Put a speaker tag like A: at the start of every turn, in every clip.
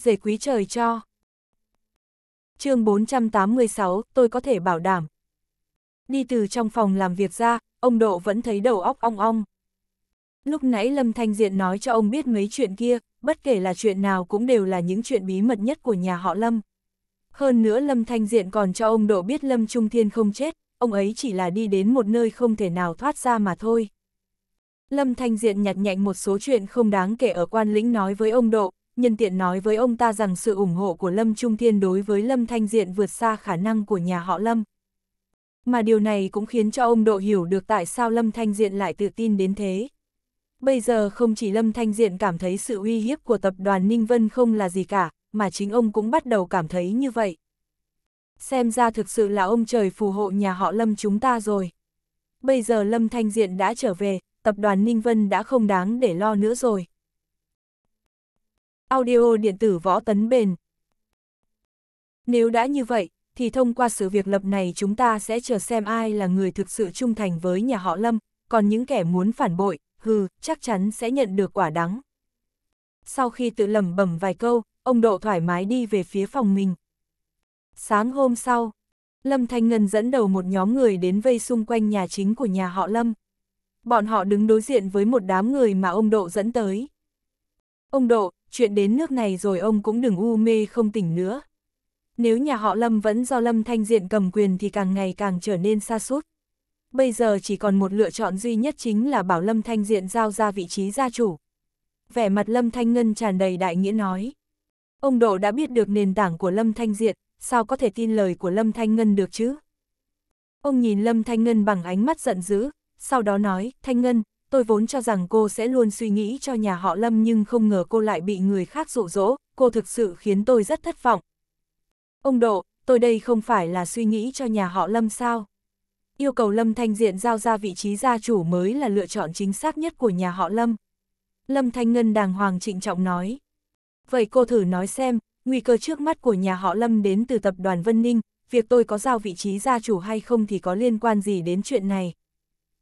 A: dề quý trời cho. chương 486, tôi có thể bảo đảm. Đi từ trong phòng làm việc ra, ông Độ vẫn thấy đầu óc ong ong. Lúc nãy Lâm Thanh Diện nói cho ông biết mấy chuyện kia, bất kể là chuyện nào cũng đều là những chuyện bí mật nhất của nhà họ Lâm. Hơn nữa Lâm Thanh Diện còn cho ông Độ biết Lâm Trung Thiên không chết, ông ấy chỉ là đi đến một nơi không thể nào thoát ra mà thôi. Lâm Thanh Diện nhặt nhạnh một số chuyện không đáng kể ở quan lĩnh nói với ông Độ, nhân tiện nói với ông ta rằng sự ủng hộ của Lâm Trung Thiên đối với Lâm Thanh Diện vượt xa khả năng của nhà họ Lâm. Mà điều này cũng khiến cho ông Độ hiểu được tại sao Lâm Thanh Diện lại tự tin đến thế. Bây giờ không chỉ Lâm Thanh Diện cảm thấy sự uy hiếp của tập đoàn Ninh Vân không là gì cả, mà chính ông cũng bắt đầu cảm thấy như vậy. Xem ra thực sự là ông trời phù hộ nhà họ Lâm chúng ta rồi. Bây giờ Lâm Thanh Diện đã trở về, tập đoàn Ninh Vân đã không đáng để lo nữa rồi. Audio điện tử võ tấn bền. Nếu đã như vậy, thì thông qua sự việc lập này chúng ta sẽ chờ xem ai là người thực sự trung thành với nhà họ Lâm, còn những kẻ muốn phản bội, hừ, chắc chắn sẽ nhận được quả đắng. Sau khi tự lẩm bẩm vài câu, ông Độ thoải mái đi về phía phòng mình. Sáng hôm sau, Lâm Thanh Ngân dẫn đầu một nhóm người đến vây xung quanh nhà chính của nhà họ Lâm. Bọn họ đứng đối diện với một đám người mà ông Độ dẫn tới. Ông Độ, chuyện đến nước này rồi ông cũng đừng u mê không tỉnh nữa. Nếu nhà họ Lâm vẫn do Lâm Thanh Diện cầm quyền thì càng ngày càng trở nên xa sút Bây giờ chỉ còn một lựa chọn duy nhất chính là bảo Lâm Thanh Diện giao ra vị trí gia chủ. Vẻ mặt Lâm Thanh Ngân tràn đầy đại nghĩa nói. Ông Độ đã biết được nền tảng của Lâm Thanh Diện, sao có thể tin lời của Lâm Thanh Ngân được chứ? Ông nhìn Lâm Thanh Ngân bằng ánh mắt giận dữ, sau đó nói, Thanh Ngân, tôi vốn cho rằng cô sẽ luôn suy nghĩ cho nhà họ Lâm nhưng không ngờ cô lại bị người khác dụ dỗ, cô thực sự khiến tôi rất thất vọng. Ông Độ, tôi đây không phải là suy nghĩ cho nhà họ Lâm sao? Yêu cầu Lâm Thanh Diện giao ra vị trí gia chủ mới là lựa chọn chính xác nhất của nhà họ Lâm. Lâm Thanh Ngân đàng hoàng trịnh trọng nói. Vậy cô thử nói xem, nguy cơ trước mắt của nhà họ Lâm đến từ tập đoàn Vân Ninh, việc tôi có giao vị trí gia chủ hay không thì có liên quan gì đến chuyện này.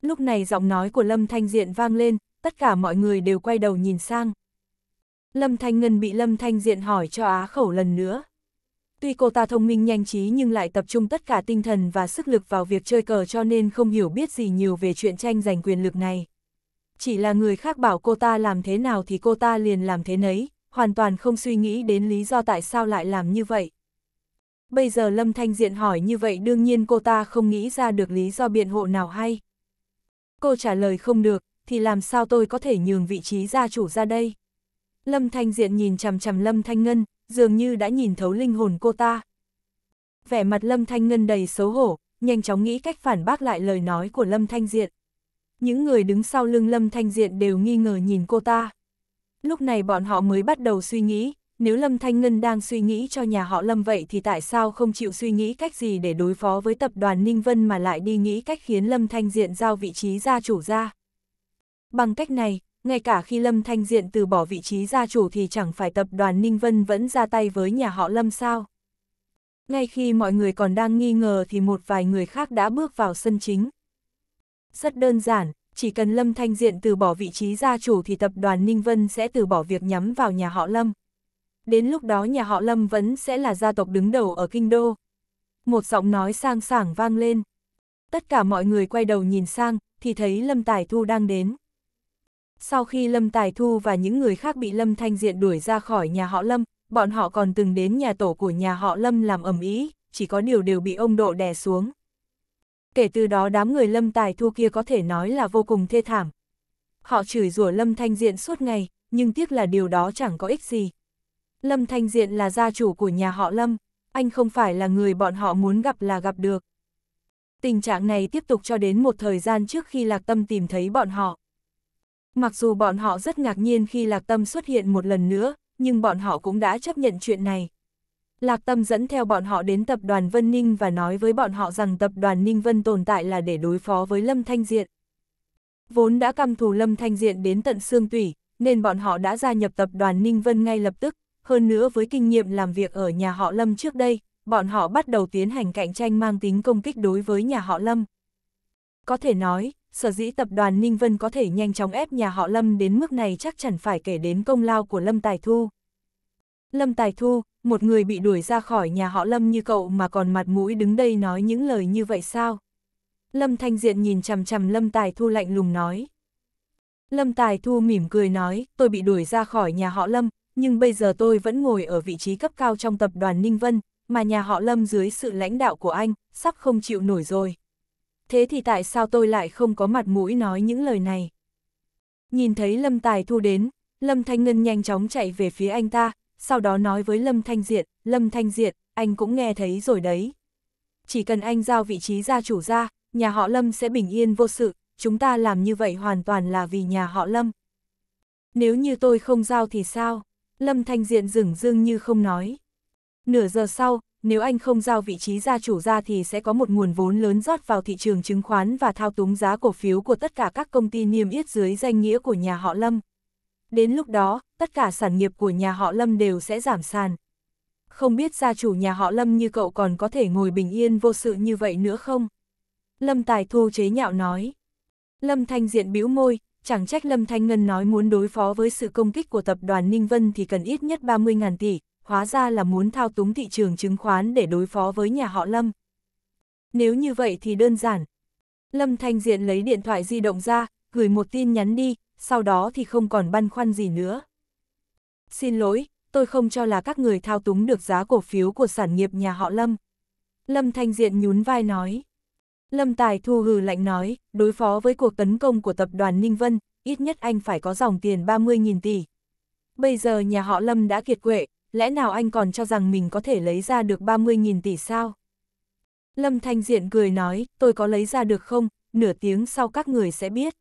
A: Lúc này giọng nói của Lâm Thanh Diện vang lên, tất cả mọi người đều quay đầu nhìn sang. Lâm Thanh Ngân bị Lâm Thanh Diện hỏi cho á khẩu lần nữa. Tuy cô ta thông minh nhanh trí nhưng lại tập trung tất cả tinh thần và sức lực vào việc chơi cờ cho nên không hiểu biết gì nhiều về chuyện tranh giành quyền lực này. Chỉ là người khác bảo cô ta làm thế nào thì cô ta liền làm thế nấy, hoàn toàn không suy nghĩ đến lý do tại sao lại làm như vậy. Bây giờ Lâm Thanh Diện hỏi như vậy đương nhiên cô ta không nghĩ ra được lý do biện hộ nào hay. Cô trả lời không được, thì làm sao tôi có thể nhường vị trí gia chủ ra đây? Lâm Thanh Diện nhìn chằm chằm Lâm Thanh Ngân, dường như đã nhìn thấu linh hồn cô ta. Vẻ mặt Lâm Thanh Ngân đầy xấu hổ, nhanh chóng nghĩ cách phản bác lại lời nói của Lâm Thanh Diện. Những người đứng sau lưng Lâm Thanh Diện đều nghi ngờ nhìn cô ta. Lúc này bọn họ mới bắt đầu suy nghĩ, nếu Lâm Thanh Ngân đang suy nghĩ cho nhà họ Lâm vậy thì tại sao không chịu suy nghĩ cách gì để đối phó với tập đoàn Ninh Vân mà lại đi nghĩ cách khiến Lâm Thanh Diện giao vị trí gia chủ ra. Bằng cách này, ngay cả khi Lâm Thanh Diện từ bỏ vị trí gia chủ thì chẳng phải tập đoàn Ninh Vân vẫn ra tay với nhà họ Lâm sao. Ngay khi mọi người còn đang nghi ngờ thì một vài người khác đã bước vào sân chính. Rất đơn giản, chỉ cần Lâm Thanh Diện từ bỏ vị trí gia chủ thì tập đoàn Ninh Vân sẽ từ bỏ việc nhắm vào nhà họ Lâm đến lúc đó nhà họ Lâm vẫn sẽ là gia tộc đứng đầu ở Kinh Đô. Một giọng nói sang sảng vang lên. Tất cả mọi người quay đầu nhìn sang, thì thấy Lâm Tài Thu đang đến. Sau khi Lâm Tài Thu và những người khác bị Lâm Thanh Diện đuổi ra khỏi nhà họ Lâm, bọn họ còn từng đến nhà tổ của nhà họ Lâm làm ẩm ý, chỉ có điều đều bị ông Độ đè xuống. Kể từ đó đám người Lâm Tài Thu kia có thể nói là vô cùng thê thảm. Họ chửi rủa Lâm Thanh Diện suốt ngày, nhưng tiếc là điều đó chẳng có ích gì. Lâm Thanh Diện là gia chủ của nhà họ Lâm, anh không phải là người bọn họ muốn gặp là gặp được. Tình trạng này tiếp tục cho đến một thời gian trước khi Lạc Tâm tìm thấy bọn họ. Mặc dù bọn họ rất ngạc nhiên khi Lạc Tâm xuất hiện một lần nữa, nhưng bọn họ cũng đã chấp nhận chuyện này. Lạc Tâm dẫn theo bọn họ đến tập đoàn Vân Ninh và nói với bọn họ rằng tập đoàn Ninh Vân tồn tại là để đối phó với Lâm Thanh Diện. Vốn đã căm thù Lâm Thanh Diện đến tận xương tủy, nên bọn họ đã gia nhập tập đoàn Ninh Vân ngay lập tức, hơn nữa với kinh nghiệm làm việc ở nhà họ Lâm trước đây, bọn họ bắt đầu tiến hành cạnh tranh mang tính công kích đối với nhà họ Lâm. Có thể nói, sở dĩ tập đoàn Ninh Vân có thể nhanh chóng ép nhà họ Lâm đến mức này chắc chắn phải kể đến công lao của Lâm Tài Thu. Lâm Tài Thu, một người bị đuổi ra khỏi nhà họ Lâm như cậu mà còn mặt mũi đứng đây nói những lời như vậy sao? Lâm Thanh Diện nhìn chằm chằm Lâm Tài Thu lạnh lùng nói. Lâm Tài Thu mỉm cười nói, tôi bị đuổi ra khỏi nhà họ Lâm, nhưng bây giờ tôi vẫn ngồi ở vị trí cấp cao trong tập đoàn Ninh Vân, mà nhà họ Lâm dưới sự lãnh đạo của anh, sắp không chịu nổi rồi. Thế thì tại sao tôi lại không có mặt mũi nói những lời này? Nhìn thấy Lâm Tài Thu đến, Lâm Thanh Ngân nhanh chóng chạy về phía anh ta, sau đó nói với Lâm Thanh Diệt, Lâm Thanh Diệt, anh cũng nghe thấy rồi đấy. Chỉ cần anh giao vị trí gia chủ ra, nhà họ Lâm sẽ bình yên vô sự, chúng ta làm như vậy hoàn toàn là vì nhà họ Lâm. Nếu như tôi không giao thì sao? Lâm Thanh Diện dửng dưng như không nói. Nửa giờ sau, nếu anh không giao vị trí gia chủ ra thì sẽ có một nguồn vốn lớn rót vào thị trường chứng khoán và thao túng giá cổ phiếu của tất cả các công ty niêm yết dưới danh nghĩa của nhà họ Lâm. Đến lúc đó, tất cả sản nghiệp của nhà họ Lâm đều sẽ giảm sàn. Không biết gia chủ nhà họ Lâm như cậu còn có thể ngồi bình yên vô sự như vậy nữa không? Lâm Tài Thu chế nhạo nói. Lâm Thanh Diện bĩu môi, Chẳng trách Lâm Thanh Ngân nói muốn đối phó với sự công kích của tập đoàn Ninh Vân thì cần ít nhất 30.000 tỷ, hóa ra là muốn thao túng thị trường chứng khoán để đối phó với nhà họ Lâm. Nếu như vậy thì đơn giản. Lâm Thanh Diện lấy điện thoại di động ra, gửi một tin nhắn đi, sau đó thì không còn băn khoăn gì nữa. Xin lỗi, tôi không cho là các người thao túng được giá cổ phiếu của sản nghiệp nhà họ Lâm. Lâm Thanh Diện nhún vai nói. Lâm Tài Thu hừ lạnh nói, đối phó với cuộc tấn công của tập đoàn Ninh Vân, ít nhất anh phải có dòng tiền 30.000 tỷ. Bây giờ nhà họ Lâm đã kiệt quệ, lẽ nào anh còn cho rằng mình có thể lấy ra được 30.000 tỷ sao? Lâm Thanh Diện cười nói, tôi có lấy ra được không, nửa tiếng sau các người sẽ biết.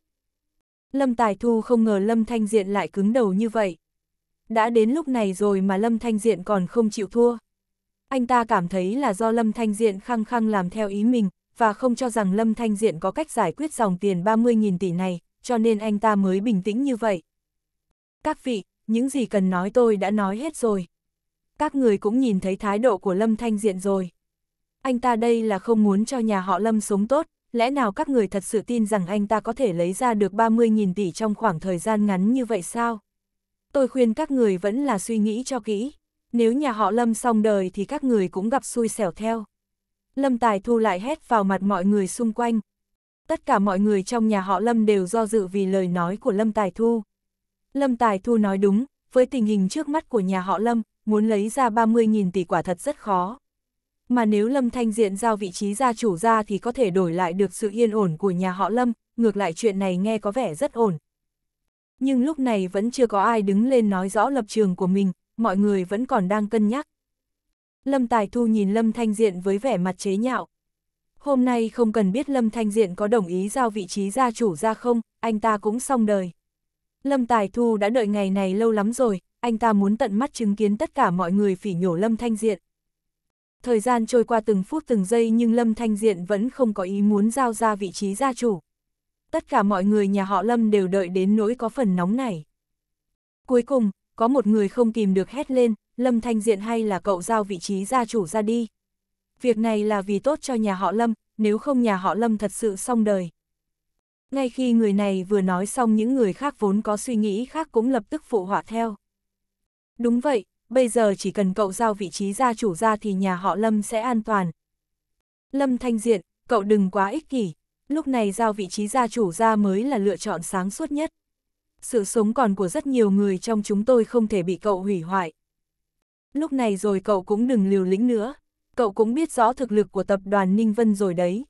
A: Lâm Tài Thu không ngờ Lâm Thanh Diện lại cứng đầu như vậy. Đã đến lúc này rồi mà Lâm Thanh Diện còn không chịu thua. Anh ta cảm thấy là do Lâm Thanh Diện khăng khăng làm theo ý mình, và không cho rằng Lâm Thanh Diện có cách giải quyết dòng tiền 30.000 tỷ này, cho nên anh ta mới bình tĩnh như vậy. Các vị, những gì cần nói tôi đã nói hết rồi. Các người cũng nhìn thấy thái độ của Lâm Thanh Diện rồi. Anh ta đây là không muốn cho nhà họ Lâm sống tốt, lẽ nào các người thật sự tin rằng anh ta có thể lấy ra được 30.000 tỷ trong khoảng thời gian ngắn như vậy sao? Tôi khuyên các người vẫn là suy nghĩ cho kỹ. Nếu nhà họ Lâm xong đời thì các người cũng gặp xui xẻo theo. Lâm Tài Thu lại hét vào mặt mọi người xung quanh. Tất cả mọi người trong nhà họ Lâm đều do dự vì lời nói của Lâm Tài Thu. Lâm Tài Thu nói đúng, với tình hình trước mắt của nhà họ Lâm, muốn lấy ra 30.000 tỷ quả thật rất khó. Mà nếu Lâm Thanh Diện giao vị trí gia chủ ra thì có thể đổi lại được sự yên ổn của nhà họ Lâm, ngược lại chuyện này nghe có vẻ rất ổn. Nhưng lúc này vẫn chưa có ai đứng lên nói rõ lập trường của mình, mọi người vẫn còn đang cân nhắc. Lâm Tài Thu nhìn Lâm Thanh Diện với vẻ mặt chế nhạo. Hôm nay không cần biết Lâm Thanh Diện có đồng ý giao vị trí gia chủ ra không, anh ta cũng xong đời. Lâm Tài Thu đã đợi ngày này lâu lắm rồi, anh ta muốn tận mắt chứng kiến tất cả mọi người phỉ nhổ Lâm Thanh Diện. Thời gian trôi qua từng phút từng giây nhưng Lâm Thanh Diện vẫn không có ý muốn giao ra vị trí gia chủ. Tất cả mọi người nhà họ Lâm đều đợi đến nỗi có phần nóng này. Cuối cùng, có một người không kìm được hét lên, Lâm Thanh Diện hay là cậu giao vị trí gia chủ ra đi. Việc này là vì tốt cho nhà họ Lâm, nếu không nhà họ Lâm thật sự xong đời. Ngay khi người này vừa nói xong những người khác vốn có suy nghĩ khác cũng lập tức phụ họa theo. Đúng vậy, bây giờ chỉ cần cậu giao vị trí gia chủ ra thì nhà họ Lâm sẽ an toàn. Lâm Thanh Diện, cậu đừng quá ích kỷ, lúc này giao vị trí gia chủ ra mới là lựa chọn sáng suốt nhất. Sự sống còn của rất nhiều người trong chúng tôi không thể bị cậu hủy hoại. Lúc này rồi cậu cũng đừng liều lĩnh nữa, cậu cũng biết rõ thực lực của tập đoàn Ninh Vân rồi đấy.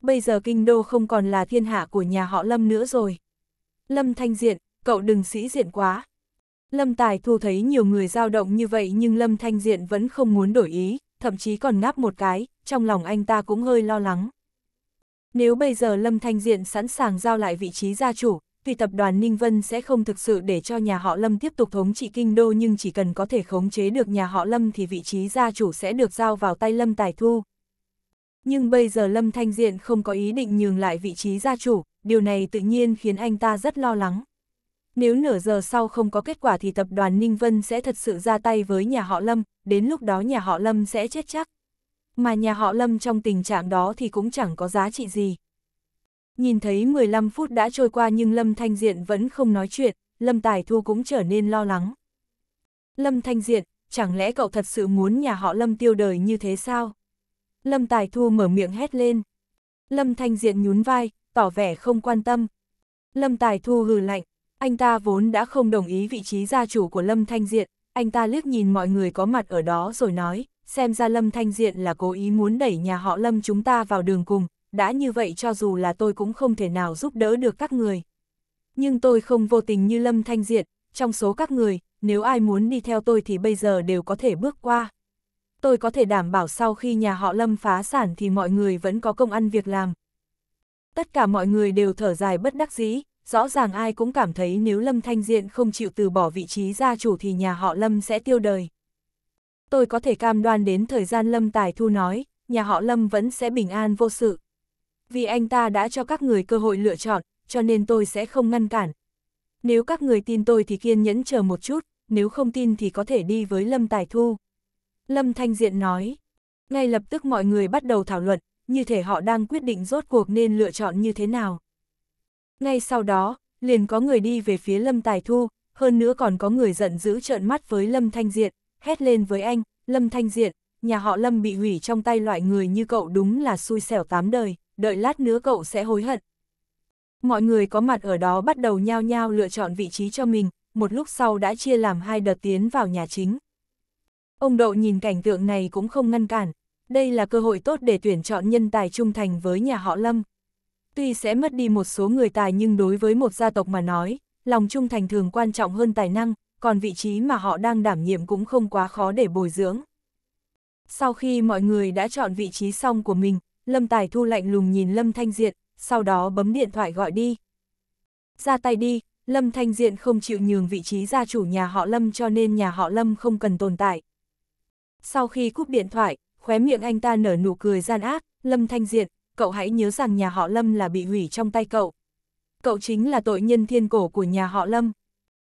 A: Bây giờ kinh đô không còn là thiên hạ của nhà họ Lâm nữa rồi. Lâm Thanh Diện, cậu đừng sĩ diện quá. Lâm Tài Thu thấy nhiều người dao động như vậy nhưng Lâm Thanh Diện vẫn không muốn đổi ý, thậm chí còn ngáp một cái, trong lòng anh ta cũng hơi lo lắng. Nếu bây giờ Lâm Thanh Diện sẵn sàng giao lại vị trí gia chủ, tuy tập đoàn Ninh Vân sẽ không thực sự để cho nhà họ Lâm tiếp tục thống trị kinh đô nhưng chỉ cần có thể khống chế được nhà họ Lâm thì vị trí gia chủ sẽ được giao vào tay Lâm Tài Thu. Nhưng bây giờ Lâm Thanh Diện không có ý định nhường lại vị trí gia chủ, điều này tự nhiên khiến anh ta rất lo lắng. Nếu nửa giờ sau không có kết quả thì tập đoàn Ninh Vân sẽ thật sự ra tay với nhà họ Lâm, đến lúc đó nhà họ Lâm sẽ chết chắc. Mà nhà họ Lâm trong tình trạng đó thì cũng chẳng có giá trị gì. Nhìn thấy 15 phút đã trôi qua nhưng Lâm Thanh Diện vẫn không nói chuyện, Lâm Tài Thu cũng trở nên lo lắng. Lâm Thanh Diện, chẳng lẽ cậu thật sự muốn nhà họ Lâm tiêu đời như thế sao? Lâm Tài Thu mở miệng hét lên. Lâm Thanh Diện nhún vai, tỏ vẻ không quan tâm. Lâm Tài Thu hừ lạnh, anh ta vốn đã không đồng ý vị trí gia chủ của Lâm Thanh Diện, anh ta liếc nhìn mọi người có mặt ở đó rồi nói, xem ra Lâm Thanh Diện là cố ý muốn đẩy nhà họ Lâm chúng ta vào đường cùng, đã như vậy cho dù là tôi cũng không thể nào giúp đỡ được các người. Nhưng tôi không vô tình như Lâm Thanh Diện, trong số các người, nếu ai muốn đi theo tôi thì bây giờ đều có thể bước qua. Tôi có thể đảm bảo sau khi nhà họ Lâm phá sản thì mọi người vẫn có công ăn việc làm. Tất cả mọi người đều thở dài bất đắc dĩ, rõ ràng ai cũng cảm thấy nếu Lâm Thanh Diện không chịu từ bỏ vị trí gia chủ thì nhà họ Lâm sẽ tiêu đời. Tôi có thể cam đoan đến thời gian Lâm Tài Thu nói, nhà họ Lâm vẫn sẽ bình an vô sự vì anh ta đã cho các người cơ hội lựa chọn, cho nên tôi sẽ không ngăn cản. Nếu các người tin tôi thì kiên nhẫn chờ một chút, nếu không tin thì có thể đi với Lâm Tài Thu. Lâm Thanh Diện nói, ngay lập tức mọi người bắt đầu thảo luận, như thể họ đang quyết định rốt cuộc nên lựa chọn như thế nào. Ngay sau đó, liền có người đi về phía Lâm Tài Thu, hơn nữa còn có người giận dữ trợn mắt với Lâm Thanh Diện, hét lên với anh, Lâm Thanh Diện, nhà họ Lâm bị hủy trong tay loại người như cậu đúng là xui xẻo tám đời đợi lát nữa cậu sẽ hối hận. Mọi người có mặt ở đó bắt đầu nhao nhao lựa chọn vị trí cho mình, một lúc sau đã chia làm hai đợt tiến vào nhà chính. Ông Đậu nhìn cảnh tượng này cũng không ngăn cản, đây là cơ hội tốt để tuyển chọn nhân tài trung thành với nhà họ Lâm. Tuy sẽ mất đi một số người tài nhưng đối với một gia tộc mà nói, lòng trung thành thường quan trọng hơn tài năng, còn vị trí mà họ đang đảm nhiệm cũng không quá khó để bồi dưỡng. Sau khi mọi người đã chọn vị trí xong của mình, Lâm Tài Thu lạnh lùng nhìn Lâm Thanh Diện, sau đó bấm điện thoại gọi đi. Ra tay đi, Lâm Thanh Diện không chịu nhường vị trí gia chủ nhà họ Lâm cho nên nhà họ Lâm không cần tồn tại. Sau khi cúp điện thoại, khóe miệng anh ta nở nụ cười gian ác, Lâm Thanh Diện, cậu hãy nhớ rằng nhà họ Lâm là bị hủy trong tay cậu. Cậu chính là tội nhân thiên cổ của nhà họ Lâm.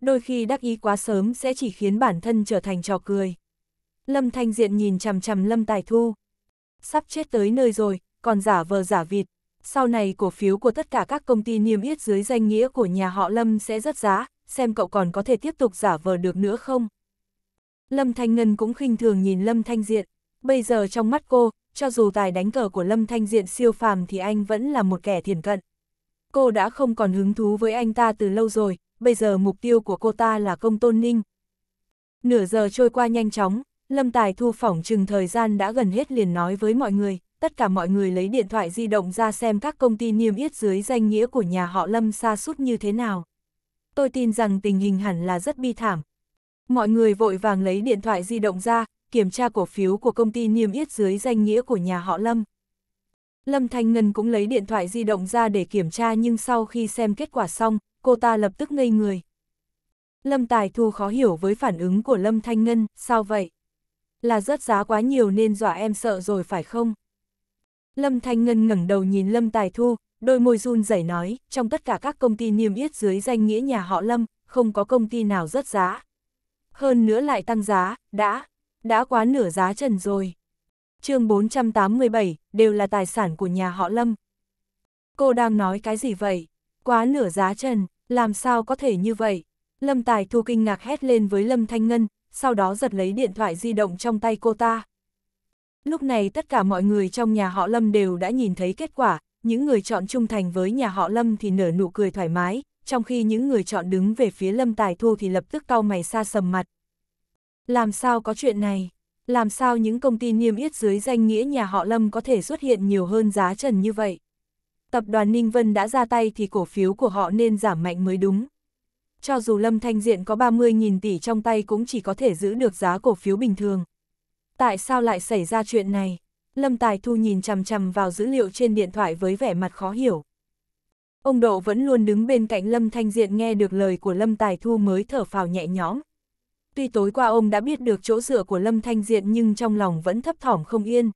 A: Đôi khi đắc ý quá sớm sẽ chỉ khiến bản thân trở thành trò cười. Lâm Thanh Diện nhìn chằm chằm Lâm Tài Thu sắp chết tới nơi rồi, còn giả vờ giả vịt. Sau này cổ phiếu của tất cả các công ty niêm yết dưới danh nghĩa của nhà họ Lâm sẽ rất giá, xem cậu còn có thể tiếp tục giả vờ được nữa không. Lâm Thanh Ngân cũng khinh thường nhìn Lâm Thanh Diện, bây giờ trong mắt cô, cho dù tài đánh cờ của Lâm Thanh Diện siêu phàm thì anh vẫn là một kẻ thiền cận. Cô đã không còn hứng thú với anh ta từ lâu rồi, bây giờ mục tiêu của cô ta là công tôn ninh. Nửa giờ trôi qua nhanh chóng, Lâm Tài Thu phỏng chừng thời gian đã gần hết liền nói với mọi người, tất cả mọi người lấy điện thoại di động ra xem các công ty niêm yết dưới danh nghĩa của nhà họ Lâm xa sút như thế nào. Tôi tin rằng tình hình hẳn là rất bi thảm. Mọi người vội vàng lấy điện thoại di động ra, kiểm tra cổ phiếu của công ty niêm yết dưới danh nghĩa của nhà họ Lâm. Lâm Thanh Ngân cũng lấy điện thoại di động ra để kiểm tra nhưng sau khi xem kết quả xong, cô ta lập tức ngây người. Lâm Tài Thu khó hiểu với phản ứng của Lâm Thanh Ngân, sao vậy? là rớt giá quá nhiều nên dọa em sợ rồi phải không? Lâm Thanh Ngân ngẩng đầu nhìn Lâm Tài Thu, đôi môi run rẩy nói, trong tất cả các công ty niêm yết dưới danh nghĩa nhà họ Lâm, không có công ty nào rớt giá. Hơn nữa lại tăng giá, đã, đã quá nửa giá trần rồi. chương 487, đều là tài sản của nhà họ Lâm. Cô đang nói cái gì vậy? Quá nửa giá trần, làm sao có thể như vậy? Lâm Tài Thu kinh ngạc hét lên với Lâm Thanh Ngân, sau đó giật lấy điện thoại di động trong tay cô ta. Lúc này tất cả mọi người trong nhà họ Lâm đều đã nhìn thấy kết quả, những người chọn trung thành với nhà họ Lâm thì nở nụ cười thoải mái, trong khi những người chọn đứng về phía Lâm Tài Thu thì lập tức cau mày xa sầm mặt. Làm sao có chuyện này? Làm sao những công ty niêm yết dưới danh nghĩa nhà họ Lâm có thể xuất hiện nhiều hơn giá trần như vậy? Tập đoàn Ninh Vân đã ra tay thì cổ phiếu của họ nên giảm mạnh mới đúng cho dù Lâm Thanh Diện có 30.000 tỷ trong tay cũng chỉ có thể giữ được giá cổ phiếu bình thường. Tại sao lại xảy ra chuyện này? Lâm Tài Thu nhìn chằm chằm vào dữ liệu trên điện thoại với vẻ mặt khó hiểu. Ông Độ vẫn luôn đứng bên cạnh Lâm Thanh Diện nghe được lời của Lâm Tài Thu mới thở phào nhẹ nhõm. Tuy tối qua ông đã biết được chỗ dựa của Lâm Thanh Diện nhưng trong lòng vẫn thấp thỏm không yên.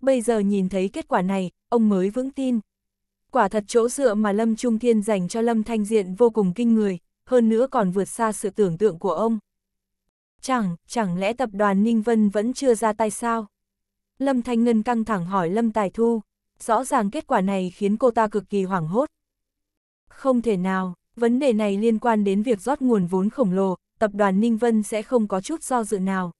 A: Bây giờ nhìn thấy kết quả này, ông mới vững tin. Quả thật chỗ dựa mà Lâm Trung Thiên dành cho Lâm Thanh Diện vô cùng kinh người, hơn nữa còn vượt xa sự tưởng tượng của ông. Chẳng, chẳng lẽ tập đoàn Ninh Vân vẫn chưa ra tay sao? Lâm Thanh Ngân căng thẳng hỏi Lâm Tài Thu, rõ ràng kết quả này khiến cô ta cực kỳ hoảng hốt. Không thể nào, vấn đề này liên quan đến việc rót nguồn vốn khổng lồ, tập đoàn Ninh Vân sẽ không có chút do dự nào.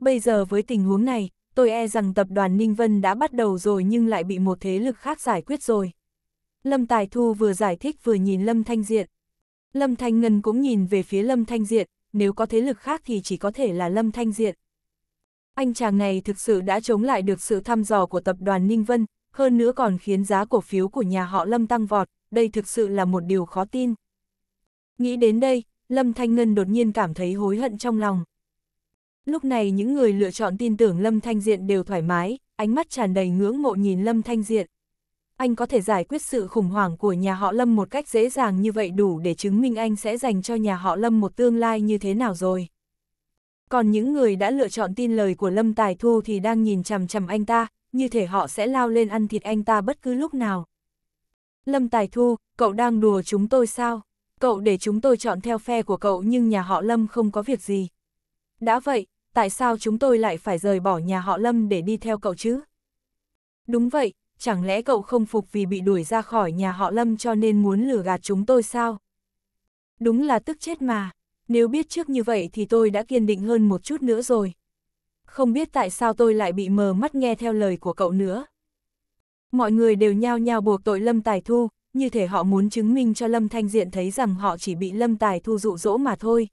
A: Bây giờ với tình huống này, tôi e rằng tập đoàn Ninh Vân đã bắt đầu rồi nhưng lại bị một thế lực khác giải quyết rồi. Lâm Tài Thu vừa giải thích vừa nhìn Lâm Thanh Diện. Lâm Thanh Ngân cũng nhìn về phía Lâm Thanh Diện, nếu có thế lực khác thì chỉ có thể là Lâm Thanh Diện. Anh chàng này thực sự đã chống lại được sự thăm dò của tập đoàn Ninh Vân, hơn nữa còn khiến giá cổ phiếu của nhà họ Lâm tăng vọt, đây thực sự là một điều khó tin. Nghĩ đến đây, Lâm Thanh Ngân đột nhiên cảm thấy hối hận trong lòng. Lúc này những người lựa chọn tin tưởng Lâm Thanh Diện đều thoải mái, ánh mắt tràn đầy ngưỡng mộ nhìn Lâm Thanh Diện anh có thể giải quyết sự khủng hoảng của nhà họ Lâm một cách dễ dàng như vậy đủ để chứng minh anh sẽ dành cho nhà họ Lâm một tương lai như thế nào rồi. Còn những người đã lựa chọn tin lời của Lâm Tài Thu thì đang nhìn chằm chằm anh ta, như thể họ sẽ lao lên ăn thịt anh ta bất cứ lúc nào. Lâm Tài Thu, cậu đang đùa chúng tôi sao? Cậu để chúng tôi chọn theo phe của cậu nhưng nhà họ Lâm không có việc gì. Đã vậy, tại sao chúng tôi lại phải rời bỏ nhà họ Lâm để đi theo cậu chứ? Đúng vậy, chẳng lẽ cậu không phục vì bị đuổi ra khỏi nhà họ Lâm cho nên muốn lừa gạt chúng tôi sao? Đúng là tức chết mà, nếu biết trước như vậy thì tôi đã kiên định hơn một chút nữa rồi. Không biết tại sao tôi lại bị mờ mắt nghe theo lời của cậu nữa. Mọi người đều nhao nhao buộc tội Lâm Tài Thu, như thể họ muốn chứng minh cho Lâm Thanh Diện thấy rằng họ chỉ bị Lâm Tài Thu dụ dỗ mà thôi.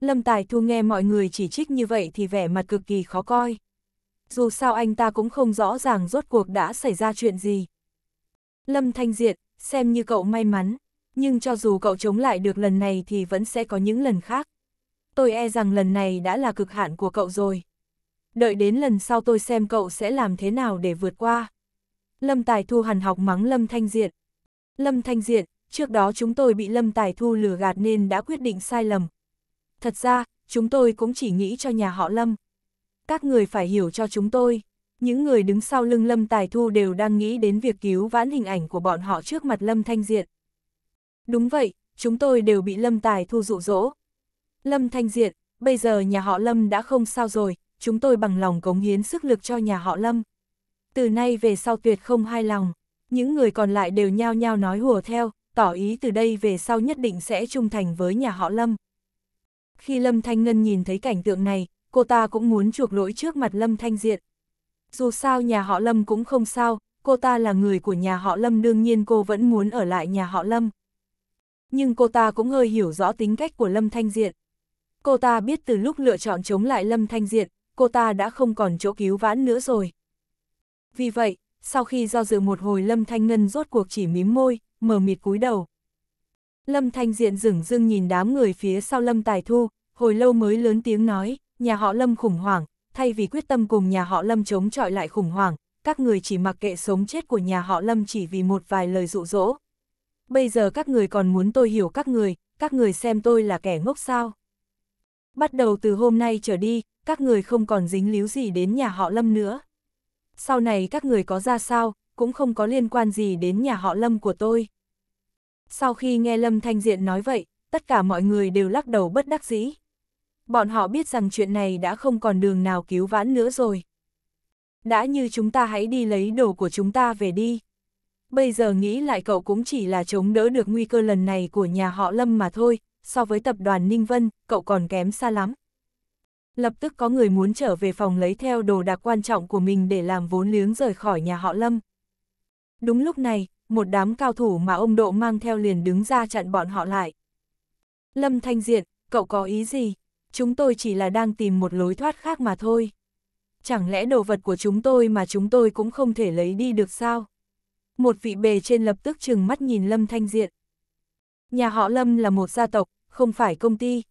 A: Lâm Tài Thu nghe mọi người chỉ trích như vậy thì vẻ mặt cực kỳ khó coi dù sao anh ta cũng không rõ ràng rốt cuộc đã xảy ra chuyện gì. Lâm Thanh Diện, xem như cậu may mắn, nhưng cho dù cậu chống lại được lần này thì vẫn sẽ có những lần khác. Tôi e rằng lần này đã là cực hạn của cậu rồi. Đợi đến lần sau tôi xem cậu sẽ làm thế nào để vượt qua. Lâm Tài Thu hằn học mắng Lâm Thanh Diện. Lâm Thanh Diện, trước đó chúng tôi bị Lâm Tài Thu lừa gạt nên đã quyết định sai lầm. Thật ra, chúng tôi cũng chỉ nghĩ cho nhà họ Lâm, các người phải hiểu cho chúng tôi. Những người đứng sau lưng Lâm Tài Thu đều đang nghĩ đến việc cứu vãn hình ảnh của bọn họ trước mặt Lâm Thanh Diện. Đúng vậy, chúng tôi đều bị Lâm Tài Thu dụ dỗ. Lâm Thanh Diện, bây giờ nhà họ Lâm đã không sao rồi, chúng tôi bằng lòng cống hiến sức lực cho nhà họ Lâm. Từ nay về sau tuyệt không hai lòng, những người còn lại đều nhao nhao nói hùa theo, tỏ ý từ đây về sau nhất định sẽ trung thành với nhà họ Lâm. Khi Lâm Thanh Ngân nhìn thấy cảnh tượng này, cô ta cũng muốn chuộc lỗi trước mặt Lâm Thanh Diện. Dù sao nhà họ Lâm cũng không sao, cô ta là người của nhà họ Lâm đương nhiên cô vẫn muốn ở lại nhà họ Lâm. Nhưng cô ta cũng hơi hiểu rõ tính cách của Lâm Thanh Diện. Cô ta biết từ lúc lựa chọn chống lại Lâm Thanh Diện, cô ta đã không còn chỗ cứu vãn nữa rồi. Vì vậy, sau khi do dự một hồi Lâm Thanh Ngân rốt cuộc chỉ mím môi, mờ mịt cúi đầu. Lâm Thanh Diện dửng dưng nhìn đám người phía sau Lâm Tài Thu, hồi lâu mới lớn tiếng nói nhà họ Lâm khủng hoảng, thay vì quyết tâm cùng nhà họ Lâm chống chọi lại khủng hoảng, các người chỉ mặc kệ sống chết của nhà họ Lâm chỉ vì một vài lời dụ dỗ. Bây giờ các người còn muốn tôi hiểu các người, các người xem tôi là kẻ ngốc sao. Bắt đầu từ hôm nay trở đi, các người không còn dính líu gì đến nhà họ Lâm nữa. Sau này các người có ra sao, cũng không có liên quan gì đến nhà họ Lâm của tôi. Sau khi nghe Lâm Thanh Diện nói vậy, tất cả mọi người đều lắc đầu bất đắc dĩ bọn họ biết rằng chuyện này đã không còn đường nào cứu vãn nữa rồi. Đã như chúng ta hãy đi lấy đồ của chúng ta về đi. Bây giờ nghĩ lại cậu cũng chỉ là chống đỡ được nguy cơ lần này của nhà họ Lâm mà thôi, so với tập đoàn Ninh Vân, cậu còn kém xa lắm. Lập tức có người muốn trở về phòng lấy theo đồ đạc quan trọng của mình để làm vốn liếng rời khỏi nhà họ Lâm. Đúng lúc này, một đám cao thủ mà ông Độ mang theo liền đứng ra chặn bọn họ lại. Lâm Thanh Diện, cậu có ý gì? chúng tôi chỉ là đang tìm một lối thoát khác mà thôi. Chẳng lẽ đồ vật của chúng tôi mà chúng tôi cũng không thể lấy đi được sao? Một vị bề trên lập tức chừng mắt nhìn Lâm Thanh Diện. Nhà họ Lâm là một gia tộc, không phải công ty.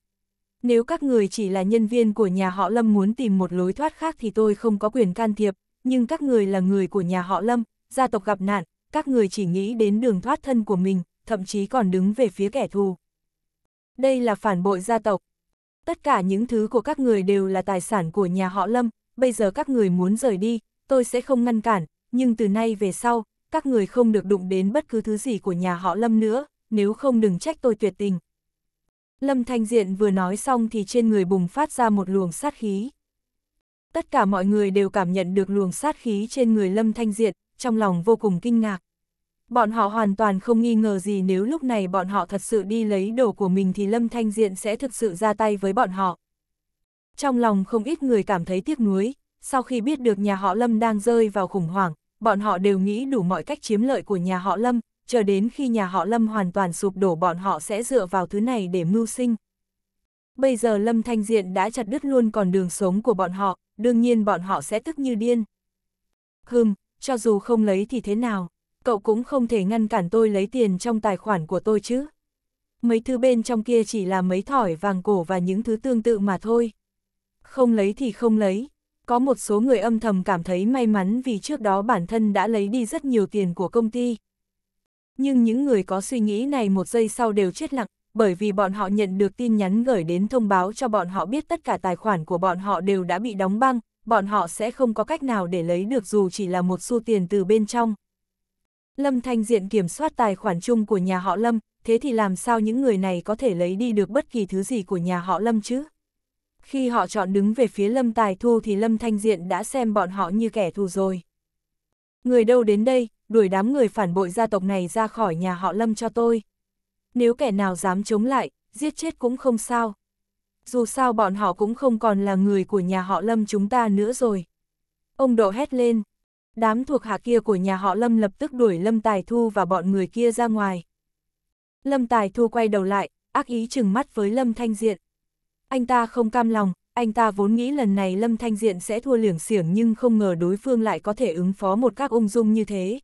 A: Nếu các người chỉ là nhân viên của nhà họ Lâm muốn tìm một lối thoát khác thì tôi không có quyền can thiệp, nhưng các người là người của nhà họ Lâm, gia tộc gặp nạn, các người chỉ nghĩ đến đường thoát thân của mình, thậm chí còn đứng về phía kẻ thù. Đây là phản bội gia tộc, tất cả những thứ của các người đều là tài sản của nhà họ Lâm, bây giờ các người muốn rời đi, tôi sẽ không ngăn cản, nhưng từ nay về sau, các người không được đụng đến bất cứ thứ gì của nhà họ Lâm nữa, nếu không đừng trách tôi tuyệt tình. Lâm Thanh Diện vừa nói xong thì trên người bùng phát ra một luồng sát khí. Tất cả mọi người đều cảm nhận được luồng sát khí trên người Lâm Thanh Diện, trong lòng vô cùng kinh ngạc. Bọn họ hoàn toàn không nghi ngờ gì nếu lúc này bọn họ thật sự đi lấy đồ của mình thì Lâm Thanh Diện sẽ thực sự ra tay với bọn họ. Trong lòng không ít người cảm thấy tiếc nuối, sau khi biết được nhà họ Lâm đang rơi vào khủng hoảng, bọn họ đều nghĩ đủ mọi cách chiếm lợi của nhà họ Lâm, chờ đến khi nhà họ Lâm hoàn toàn sụp đổ bọn họ sẽ dựa vào thứ này để mưu sinh. Bây giờ Lâm Thanh Diện đã chặt đứt luôn còn đường sống của bọn họ, đương nhiên bọn họ sẽ tức như điên. Hừm, cho dù không lấy thì thế nào? cậu cũng không thể ngăn cản tôi lấy tiền trong tài khoản của tôi chứ. Mấy thứ bên trong kia chỉ là mấy thỏi vàng cổ và những thứ tương tự mà thôi. Không lấy thì không lấy. Có một số người âm thầm cảm thấy may mắn vì trước đó bản thân đã lấy đi rất nhiều tiền của công ty. Nhưng những người có suy nghĩ này một giây sau đều chết lặng, bởi vì bọn họ nhận được tin nhắn gửi đến thông báo cho bọn họ biết tất cả tài khoản của bọn họ đều đã bị đóng băng, bọn họ sẽ không có cách nào để lấy được dù chỉ là một xu tiền từ bên trong. Lâm Thanh Diện kiểm soát tài khoản chung của nhà họ Lâm, thế thì làm sao những người này có thể lấy đi được bất kỳ thứ gì của nhà họ Lâm chứ? Khi họ chọn đứng về phía Lâm Tài Thu thì Lâm Thanh Diện đã xem bọn họ như kẻ thù rồi. Người đâu đến đây, đuổi đám người phản bội gia tộc này ra khỏi nhà họ Lâm cho tôi. Nếu kẻ nào dám chống lại, giết chết cũng không sao. Dù sao bọn họ cũng không còn là người của nhà họ Lâm chúng ta nữa rồi. Ông Độ hét lên đám thuộc hạ kia của nhà họ Lâm lập tức đuổi Lâm Tài Thu và bọn người kia ra ngoài. Lâm Tài Thu quay đầu lại, ác ý chừng mắt với Lâm Thanh Diện. Anh ta không cam lòng, anh ta vốn nghĩ lần này Lâm Thanh Diện sẽ thua liểng xiểng nhưng không ngờ đối phương lại có thể ứng phó một các ung dung như thế.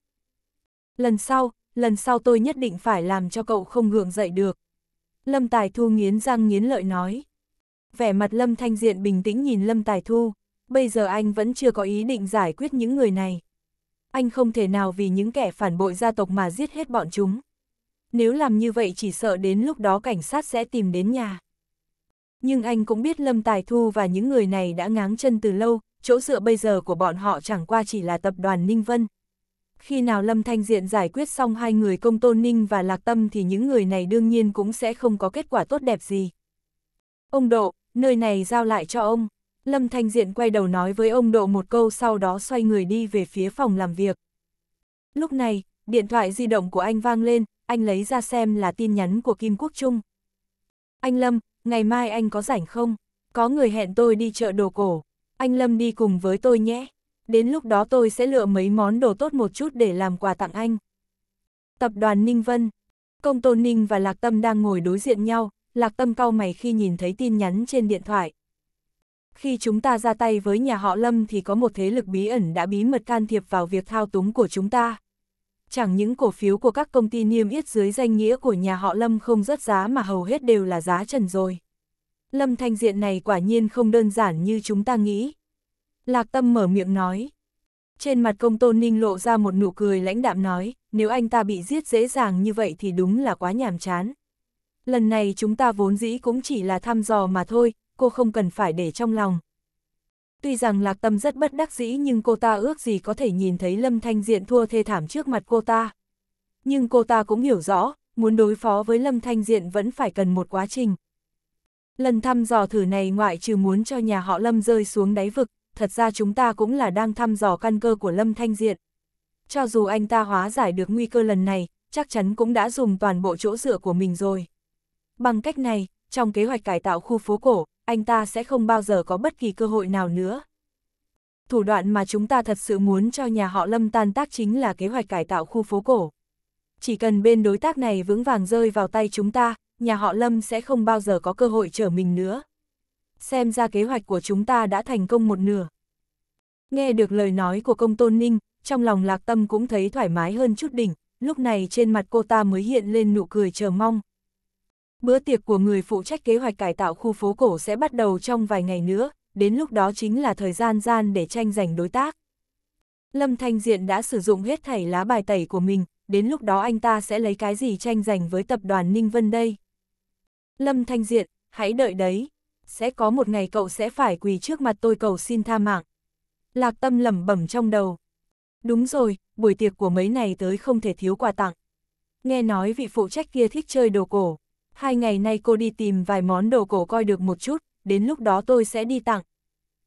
A: Lần sau, lần sau tôi nhất định phải làm cho cậu không gượng dậy được. Lâm Tài Thu nghiến răng nghiến lợi nói. Vẻ mặt Lâm Thanh Diện bình tĩnh nhìn Lâm Tài Thu bây giờ anh vẫn chưa có ý định giải quyết những người này. Anh không thể nào vì những kẻ phản bội gia tộc mà giết hết bọn chúng. Nếu làm như vậy chỉ sợ đến lúc đó cảnh sát sẽ tìm đến nhà. Nhưng anh cũng biết Lâm Tài Thu và những người này đã ngáng chân từ lâu, chỗ dựa bây giờ của bọn họ chẳng qua chỉ là tập đoàn Ninh Vân. Khi nào Lâm Thanh Diện giải quyết xong hai người công tôn Ninh và Lạc Tâm thì những người này đương nhiên cũng sẽ không có kết quả tốt đẹp gì. Ông Độ, nơi này giao lại cho ông. Lâm Thanh Diện quay đầu nói với ông Độ một câu sau đó xoay người đi về phía phòng làm việc. Lúc này, điện thoại di động của anh vang lên, anh lấy ra xem là tin nhắn của Kim Quốc Trung. Anh Lâm, ngày mai anh có rảnh không? Có người hẹn tôi đi chợ đồ cổ. Anh Lâm đi cùng với tôi nhé. Đến lúc đó tôi sẽ lựa mấy món đồ tốt một chút để làm quà tặng anh. Tập đoàn Ninh Vân Công Tôn Ninh và Lạc Tâm đang ngồi đối diện nhau, Lạc Tâm cau mày khi nhìn thấy tin nhắn trên điện thoại. Khi chúng ta ra tay với nhà họ Lâm thì có một thế lực bí ẩn đã bí mật can thiệp vào việc thao túng của chúng ta. Chẳng những cổ phiếu của các công ty niêm yết dưới danh nghĩa của nhà họ Lâm không rớt giá mà hầu hết đều là giá trần rồi. Lâm Thanh Diện này quả nhiên không đơn giản như chúng ta nghĩ. Lạc Tâm mở miệng nói. Trên mặt công tôn ninh lộ ra một nụ cười lãnh đạm nói, nếu anh ta bị giết dễ dàng như vậy thì đúng là quá nhàm chán. Lần này chúng ta vốn dĩ cũng chỉ là thăm dò mà thôi, cô không cần phải để trong lòng. Tuy rằng lạc tâm rất bất đắc dĩ nhưng cô ta ước gì có thể nhìn thấy Lâm Thanh Diện thua thê thảm trước mặt cô ta. Nhưng cô ta cũng hiểu rõ, muốn đối phó với Lâm Thanh Diện vẫn phải cần một quá trình. Lần thăm dò thử này ngoại trừ muốn cho nhà họ Lâm rơi xuống đáy vực, thật ra chúng ta cũng là đang thăm dò căn cơ của Lâm Thanh Diện. Cho dù anh ta hóa giải được nguy cơ lần này, chắc chắn cũng đã dùng toàn bộ chỗ dựa của mình rồi. Bằng cách này, trong kế hoạch cải tạo khu phố cổ, anh ta sẽ không bao giờ có bất kỳ cơ hội nào nữa. Thủ đoạn mà chúng ta thật sự muốn cho nhà họ Lâm tan tác chính là kế hoạch cải tạo khu phố cổ. Chỉ cần bên đối tác này vững vàng rơi vào tay chúng ta, nhà họ Lâm sẽ không bao giờ có cơ hội trở mình nữa. Xem ra kế hoạch của chúng ta đã thành công một nửa. Nghe được lời nói của công tôn ninh, trong lòng lạc tâm cũng thấy thoải mái hơn chút đỉnh, lúc này trên mặt cô ta mới hiện lên nụ cười chờ mong. Bữa tiệc của người phụ trách kế hoạch cải tạo khu phố cổ sẽ bắt đầu trong vài ngày nữa, đến lúc đó chính là thời gian gian để tranh giành đối tác. Lâm Thanh Diện đã sử dụng hết thảy lá bài tẩy của mình, đến lúc đó anh ta sẽ lấy cái gì tranh giành với tập đoàn Ninh Vân đây. Lâm Thanh Diện, hãy đợi đấy, sẽ có một ngày cậu sẽ phải quỳ trước mặt tôi cầu xin tha mạng. Lạc tâm lẩm bẩm trong đầu. Đúng rồi, buổi tiệc của mấy này tới không thể thiếu quà tặng. Nghe nói vị phụ trách kia thích chơi đồ cổ, hai ngày nay cô đi tìm vài món đồ cổ coi được một chút, đến lúc đó tôi sẽ đi tặng.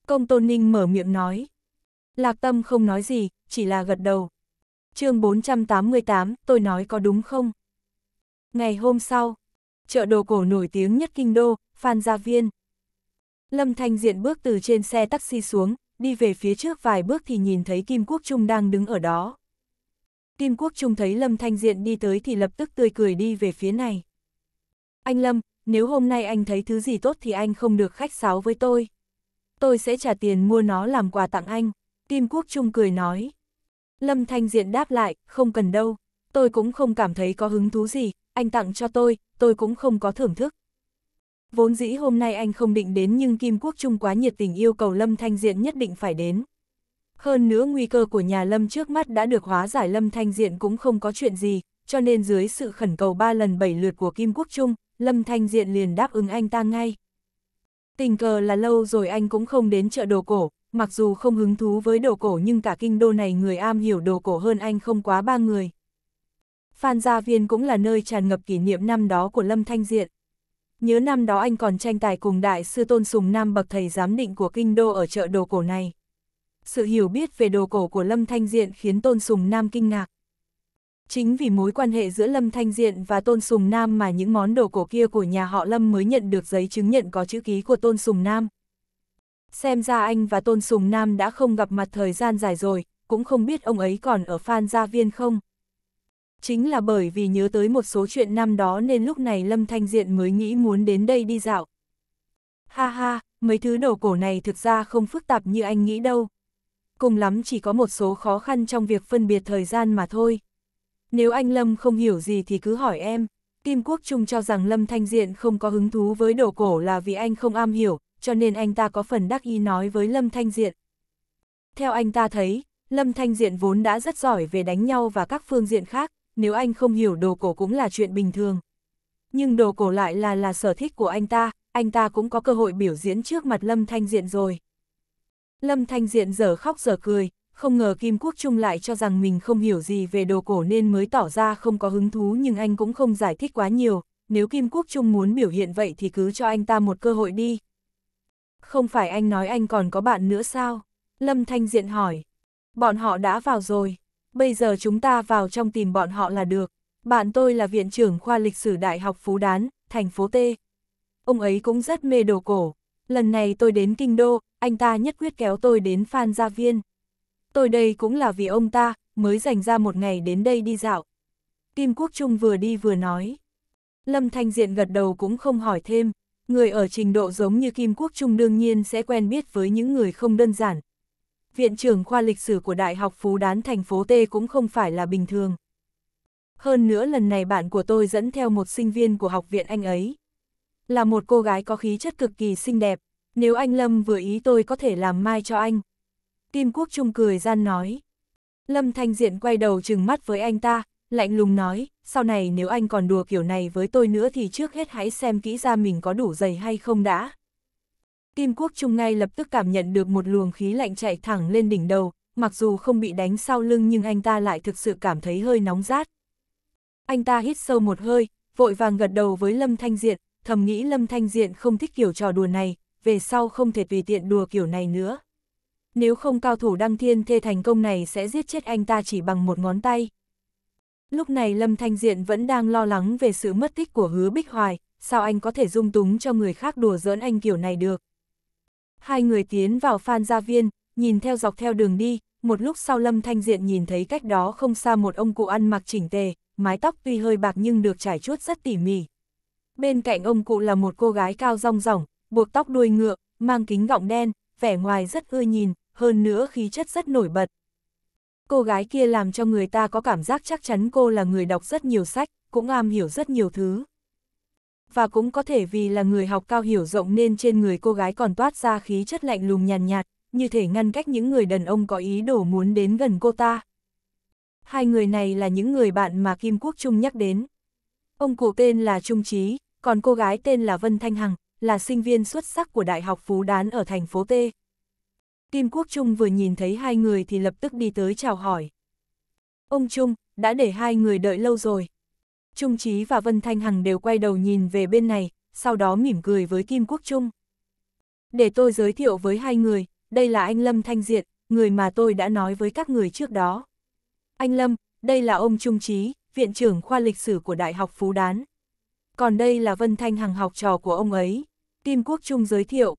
A: Công Tôn Ninh mở miệng nói. Lạc Tâm không nói gì, chỉ là gật đầu. chương 488, tôi nói có đúng không? Ngày hôm sau, chợ đồ cổ nổi tiếng nhất kinh đô, Phan Gia Viên. Lâm Thanh Diện bước từ trên xe taxi xuống, đi về phía trước vài bước thì nhìn thấy Kim Quốc Trung đang đứng ở đó. Kim Quốc Trung thấy Lâm Thanh Diện đi tới thì lập tức tươi cười đi về phía này. Anh Lâm, nếu hôm nay anh thấy thứ gì tốt thì anh không được khách sáo với tôi. Tôi sẽ trả tiền mua nó làm quà tặng anh. Kim Quốc Trung cười nói. Lâm Thanh Diện đáp lại, không cần đâu. Tôi cũng không cảm thấy có hứng thú gì, anh tặng cho tôi, tôi cũng không có thưởng thức. Vốn dĩ hôm nay anh không định đến nhưng Kim Quốc Trung quá nhiệt tình yêu cầu Lâm Thanh Diện nhất định phải đến. Hơn nữa nguy cơ của nhà Lâm trước mắt đã được hóa giải Lâm Thanh Diện cũng không có chuyện gì, cho nên dưới sự khẩn cầu ba lần bảy lượt của Kim Quốc Trung, Lâm Thanh Diện liền đáp ứng anh ta ngay. Tình cờ là lâu rồi anh cũng không đến chợ đồ cổ, mặc dù không hứng thú với đồ cổ nhưng cả kinh đô này người am hiểu đồ cổ hơn anh không quá ba người. Phan Gia Viên cũng là nơi tràn ngập kỷ niệm năm đó của Lâm Thanh Diện. Nhớ năm đó anh còn tranh tài cùng đại sư Tôn Sùng Nam bậc thầy giám định của kinh đô ở chợ đồ cổ này. Sự hiểu biết về đồ cổ của Lâm Thanh Diện khiến Tôn Sùng Nam kinh ngạc. Chính vì mối quan hệ giữa Lâm Thanh Diện và Tôn Sùng Nam mà những món đồ cổ kia của nhà họ Lâm mới nhận được giấy chứng nhận có chữ ký của Tôn Sùng Nam. Xem ra anh và Tôn Sùng Nam đã không gặp mặt thời gian dài rồi, cũng không biết ông ấy còn ở Phan Gia Viên không. Chính là bởi vì nhớ tới một số chuyện năm đó nên lúc này Lâm Thanh Diện mới nghĩ muốn đến đây đi dạo. Ha ha, mấy thứ đồ cổ này thực ra không phức tạp như anh nghĩ đâu. Cùng lắm chỉ có một số khó khăn trong việc phân biệt thời gian mà thôi. Nếu anh Lâm không hiểu gì thì cứ hỏi em. Kim Quốc Trung cho rằng Lâm Thanh Diện không có hứng thú với đồ cổ là vì anh không am hiểu, cho nên anh ta có phần đắc ý nói với Lâm Thanh Diện. Theo anh ta thấy, Lâm Thanh Diện vốn đã rất giỏi về đánh nhau và các phương diện khác, nếu anh không hiểu đồ cổ cũng là chuyện bình thường. Nhưng đồ cổ lại là là sở thích của anh ta, anh ta cũng có cơ hội biểu diễn trước mặt Lâm Thanh Diện rồi. Lâm Thanh Diện giờ khóc giờ cười, không ngờ Kim Quốc Trung lại cho rằng mình không hiểu gì về đồ cổ nên mới tỏ ra không có hứng thú nhưng anh cũng không giải thích quá nhiều, nếu Kim Quốc Trung muốn biểu hiện vậy thì cứ cho anh ta một cơ hội đi. Không phải anh nói anh còn có bạn nữa sao? Lâm Thanh Diện hỏi. Bọn họ đã vào rồi, bây giờ chúng ta vào trong tìm bọn họ là được. Bạn tôi là viện trưởng khoa lịch sử Đại học Phú Đán, thành phố T. Ông ấy cũng rất mê đồ cổ. Lần này tôi đến Kinh Đô, anh ta nhất quyết kéo tôi đến Phan Gia Viên tôi đây cũng là vì ông ta, mới dành ra một ngày đến đây đi dạo. Kim Quốc Trung vừa đi vừa nói. Lâm Thanh Diện gật đầu cũng không hỏi thêm, người ở trình độ giống như Kim Quốc Trung đương nhiên sẽ quen biết với những người không đơn giản. Viện trưởng khoa lịch sử của Đại học Phú Đán thành phố T cũng không phải là bình thường. Hơn nữa lần này bạn của tôi dẫn theo một sinh viên của học viện anh ấy. Là một cô gái có khí chất cực kỳ xinh đẹp, nếu anh Lâm vừa ý tôi có thể làm mai cho anh. Kim Quốc Trung cười gian nói. Lâm Thanh Diện quay đầu trừng mắt với anh ta, lạnh lùng nói, sau này nếu anh còn đùa kiểu này với tôi nữa thì trước hết hãy xem kỹ ra mình có đủ dày hay không đã. Kim Quốc Trung ngay lập tức cảm nhận được một luồng khí lạnh chạy thẳng lên đỉnh đầu, mặc dù không bị đánh sau lưng nhưng anh ta lại thực sự cảm thấy hơi nóng rát. Anh ta hít sâu một hơi, vội vàng gật đầu với Lâm Thanh Diện, thầm nghĩ Lâm Thanh Diện không thích kiểu trò đùa này, về sau không thể tùy tiện đùa kiểu này nữa nếu không cao thủ đăng thiên thê thành công này sẽ giết chết anh ta chỉ bằng một ngón tay. Lúc này Lâm Thanh Diện vẫn đang lo lắng về sự mất tích của hứa Bích Hoài, sao anh có thể dung túng cho người khác đùa giỡn anh kiểu này được. Hai người tiến vào phan gia viên, nhìn theo dọc theo đường đi, một lúc sau Lâm Thanh Diện nhìn thấy cách đó không xa một ông cụ ăn mặc chỉnh tề, mái tóc tuy hơi bạc nhưng được trải chuốt rất tỉ mỉ. Bên cạnh ông cụ là một cô gái cao rong ròng, buộc tóc đuôi ngựa, mang kính gọng đen, vẻ ngoài rất ưa nhìn, hơn nữa khí chất rất nổi bật. Cô gái kia làm cho người ta có cảm giác chắc chắn cô là người đọc rất nhiều sách, cũng am hiểu rất nhiều thứ. Và cũng có thể vì là người học cao hiểu rộng nên trên người cô gái còn toát ra khí chất lạnh lùng nhàn nhạt, nhạt, như thể ngăn cách những người đàn ông có ý đồ muốn đến gần cô ta. Hai người này là những người bạn mà Kim Quốc Trung nhắc đến. Ông cụ tên là Trung Trí, còn cô gái tên là Vân Thanh Hằng, là sinh viên xuất sắc của Đại học Phú Đán ở thành phố T. Kim Quốc Trung vừa nhìn thấy hai người thì lập tức đi tới chào hỏi. Ông Trung, đã để hai người đợi lâu rồi. Trung Chí và Vân Thanh Hằng đều quay đầu nhìn về bên này, sau đó mỉm cười với Kim Quốc Trung. Để tôi giới thiệu với hai người, đây là anh Lâm Thanh Diệt, người mà tôi đã nói với các người trước đó. Anh Lâm, đây là ông Trung Chí, Viện trưởng khoa lịch sử của Đại học Phú Đán. Còn đây là Vân Thanh Hằng học trò của ông ấy. Kim Quốc Trung giới thiệu,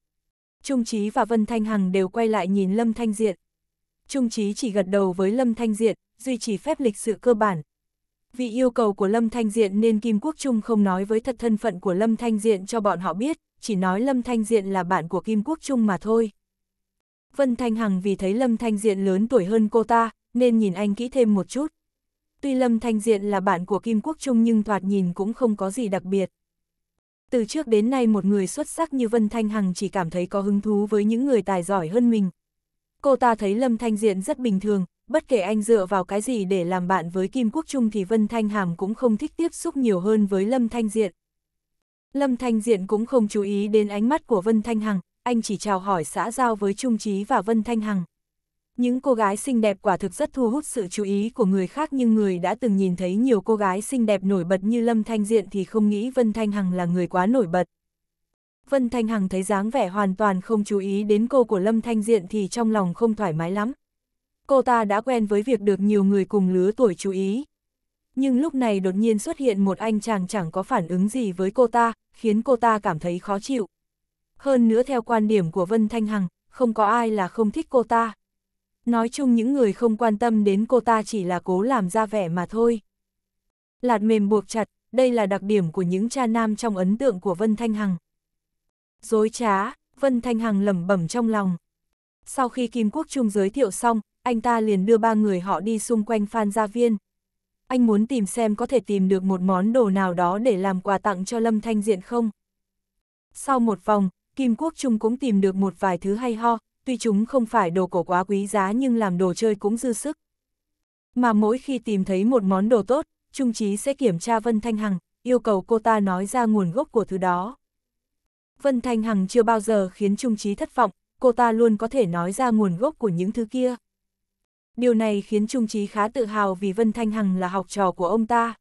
A: Trung Chí và Vân Thanh Hằng đều quay lại nhìn Lâm Thanh Diện. Trung Chí chỉ gật đầu với Lâm Thanh Diện, duy trì phép lịch sự cơ bản. Vì yêu cầu của Lâm Thanh Diện nên Kim Quốc Trung không nói với thật thân phận của Lâm Thanh Diện cho bọn họ biết, chỉ nói Lâm Thanh Diện là bạn của Kim Quốc Trung mà thôi. Vân Thanh Hằng vì thấy Lâm Thanh Diện lớn tuổi hơn cô ta, nên nhìn anh kỹ thêm một chút. Tuy Lâm Thanh Diện là bạn của Kim Quốc Trung nhưng thoạt nhìn cũng không có gì đặc biệt. Từ trước đến nay một người xuất sắc như Vân Thanh Hằng chỉ cảm thấy có hứng thú với những người tài giỏi hơn mình. Cô ta thấy Lâm Thanh Diện rất bình thường, bất kể anh dựa vào cái gì để làm bạn với Kim Quốc Trung thì Vân Thanh Hàm cũng không thích tiếp xúc nhiều hơn với Lâm Thanh Diện. Lâm Thanh Diện cũng không chú ý đến ánh mắt của Vân Thanh Hằng, anh chỉ chào hỏi xã giao với Trung Trí và Vân Thanh Hằng. Những cô gái xinh đẹp quả thực rất thu hút sự chú ý của người khác nhưng người đã từng nhìn thấy nhiều cô gái xinh đẹp nổi bật như Lâm Thanh Diện thì không nghĩ Vân Thanh Hằng là người quá nổi bật. Vân Thanh Hằng thấy dáng vẻ hoàn toàn không chú ý đến cô của Lâm Thanh Diện thì trong lòng không thoải mái lắm. Cô ta đã quen với việc được nhiều người cùng lứa tuổi chú ý. Nhưng lúc này đột nhiên xuất hiện một anh chàng chẳng có phản ứng gì với cô ta, khiến cô ta cảm thấy khó chịu. Hơn nữa theo quan điểm của Vân Thanh Hằng, không có ai là không thích cô ta nói chung những người không quan tâm đến cô ta chỉ là cố làm ra vẻ mà thôi. Lạt mềm buộc chặt, đây là đặc điểm của những cha nam trong ấn tượng của Vân Thanh Hằng. Dối trá, Vân Thanh Hằng lẩm bẩm trong lòng. Sau khi Kim Quốc Trung giới thiệu xong, anh ta liền đưa ba người họ đi xung quanh Phan Gia Viên. Anh muốn tìm xem có thể tìm được một món đồ nào đó để làm quà tặng cho Lâm Thanh Diện không? Sau một vòng, Kim Quốc Trung cũng tìm được một vài thứ hay ho, tuy chúng không phải đồ cổ quá quý giá nhưng làm đồ chơi cũng dư sức. Mà mỗi khi tìm thấy một món đồ tốt, Trung Trí sẽ kiểm tra Vân Thanh Hằng, yêu cầu cô ta nói ra nguồn gốc của thứ đó. Vân Thanh Hằng chưa bao giờ khiến Trung Trí thất vọng, cô ta luôn có thể nói ra nguồn gốc của những thứ kia. Điều này khiến Trung Trí khá tự hào vì Vân Thanh Hằng là học trò của ông ta.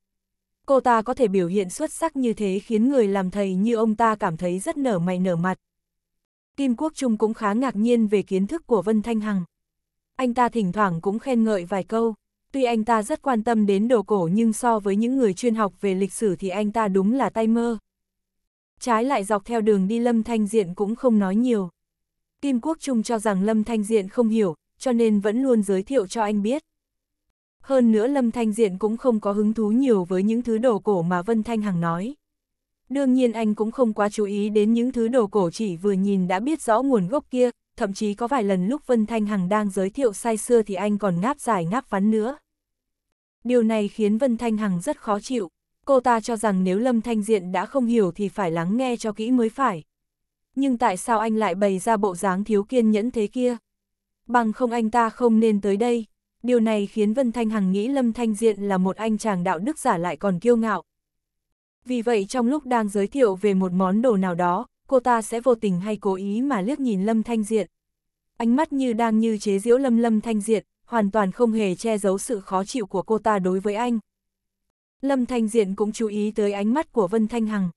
A: Cô ta có thể biểu hiện xuất sắc như thế khiến người làm thầy như ông ta cảm thấy rất nở mày nở mặt. Kim Quốc Trung cũng khá ngạc nhiên về kiến thức của Vân Thanh Hằng. Anh ta thỉnh thoảng cũng khen ngợi vài câu, tuy anh ta rất quan tâm đến đồ cổ nhưng so với những người chuyên học về lịch sử thì anh ta đúng là tay mơ. Trái lại dọc theo đường đi Lâm Thanh Diện cũng không nói nhiều. Kim Quốc Trung cho rằng Lâm Thanh Diện không hiểu, cho nên vẫn luôn giới thiệu cho anh biết. Hơn nữa Lâm Thanh Diện cũng không có hứng thú nhiều với những thứ đồ cổ mà Vân Thanh Hằng nói. Đương nhiên anh cũng không quá chú ý đến những thứ đồ cổ chỉ vừa nhìn đã biết rõ nguồn gốc kia, thậm chí có vài lần lúc Vân Thanh Hằng đang giới thiệu say xưa thì anh còn ngáp dài ngáp vắn nữa. Điều này khiến Vân Thanh Hằng rất khó chịu, cô ta cho rằng nếu Lâm Thanh Diện đã không hiểu thì phải lắng nghe cho kỹ mới phải. Nhưng tại sao anh lại bày ra bộ dáng thiếu kiên nhẫn thế kia? Bằng không anh ta không nên tới đây. Điều này khiến Vân Thanh Hằng nghĩ Lâm Thanh Diện là một anh chàng đạo đức giả lại còn kiêu ngạo, vì vậy trong lúc đang giới thiệu về một món đồ nào đó, cô ta sẽ vô tình hay cố ý mà liếc nhìn Lâm Thanh Diệt. Ánh mắt như đang như chế giễu Lâm Lâm Thanh Diệt, hoàn toàn không hề che giấu sự khó chịu của cô ta đối với anh. Lâm Thanh Diện cũng chú ý tới ánh mắt của Vân Thanh Hằng.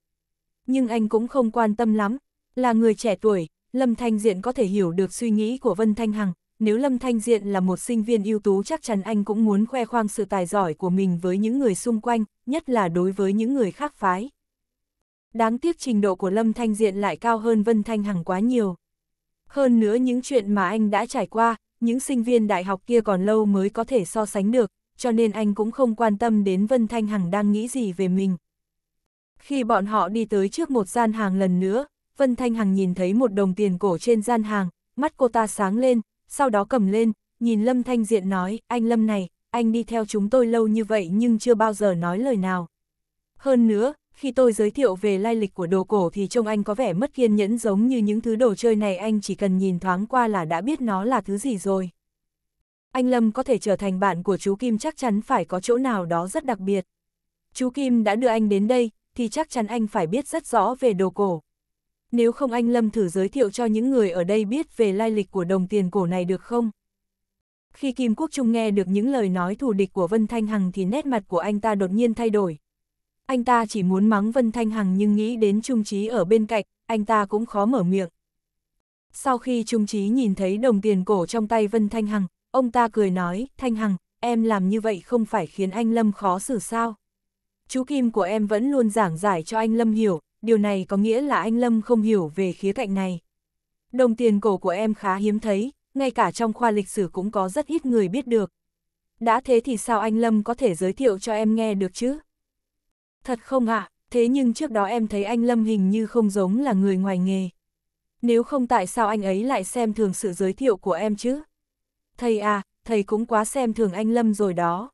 A: Nhưng anh cũng không quan tâm lắm, là người trẻ tuổi, Lâm Thanh Diện có thể hiểu được suy nghĩ của Vân Thanh Hằng, nếu Lâm Thanh Diện là một sinh viên ưu tú chắc chắn anh cũng muốn khoe khoang sự tài giỏi của mình với những người xung quanh, nhất là đối với những người khác phái. Đáng tiếc trình độ của Lâm Thanh Diện lại cao hơn Vân Thanh Hằng quá nhiều. Hơn nữa những chuyện mà anh đã trải qua, những sinh viên đại học kia còn lâu mới có thể so sánh được, cho nên anh cũng không quan tâm đến Vân Thanh Hằng đang nghĩ gì về mình. Khi bọn họ đi tới trước một gian hàng lần nữa, Vân Thanh Hằng nhìn thấy một đồng tiền cổ trên gian hàng, mắt cô ta sáng lên, sau đó cầm lên, nhìn Lâm Thanh Diện nói, anh Lâm này, anh đi theo chúng tôi lâu như vậy nhưng chưa bao giờ nói lời nào. Hơn nữa, khi tôi giới thiệu về lai lịch của đồ cổ thì trông anh có vẻ mất kiên nhẫn giống như những thứ đồ chơi này anh chỉ cần nhìn thoáng qua là đã biết nó là thứ gì rồi. Anh Lâm có thể trở thành bạn của chú Kim chắc chắn phải có chỗ nào đó rất đặc biệt. Chú Kim đã đưa anh đến đây, thì chắc chắn anh phải biết rất rõ về đồ cổ nếu không anh Lâm thử giới thiệu cho những người ở đây biết về lai lịch của đồng tiền cổ này được không? Khi Kim Quốc Trung nghe được những lời nói thù địch của Vân Thanh Hằng thì nét mặt của anh ta đột nhiên thay đổi. Anh ta chỉ muốn mắng Vân Thanh Hằng nhưng nghĩ đến Trung Trí ở bên cạnh, anh ta cũng khó mở miệng. Sau khi Trung Trí nhìn thấy đồng tiền cổ trong tay Vân Thanh Hằng, ông ta cười nói, Thanh Hằng, em làm như vậy không phải khiến anh Lâm khó xử sao? Chú Kim của em vẫn luôn giảng giải cho anh Lâm hiểu, điều này có nghĩa là anh Lâm không hiểu về khía cạnh này. Đồng tiền cổ của em khá hiếm thấy, ngay cả trong khoa lịch sử cũng có rất ít người biết được. Đã thế thì sao anh Lâm có thể giới thiệu cho em nghe được chứ? Thật không ạ, à? thế nhưng trước đó em thấy anh Lâm hình như không giống là người ngoài nghề. Nếu không tại sao anh ấy lại xem thường sự giới thiệu của em chứ? Thầy à, thầy cũng quá xem thường anh Lâm rồi đó.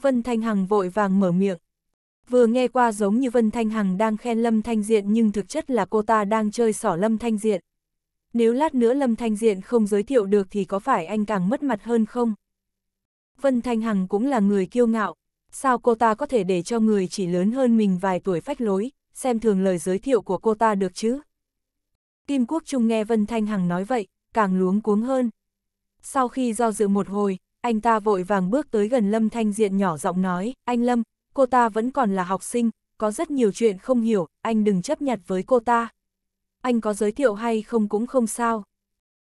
A: Vân Thanh Hằng vội vàng mở miệng vừa nghe qua giống như Vân Thanh Hằng đang khen Lâm Thanh Diện nhưng thực chất là cô ta đang chơi xỏ Lâm Thanh Diện. Nếu lát nữa Lâm Thanh Diện không giới thiệu được thì có phải anh càng mất mặt hơn không? Vân Thanh Hằng cũng là người kiêu ngạo, sao cô ta có thể để cho người chỉ lớn hơn mình vài tuổi phách lối, xem thường lời giới thiệu của cô ta được chứ? Kim Quốc Trung nghe Vân Thanh Hằng nói vậy, càng luống cuống hơn. Sau khi do dự một hồi, anh ta vội vàng bước tới gần Lâm Thanh Diện nhỏ giọng nói, anh Lâm, cô ta vẫn còn là học sinh, có rất nhiều chuyện không hiểu, anh đừng chấp nhặt với cô ta. Anh có giới thiệu hay không cũng không sao.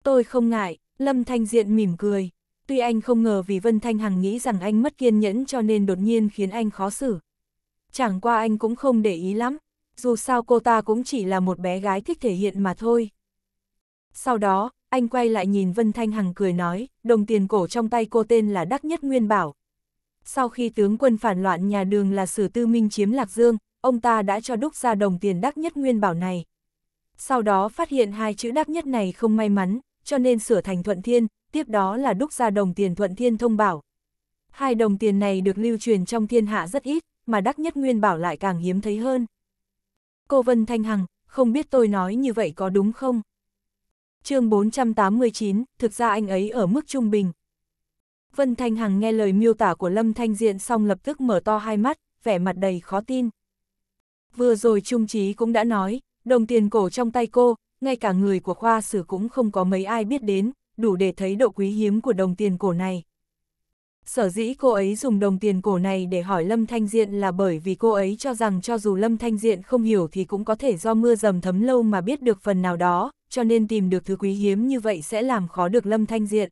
A: Tôi không ngại, Lâm Thanh Diện mỉm cười. Tuy anh không ngờ vì Vân Thanh Hằng nghĩ rằng anh mất kiên nhẫn cho nên đột nhiên khiến anh khó xử. Chẳng qua anh cũng không để ý lắm, dù sao cô ta cũng chỉ là một bé gái thích thể hiện mà thôi. Sau đó, anh quay lại nhìn Vân Thanh Hằng cười nói, đồng tiền cổ trong tay cô tên là Đắc Nhất Nguyên Bảo, sau khi tướng quân phản loạn nhà đường là Sử Tư Minh chiếm Lạc Dương, ông ta đã cho đúc ra đồng tiền đắc nhất nguyên bảo này. Sau đó phát hiện hai chữ đắc nhất này không may mắn, cho nên sửa thành Thuận Thiên, tiếp đó là đúc ra đồng tiền Thuận Thiên thông bảo. Hai đồng tiền này được lưu truyền trong thiên hạ rất ít, mà đắc nhất nguyên bảo lại càng hiếm thấy hơn. Cô Vân Thanh Hằng, không biết tôi nói như vậy có đúng không? chương 489, thực ra anh ấy ở mức trung bình, Vân Thanh Hằng nghe lời miêu tả của Lâm Thanh Diện xong lập tức mở to hai mắt, vẻ mặt đầy khó tin. Vừa rồi Trung Trí cũng đã nói, đồng tiền cổ trong tay cô, ngay cả người của khoa sử cũng không có mấy ai biết đến, đủ để thấy độ quý hiếm của đồng tiền cổ này. Sở dĩ cô ấy dùng đồng tiền cổ này để hỏi Lâm Thanh Diện là bởi vì cô ấy cho rằng cho dù Lâm Thanh Diện không hiểu thì cũng có thể do mưa dầm thấm lâu mà biết được phần nào đó, cho nên tìm được thứ quý hiếm như vậy sẽ làm khó được Lâm Thanh Diện.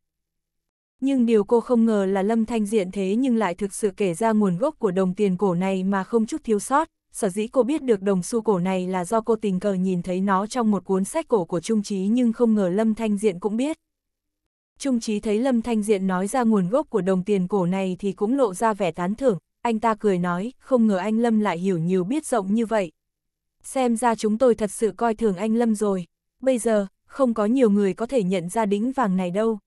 A: Nhưng điều cô không ngờ là Lâm Thanh Diện thế nhưng lại thực sự kể ra nguồn gốc của đồng tiền cổ này mà không chút thiếu sót, sở dĩ cô biết được đồng xu cổ này là do cô tình cờ nhìn thấy nó trong một cuốn sách cổ của Trung Trí nhưng không ngờ Lâm Thanh Diện cũng biết. Trung Trí thấy Lâm Thanh Diện nói ra nguồn gốc của đồng tiền cổ này thì cũng lộ ra vẻ tán thưởng, anh ta cười nói, không ngờ anh Lâm lại hiểu nhiều biết rộng như vậy. Xem ra chúng tôi thật sự coi thường anh Lâm rồi, bây giờ, không có nhiều người có thể nhận ra đính vàng này đâu.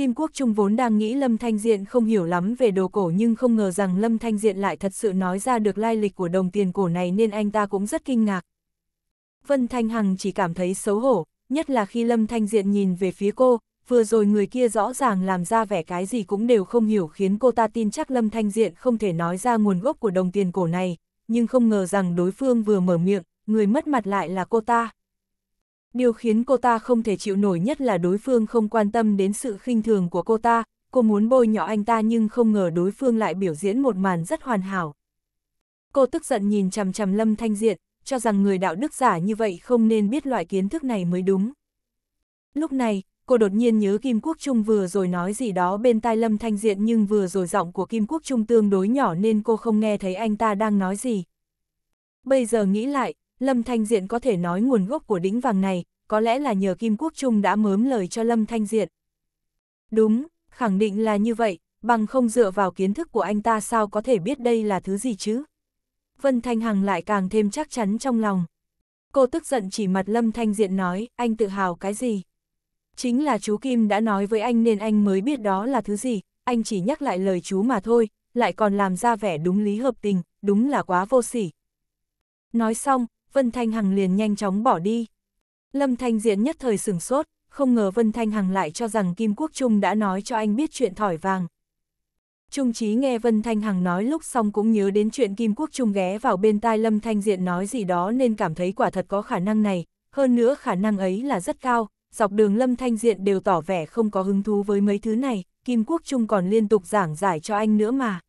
A: Kim Quốc Trung vốn đang nghĩ Lâm Thanh Diện không hiểu lắm về đồ cổ nhưng không ngờ rằng Lâm Thanh Diện lại thật sự nói ra được lai lịch của đồng tiền cổ này nên anh ta cũng rất kinh ngạc. Vân Thanh Hằng chỉ cảm thấy xấu hổ, nhất là khi Lâm Thanh Diện nhìn về phía cô, vừa rồi người kia rõ ràng làm ra vẻ cái gì cũng đều không hiểu khiến cô ta tin chắc Lâm Thanh Diện không thể nói ra nguồn gốc của đồng tiền cổ này, nhưng không ngờ rằng đối phương vừa mở miệng, người mất mặt lại là cô ta. Điều khiến cô ta không thể chịu nổi nhất là đối phương không quan tâm đến sự khinh thường của cô ta, cô muốn bôi nhỏ anh ta nhưng không ngờ đối phương lại biểu diễn một màn rất hoàn hảo. Cô tức giận nhìn chằm chằm Lâm Thanh Diện, cho rằng người đạo đức giả như vậy không nên biết loại kiến thức này mới đúng. Lúc này, cô đột nhiên nhớ Kim Quốc Trung vừa rồi nói gì đó bên tai Lâm Thanh Diện nhưng vừa rồi giọng của Kim Quốc Trung tương đối nhỏ nên cô không nghe thấy anh ta đang nói gì. Bây giờ nghĩ lại, Lâm Thanh Diện có thể nói nguồn gốc của đĩnh vàng này, có lẽ là nhờ Kim Quốc Trung đã mớm lời cho Lâm Thanh Diện. Đúng, khẳng định là như vậy, bằng không dựa vào kiến thức của anh ta sao có thể biết đây là thứ gì chứ. Vân Thanh Hằng lại càng thêm chắc chắn trong lòng. Cô tức giận chỉ mặt Lâm Thanh Diện nói, anh tự hào cái gì? Chính là chú Kim đã nói với anh nên anh mới biết đó là thứ gì, anh chỉ nhắc lại lời chú mà thôi, lại còn làm ra vẻ đúng lý hợp tình, đúng là quá vô sỉ. Nói xong, Vân Thanh Hằng liền nhanh chóng bỏ đi. Lâm Thanh Diễn nhất thời sửng sốt, không ngờ Vân Thanh Hằng lại cho rằng Kim Quốc Trung đã nói cho anh biết chuyện thỏi vàng. Trung Chí nghe Vân Thanh Hằng nói lúc xong cũng nhớ đến chuyện Kim Quốc Trung ghé vào bên tai Lâm Thanh Diện nói gì đó nên cảm thấy quả thật có khả năng này, hơn nữa khả năng ấy là rất cao, dọc đường Lâm Thanh Diện đều tỏ vẻ không có hứng thú với mấy thứ này, Kim Quốc Trung còn liên tục giảng giải cho anh nữa mà.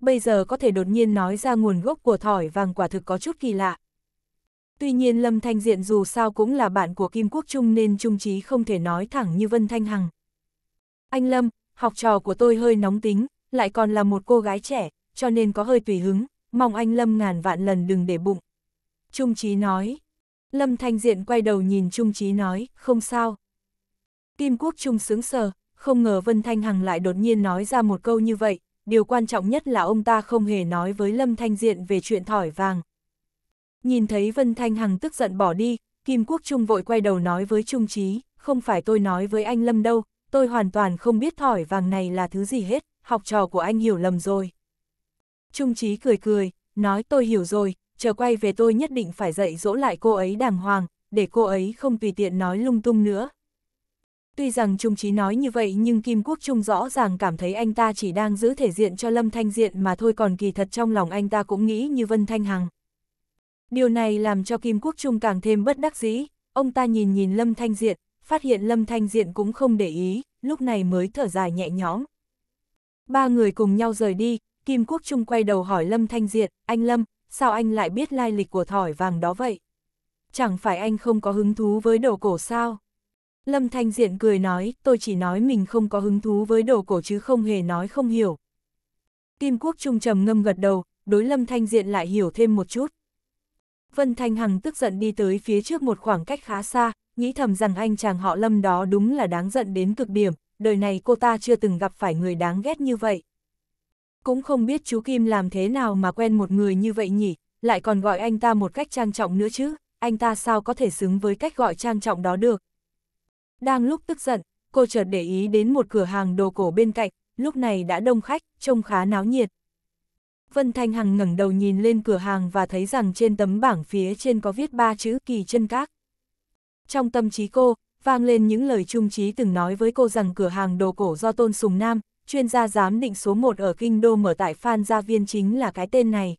A: Bây giờ có thể đột nhiên nói ra nguồn gốc của thỏi vàng quả thực có chút kỳ lạ, Tuy nhiên Lâm Thanh Diện dù sao cũng là bạn của Kim Quốc Trung nên Trung Trí không thể nói thẳng như Vân Thanh Hằng. Anh Lâm, học trò của tôi hơi nóng tính, lại còn là một cô gái trẻ, cho nên có hơi tùy hứng, mong anh Lâm ngàn vạn lần đừng để bụng. Trung Trí nói. Lâm Thanh Diện quay đầu nhìn Trung Trí nói, không sao. Kim Quốc Trung sướng sờ, không ngờ Vân Thanh Hằng lại đột nhiên nói ra một câu như vậy, điều quan trọng nhất là ông ta không hề nói với Lâm Thanh Diện về chuyện thỏi vàng, Nhìn thấy Vân Thanh Hằng tức giận bỏ đi, Kim Quốc Trung vội quay đầu nói với Trung Trí, không phải tôi nói với anh Lâm đâu, tôi hoàn toàn không biết thỏi vàng này là thứ gì hết, học trò của anh hiểu lầm rồi. Trung Trí cười cười, nói tôi hiểu rồi, chờ quay về tôi nhất định phải dạy dỗ lại cô ấy đàng hoàng, để cô ấy không tùy tiện nói lung tung nữa. Tuy rằng Trung Trí nói như vậy nhưng Kim Quốc Trung rõ ràng cảm thấy anh ta chỉ đang giữ thể diện cho Lâm Thanh Diện mà thôi còn kỳ thật trong lòng anh ta cũng nghĩ như Vân Thanh Hằng. Điều này làm cho Kim Quốc Trung càng thêm bất đắc dĩ, ông ta nhìn nhìn Lâm Thanh Diện, phát hiện Lâm Thanh Diện cũng không để ý, lúc này mới thở dài nhẹ nhõm. Ba người cùng nhau rời đi, Kim Quốc Trung quay đầu hỏi Lâm Thanh Diện, anh Lâm, sao anh lại biết lai lịch của thỏi vàng đó vậy? Chẳng phải anh không có hứng thú với đồ cổ sao? Lâm Thanh Diện cười nói, tôi chỉ nói mình không có hứng thú với đồ cổ chứ không hề nói không hiểu. Kim Quốc Trung trầm ngâm gật đầu, đối Lâm Thanh Diện lại hiểu thêm một chút, Vân Thanh Hằng tức giận đi tới phía trước một khoảng cách khá xa, nghĩ thầm rằng anh chàng họ lâm đó đúng là đáng giận đến cực điểm, đời này cô ta chưa từng gặp phải người đáng ghét như vậy. Cũng không biết chú Kim làm thế nào mà quen một người như vậy nhỉ, lại còn gọi anh ta một cách trang trọng nữa chứ, anh ta sao có thể xứng với cách gọi trang trọng đó được. Đang lúc tức giận, cô chợt để ý đến một cửa hàng đồ cổ bên cạnh, lúc này đã đông khách, trông khá náo nhiệt. Vân Thanh Hằng ngẩng đầu nhìn lên cửa hàng và thấy rằng trên tấm bảng phía trên có viết ba chữ kỳ chân các. Trong tâm trí cô, vang lên những lời trung trí từng nói với cô rằng cửa hàng đồ cổ do Tôn Sùng Nam, chuyên gia giám định số 1 ở Kinh Đô mở tại Phan Gia Viên chính là cái tên này.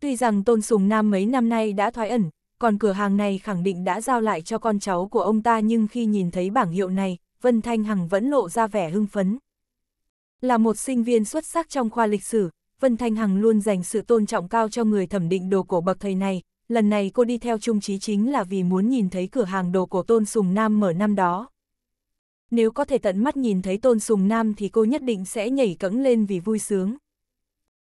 A: Tuy rằng Tôn Sùng Nam mấy năm nay đã thoái ẩn, còn cửa hàng này khẳng định đã giao lại cho con cháu của ông ta nhưng khi nhìn thấy bảng hiệu này, Vân Thanh Hằng vẫn lộ ra vẻ hưng phấn. Là một sinh viên xuất sắc trong khoa lịch sử, Vân Thanh Hằng luôn dành sự tôn trọng cao cho người thẩm định đồ cổ bậc thầy này, lần này cô đi theo Trung Chí chính là vì muốn nhìn thấy cửa hàng đồ cổ Tôn Sùng Nam mở năm đó. Nếu có thể tận mắt nhìn thấy Tôn Sùng Nam thì cô nhất định sẽ nhảy cẫng lên vì vui sướng.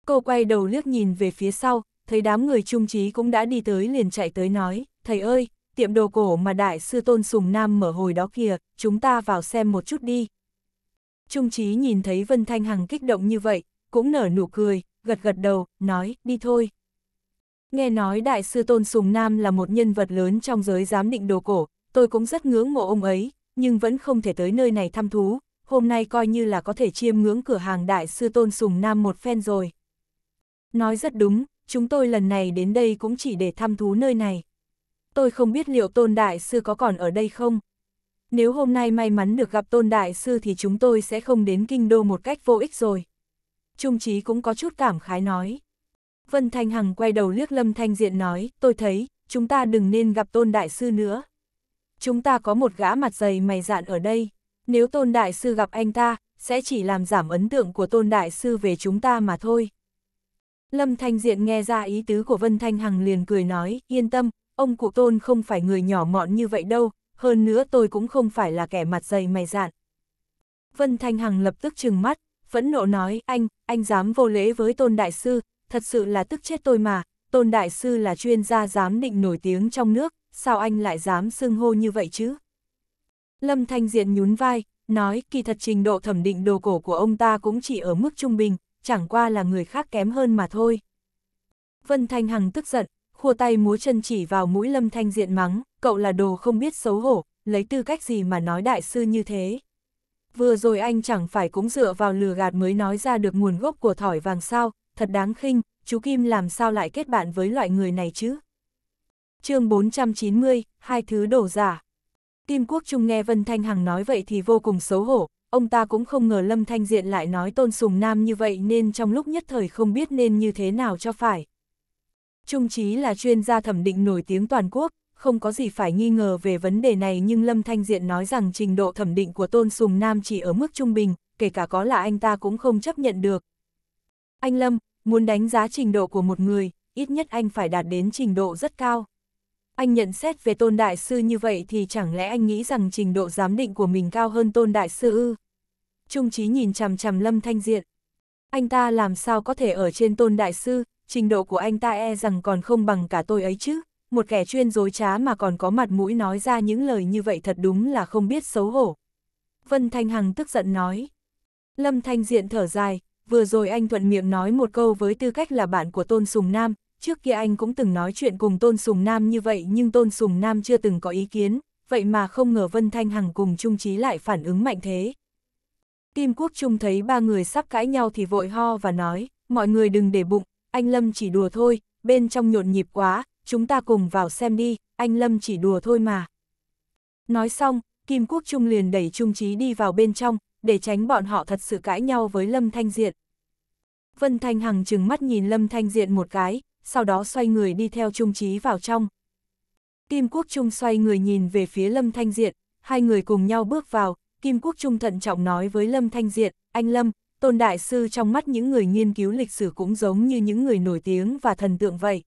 A: Cô quay đầu liếc nhìn về phía sau, thấy đám người Trung Chí cũng đã đi tới liền chạy tới nói, thầy ơi, tiệm đồ cổ mà đại sư Tôn Sùng Nam mở hồi đó kìa, chúng ta vào xem một chút đi. Trung Chí nhìn thấy Vân Thanh Hằng kích động như vậy, cũng nở nụ cười, gật gật đầu, nói, đi thôi. Nghe nói đại sư Tôn Sùng Nam là một nhân vật lớn trong giới giám định đồ cổ, tôi cũng rất ngưỡng mộ ông ấy, nhưng vẫn không thể tới nơi này thăm thú, hôm nay coi như là có thể chiêm ngưỡng cửa hàng đại sư Tôn Sùng Nam một phen rồi. Nói rất đúng, chúng tôi lần này đến đây cũng chỉ để thăm thú nơi này. Tôi không biết liệu Tôn Đại Sư có còn ở đây không? Nếu hôm nay may mắn được gặp Tôn Đại Sư thì chúng tôi sẽ không đến Kinh Đô một cách vô ích rồi. Trung Trí cũng có chút cảm khái nói. Vân Thanh Hằng quay đầu liếc Lâm Thanh Diện nói, tôi thấy, chúng ta đừng nên gặp Tôn Đại Sư nữa. Chúng ta có một gã mặt dày mày dạn ở đây, nếu Tôn Đại Sư gặp anh ta, sẽ chỉ làm giảm ấn tượng của Tôn Đại Sư về chúng ta mà thôi. Lâm Thanh Diện nghe ra ý tứ của Vân Thanh Hằng liền cười nói, yên tâm, ông cụ Tôn không phải người nhỏ mọn như vậy đâu, hơn nữa tôi cũng không phải là kẻ mặt dày mày dạn. Vân Thanh Hằng lập tức trừng mắt, phẫn nộ nói, anh, anh dám vô lễ với Tôn Đại Sư, thật sự là tức chết tôi mà, Tôn Đại Sư là chuyên gia giám định nổi tiếng trong nước, sao anh lại dám xưng hô như vậy chứ? Lâm Thanh Diện nhún vai, nói kỳ thật trình độ thẩm định đồ cổ của ông ta cũng chỉ ở mức trung bình, chẳng qua là người khác kém hơn mà thôi. Vân Thanh Hằng tức giận, khua tay múa chân chỉ vào mũi Lâm Thanh Diện mắng, cậu là đồ không biết xấu hổ, lấy tư cách gì mà nói đại sư như thế vừa rồi anh chẳng phải cũng dựa vào lừa gạt mới nói ra được nguồn gốc của thỏi vàng sao, thật đáng khinh, chú Kim làm sao lại kết bạn với loại người này chứ? chương 490, hai thứ đổ giả. Kim Quốc Trung nghe Vân Thanh Hằng nói vậy thì vô cùng xấu hổ, ông ta cũng không ngờ Lâm Thanh Diện lại nói tôn sùng nam như vậy nên trong lúc nhất thời không biết nên như thế nào cho phải. Trung Chí là chuyên gia thẩm định nổi tiếng toàn quốc, không có gì phải nghi ngờ về vấn đề này nhưng Lâm Thanh Diện nói rằng trình độ thẩm định của Tôn Sùng Nam chỉ ở mức trung bình, kể cả có là anh ta cũng không chấp nhận được. Anh Lâm, muốn đánh giá trình độ của một người, ít nhất anh phải đạt đến trình độ rất cao. Anh nhận xét về Tôn Đại Sư như vậy thì chẳng lẽ anh nghĩ rằng trình độ giám định của mình cao hơn Tôn Đại Sư ư? Trung trí nhìn chằm chằm Lâm Thanh Diện. Anh ta làm sao có thể ở trên Tôn Đại Sư, trình độ của anh ta e rằng còn không bằng cả tôi ấy chứ một kẻ chuyên dối trá mà còn có mặt mũi nói ra những lời như vậy thật đúng là không biết xấu hổ. Vân Thanh Hằng tức giận nói. Lâm Thanh Diện thở dài, vừa rồi anh thuận miệng nói một câu với tư cách là bạn của Tôn Sùng Nam, trước kia anh cũng từng nói chuyện cùng Tôn Sùng Nam như vậy nhưng Tôn Sùng Nam chưa từng có ý kiến, vậy mà không ngờ Vân Thanh Hằng cùng Trung Trí lại phản ứng mạnh thế. Kim Quốc Trung thấy ba người sắp cãi nhau thì vội ho và nói, mọi người đừng để bụng, anh Lâm chỉ đùa thôi, bên trong nhộn nhịp quá, chúng ta cùng vào xem đi, anh Lâm chỉ đùa thôi mà. Nói xong, Kim Quốc Trung liền đẩy Trung Trí đi vào bên trong, để tránh bọn họ thật sự cãi nhau với Lâm Thanh Diện. Vân Thanh Hằng chừng mắt nhìn Lâm Thanh Diện một cái, sau đó xoay người đi theo Trung Trí vào trong. Kim Quốc Trung xoay người nhìn về phía Lâm Thanh Diện, hai người cùng nhau bước vào, Kim Quốc Trung thận trọng nói với Lâm Thanh Diện, anh Lâm, tôn đại sư trong mắt những người nghiên cứu lịch sử cũng giống như những người nổi tiếng và thần tượng vậy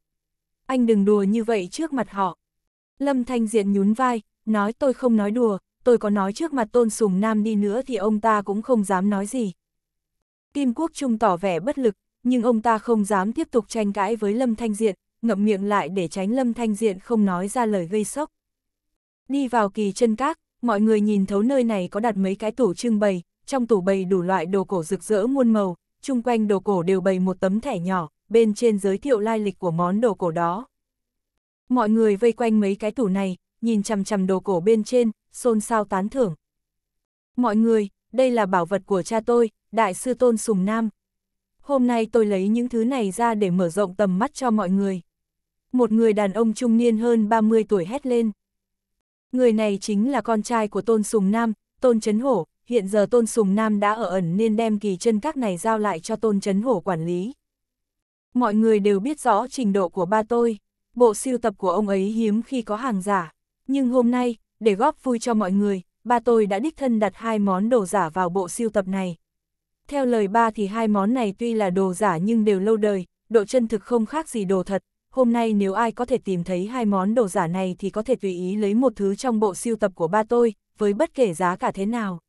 A: anh đừng đùa như vậy trước mặt họ. Lâm Thanh Diện nhún vai, nói tôi không nói đùa, tôi có nói trước mặt Tôn Sùng Nam đi nữa thì ông ta cũng không dám nói gì. Kim Quốc Trung tỏ vẻ bất lực, nhưng ông ta không dám tiếp tục tranh cãi với Lâm Thanh Diện, ngậm miệng lại để tránh Lâm Thanh Diện không nói ra lời gây sốc. Đi vào kỳ chân các, mọi người nhìn thấu nơi này có đặt mấy cái tủ trưng bày, trong tủ bày đủ loại đồ cổ rực rỡ muôn màu, chung quanh đồ cổ đều bày một tấm thẻ nhỏ, bên trên giới thiệu lai lịch của món đồ cổ đó. Mọi người vây quanh mấy cái tủ này, nhìn chằm chằm đồ cổ bên trên, xôn xao tán thưởng. Mọi người, đây là bảo vật của cha tôi, Đại sư Tôn Sùng Nam. Hôm nay tôi lấy những thứ này ra để mở rộng tầm mắt cho mọi người. Một người đàn ông trung niên hơn 30 tuổi hét lên. Người này chính là con trai của Tôn Sùng Nam, Tôn Trấn Hổ, hiện giờ Tôn Sùng Nam đã ở ẩn nên đem kỳ chân các này giao lại cho Tôn Trấn Hổ quản lý. Mọi người đều biết rõ trình độ của ba tôi, bộ siêu tập của ông ấy hiếm khi có hàng giả, nhưng hôm nay, để góp vui cho mọi người, ba tôi đã đích thân đặt hai món đồ giả vào bộ siêu tập này. Theo lời ba thì hai món này tuy là đồ giả nhưng đều lâu đời, độ chân thực không khác gì đồ thật. Hôm nay nếu ai có thể tìm thấy hai món đồ giả này thì có thể tùy ý lấy một thứ trong bộ siêu tập của ba tôi, với bất kể giá cả thế nào.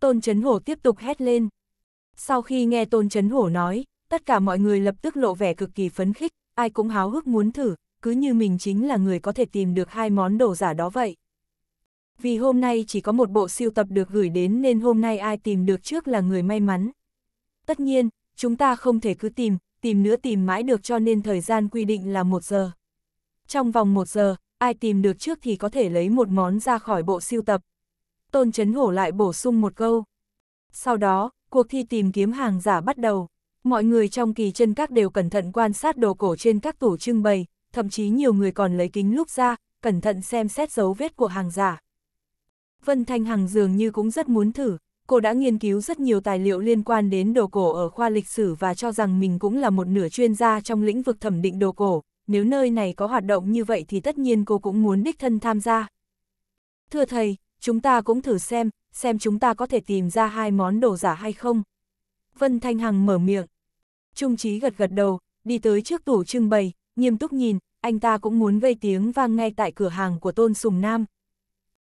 A: Tôn Trấn Hổ tiếp tục hét lên. Sau khi nghe Tôn Trấn Hổ nói, tất cả mọi người lập tức lộ vẻ cực kỳ phấn khích, ai cũng háo hức muốn thử, cứ như mình chính là người có thể tìm được hai món đồ giả đó vậy. Vì hôm nay chỉ có một bộ siêu tập được gửi đến nên hôm nay ai tìm được trước là người may mắn. Tất nhiên, chúng ta không thể cứ tìm, tìm nữa tìm mãi được cho nên thời gian quy định là một giờ. Trong vòng một giờ, ai tìm được trước thì có thể lấy một món ra khỏi bộ siêu tập. Tôn Chấn Hổ lại bổ sung một câu. Sau đó, cuộc thi tìm kiếm hàng giả bắt đầu. Mọi người trong kỳ chân các đều cẩn thận quan sát đồ cổ trên các tủ trưng bày, thậm chí nhiều người còn lấy kính lúc ra, cẩn thận xem xét dấu vết của hàng giả. Vân Thanh Hằng dường như cũng rất muốn thử, cô đã nghiên cứu rất nhiều tài liệu liên quan đến đồ cổ ở khoa lịch sử và cho rằng mình cũng là một nửa chuyên gia trong lĩnh vực thẩm định đồ cổ, nếu nơi này có hoạt động như vậy thì tất nhiên cô cũng muốn đích thân tham gia. Thưa thầy, chúng ta cũng thử xem, xem chúng ta có thể tìm ra hai món đồ giả hay không. Vân Thanh Hằng mở miệng. Trung trí gật gật đầu, đi tới trước tủ trưng bày, nghiêm túc nhìn, anh ta cũng muốn gây tiếng vang ngay tại cửa hàng của Tôn Sùng Nam.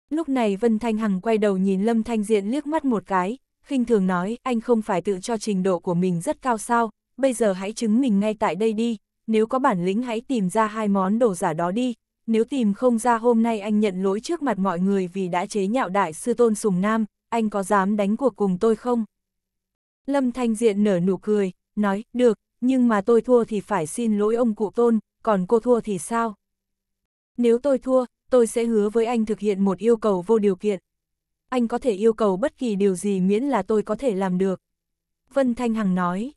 A: Lúc này Vân Thanh Hằng quay đầu nhìn Lâm Thanh Diện liếc mắt một cái, khinh thường nói anh không phải tự cho trình độ của mình rất cao sao, bây giờ hãy chứng mình ngay tại đây đi, nếu có bản lĩnh hãy tìm ra hai món đồ giả đó đi, nếu tìm không ra hôm nay anh nhận lỗi trước mặt mọi người vì đã chế nhạo đại sư Tôn Sùng Nam, anh có dám đánh cuộc cùng tôi không? Lâm Thanh Diện nở nụ cười, nói, được, nhưng mà tôi thua thì phải xin lỗi ông cụ tôn, còn cô thua thì sao? Nếu tôi thua, tôi sẽ hứa với anh thực hiện một yêu cầu vô điều kiện. Anh có thể yêu cầu bất kỳ điều gì miễn là tôi có thể làm được. Vân Thanh Hằng nói,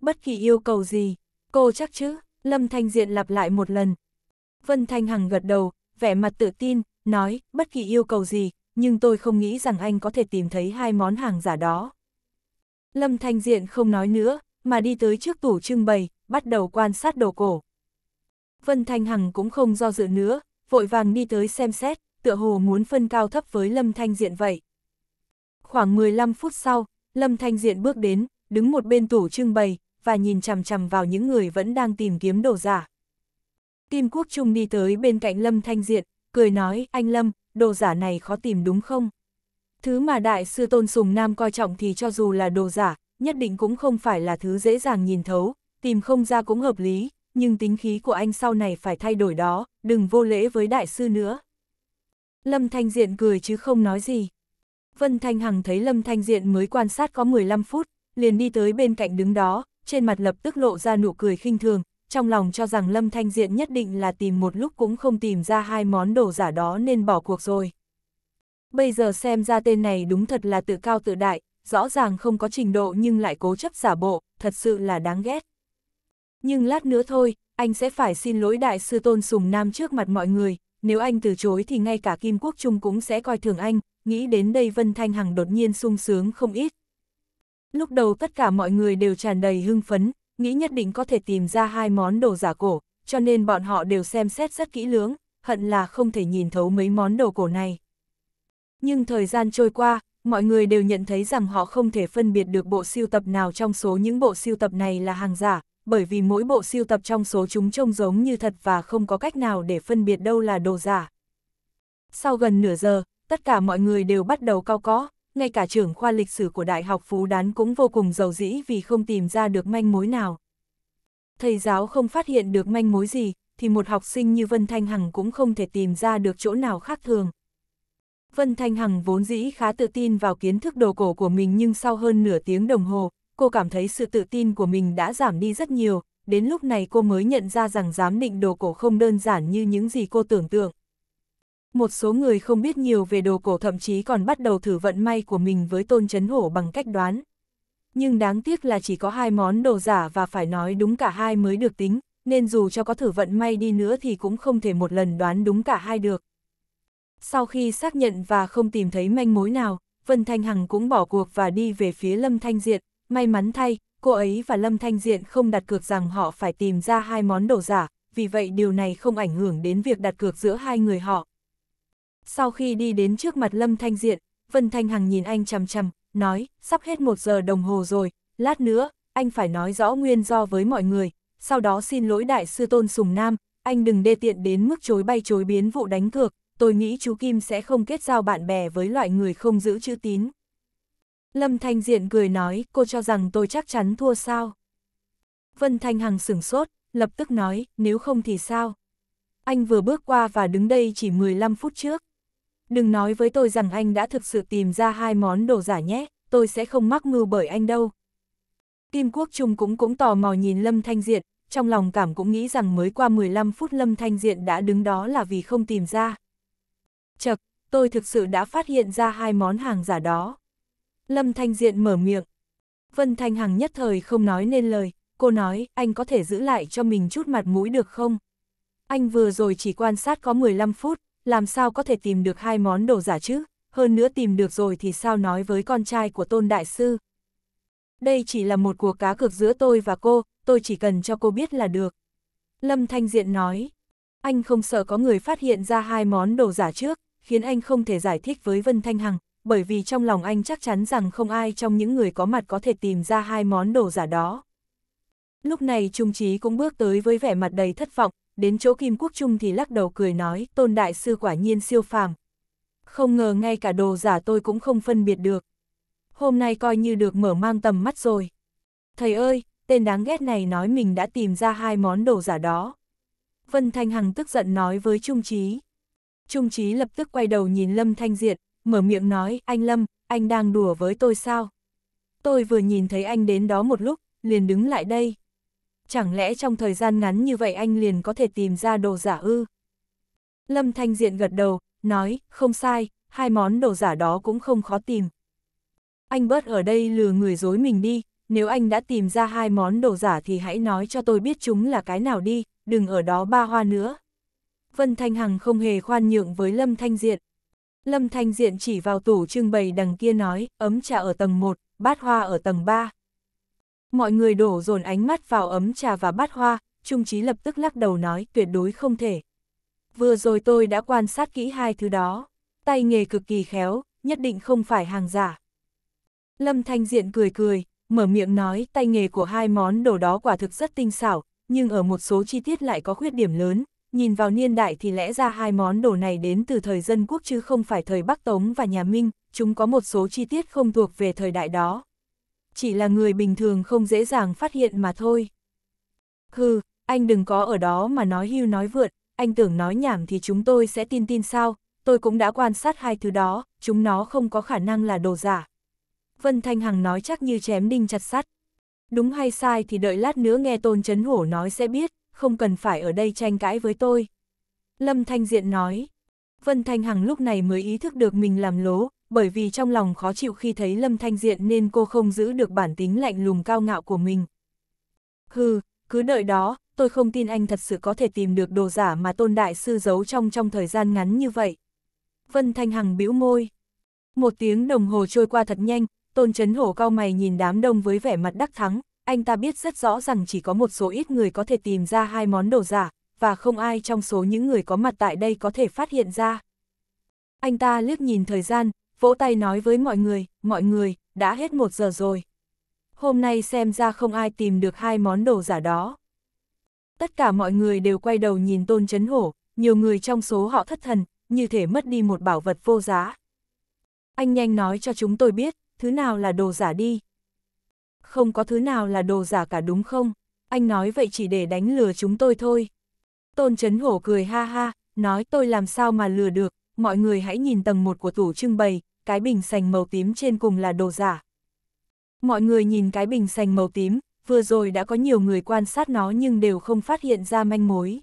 A: bất kỳ yêu cầu gì, cô chắc chứ, Lâm Thanh Diện lặp lại một lần. Vân Thanh Hằng gật đầu, vẻ mặt tự tin, nói, bất kỳ yêu cầu gì, nhưng tôi không nghĩ rằng anh có thể tìm thấy hai món hàng giả đó. Lâm Thanh Diện không nói nữa, mà đi tới trước tủ trưng bày, bắt đầu quan sát đồ cổ. Vân Thanh Hằng cũng không do dự nữa, vội vàng đi tới xem xét, tựa hồ muốn phân cao thấp với Lâm Thanh Diện vậy. Khoảng 15 phút sau, Lâm Thanh Diện bước đến, đứng một bên tủ trưng bày, và nhìn chằm chằm vào những người vẫn đang tìm kiếm đồ giả. Kim Quốc Trung đi tới bên cạnh Lâm Thanh Diện, cười nói, anh Lâm, đồ giả này khó tìm đúng không? Thứ mà đại sư Tôn Sùng Nam coi trọng thì cho dù là đồ giả, nhất định cũng không phải là thứ dễ dàng nhìn thấu, tìm không ra cũng hợp lý, nhưng tính khí của anh sau này phải thay đổi đó, đừng vô lễ với đại sư nữa. Lâm Thanh Diện cười chứ không nói gì. Vân Thanh Hằng thấy Lâm Thanh Diện mới quan sát có 15 phút, liền đi tới bên cạnh đứng đó, trên mặt lập tức lộ ra nụ cười khinh thường, trong lòng cho rằng Lâm Thanh Diện nhất định là tìm một lúc cũng không tìm ra hai món đồ giả đó nên bỏ cuộc rồi. Bây giờ xem ra tên này đúng thật là tự cao tự đại, rõ ràng không có trình độ nhưng lại cố chấp giả bộ, thật sự là đáng ghét. Nhưng lát nữa thôi, anh sẽ phải xin lỗi đại sư tôn sùng nam trước mặt mọi người, nếu anh từ chối thì ngay cả Kim Quốc Trung cũng sẽ coi thường anh, nghĩ đến đây Vân Thanh Hằng đột nhiên sung sướng không ít. Lúc đầu tất cả mọi người đều tràn đầy hưng phấn, nghĩ nhất định có thể tìm ra hai món đồ giả cổ, cho nên bọn họ đều xem xét rất kỹ lưỡng, hận là không thể nhìn thấu mấy món đồ cổ này. Nhưng thời gian trôi qua, mọi người đều nhận thấy rằng họ không thể phân biệt được bộ siêu tập nào trong số những bộ siêu tập này là hàng giả, bởi vì mỗi bộ siêu tập trong số chúng trông giống như thật và không có cách nào để phân biệt đâu là đồ giả. Sau gần nửa giờ, tất cả mọi người đều bắt đầu cao có, ngay cả trưởng khoa lịch sử của Đại học Phú Đán cũng vô cùng giàu dĩ vì không tìm ra được manh mối nào. Thầy giáo không phát hiện được manh mối gì, thì một học sinh như Vân Thanh Hằng cũng không thể tìm ra được chỗ nào khác thường. Vân Thanh Hằng vốn dĩ khá tự tin vào kiến thức đồ cổ của mình nhưng sau hơn nửa tiếng đồng hồ, cô cảm thấy sự tự tin của mình đã giảm đi rất nhiều, đến lúc này cô mới nhận ra rằng giám định đồ cổ không đơn giản như những gì cô tưởng tượng. Một số người không biết nhiều về đồ cổ thậm chí còn bắt đầu thử vận may của mình với tôn chấn hổ bằng cách đoán. Nhưng đáng tiếc là chỉ có hai món đồ giả và phải nói đúng cả hai mới được tính, nên dù cho có thử vận may đi nữa thì cũng không thể một lần đoán đúng cả hai được. Sau khi xác nhận và không tìm thấy manh mối nào, Vân Thanh Hằng cũng bỏ cuộc và đi về phía Lâm Thanh Diện. May mắn thay, cô ấy và Lâm Thanh Diện không đặt cược rằng họ phải tìm ra hai món đồ giả, vì vậy điều này không ảnh hưởng đến việc đặt cược giữa hai người họ. Sau khi đi đến trước mặt Lâm Thanh Diện, Vân Thanh Hằng nhìn anh chằm chằm, nói, sắp hết một giờ đồng hồ rồi, lát nữa, anh phải nói rõ nguyên do với mọi người, sau đó xin lỗi đại sư Tôn Sùng Nam, anh đừng đê tiện đến mức chối bay chối biến vụ đánh cược, tôi nghĩ chú Kim sẽ không kết giao bạn bè với loại người không giữ chữ tín. Lâm Thanh Diện cười nói, cô cho rằng tôi chắc chắn thua sao? Vân Thanh Hằng sửng sốt, lập tức nói, nếu không thì sao? Anh vừa bước qua và đứng đây chỉ 15 phút trước. Đừng nói với tôi rằng anh đã thực sự tìm ra hai món đồ giả nhé, tôi sẽ không mắc mưu bởi anh đâu. Kim Quốc Trung cũng cũng tò mò nhìn Lâm Thanh Diện, trong lòng cảm cũng nghĩ rằng mới qua 15 phút Lâm Thanh Diện đã đứng đó là vì không tìm ra. Chật, tôi thực sự đã phát hiện ra hai món hàng giả đó. Lâm Thanh Diện mở miệng. Vân Thanh Hằng nhất thời không nói nên lời, cô nói, anh có thể giữ lại cho mình chút mặt mũi được không? Anh vừa rồi chỉ quan sát có 15 phút, làm sao có thể tìm được hai món đồ giả chứ? Hơn nữa tìm được rồi thì sao nói với con trai của Tôn Đại Sư? Đây chỉ là một cuộc cá cược giữa tôi và cô, tôi chỉ cần cho cô biết là được. Lâm Thanh Diện nói, anh không sợ có người phát hiện ra hai món đồ giả trước, khiến anh không thể giải thích với Vân Thanh Hằng, bởi vì trong lòng anh chắc chắn rằng không ai trong những người có mặt có thể tìm ra hai món đồ giả đó. Lúc này Trung Trí cũng bước tới với vẻ mặt đầy thất vọng, đến chỗ Kim Quốc Trung thì lắc đầu cười nói, tôn đại sư quả nhiên siêu phàm. Không ngờ ngay cả đồ giả tôi cũng không phân biệt được. Hôm nay coi như được mở mang tầm mắt rồi. Thầy ơi, tên đáng ghét này nói mình đã tìm ra hai món đồ giả đó. Vân Thanh Hằng tức giận nói với Trung Trí. Trung Trí lập tức quay đầu nhìn Lâm Thanh Diệt, mở miệng nói, anh Lâm, anh đang đùa với tôi sao? Tôi vừa nhìn thấy anh đến đó một lúc, liền đứng lại đây. Chẳng lẽ trong thời gian ngắn như vậy anh liền có thể tìm ra đồ giả ư? Lâm Thanh Diện gật đầu, nói, không sai, hai món đồ giả đó cũng không khó tìm. Anh bớt ở đây lừa người dối mình đi, nếu anh đã tìm ra hai món đồ giả thì hãy nói cho tôi biết chúng là cái nào đi, đừng ở đó ba hoa nữa. Vân Thanh Hằng không hề khoan nhượng với Lâm Thanh Diện. Lâm Thanh Diện chỉ vào tủ trưng bày đằng kia nói, ấm trà ở tầng 1, bát hoa ở tầng 3. Mọi người đổ dồn ánh mắt vào ấm trà và bát hoa, Trung trí lập tức lắc đầu nói tuyệt đối không thể. Vừa rồi tôi đã quan sát kỹ hai thứ đó, tay nghề cực kỳ khéo, nhất định không phải hàng giả. Lâm Thanh Diện cười cười, mở miệng nói tay nghề của hai món đồ đó quả thực rất tinh xảo, nhưng ở một số chi tiết lại có khuyết điểm lớn, nhìn vào niên đại thì lẽ ra hai món đồ này đến từ thời dân quốc chứ không phải thời Bắc Tống và nhà Minh, chúng có một số chi tiết không thuộc về thời đại đó. Chỉ là người bình thường không dễ dàng phát hiện mà thôi. Hừ, anh đừng có ở đó mà nói hưu nói vượt, anh tưởng nói nhảm thì chúng tôi sẽ tin tin sao, tôi cũng đã quan sát hai thứ đó, chúng nó không có khả năng là đồ giả. Vân Thanh Hằng nói chắc như chém đinh chặt sắt. Đúng hay sai thì đợi lát nữa nghe Tôn Chấn Hổ nói sẽ biết, không cần phải ở đây tranh cãi với tôi. Lâm Thanh Diện nói. Vân Thanh Hằng lúc này mới ý thức được mình làm lố, bởi vì trong lòng khó chịu khi thấy Lâm Thanh Diện nên cô không giữ được bản tính lạnh lùng cao ngạo của mình. Hừ, cứ đợi đó, tôi không tin anh thật sự có thể tìm được đồ giả mà tôn đại sư giấu trong trong thời gian ngắn như vậy. Vân Thanh Hằng bĩu môi. Một tiếng đồng hồ trôi qua thật nhanh, tôn chấn hổ cao mày nhìn đám đông với vẻ mặt đắc thắng, anh ta biết rất rõ rằng chỉ có một số ít người có thể tìm ra hai món đồ giả, và không ai trong số những người có mặt tại đây có thể phát hiện ra. Anh ta liếc nhìn thời gian, vỗ tay nói với mọi người, mọi người, đã hết một giờ rồi. Hôm nay xem ra không ai tìm được hai món đồ giả đó. Tất cả mọi người đều quay đầu nhìn Tôn Chấn Hổ, nhiều người trong số họ thất thần, như thể mất đi một bảo vật vô giá. Anh nhanh nói cho chúng tôi biết, thứ nào là đồ giả đi, không có thứ nào là đồ giả cả đúng không? Anh nói vậy chỉ để đánh lừa chúng tôi thôi. Tôn Trấn Hổ cười ha ha, nói tôi làm sao mà lừa được, mọi người hãy nhìn tầng 1 của tủ trưng bày, cái bình sành màu tím trên cùng là đồ giả. Mọi người nhìn cái bình sành màu tím, vừa rồi đã có nhiều người quan sát nó nhưng đều không phát hiện ra manh mối.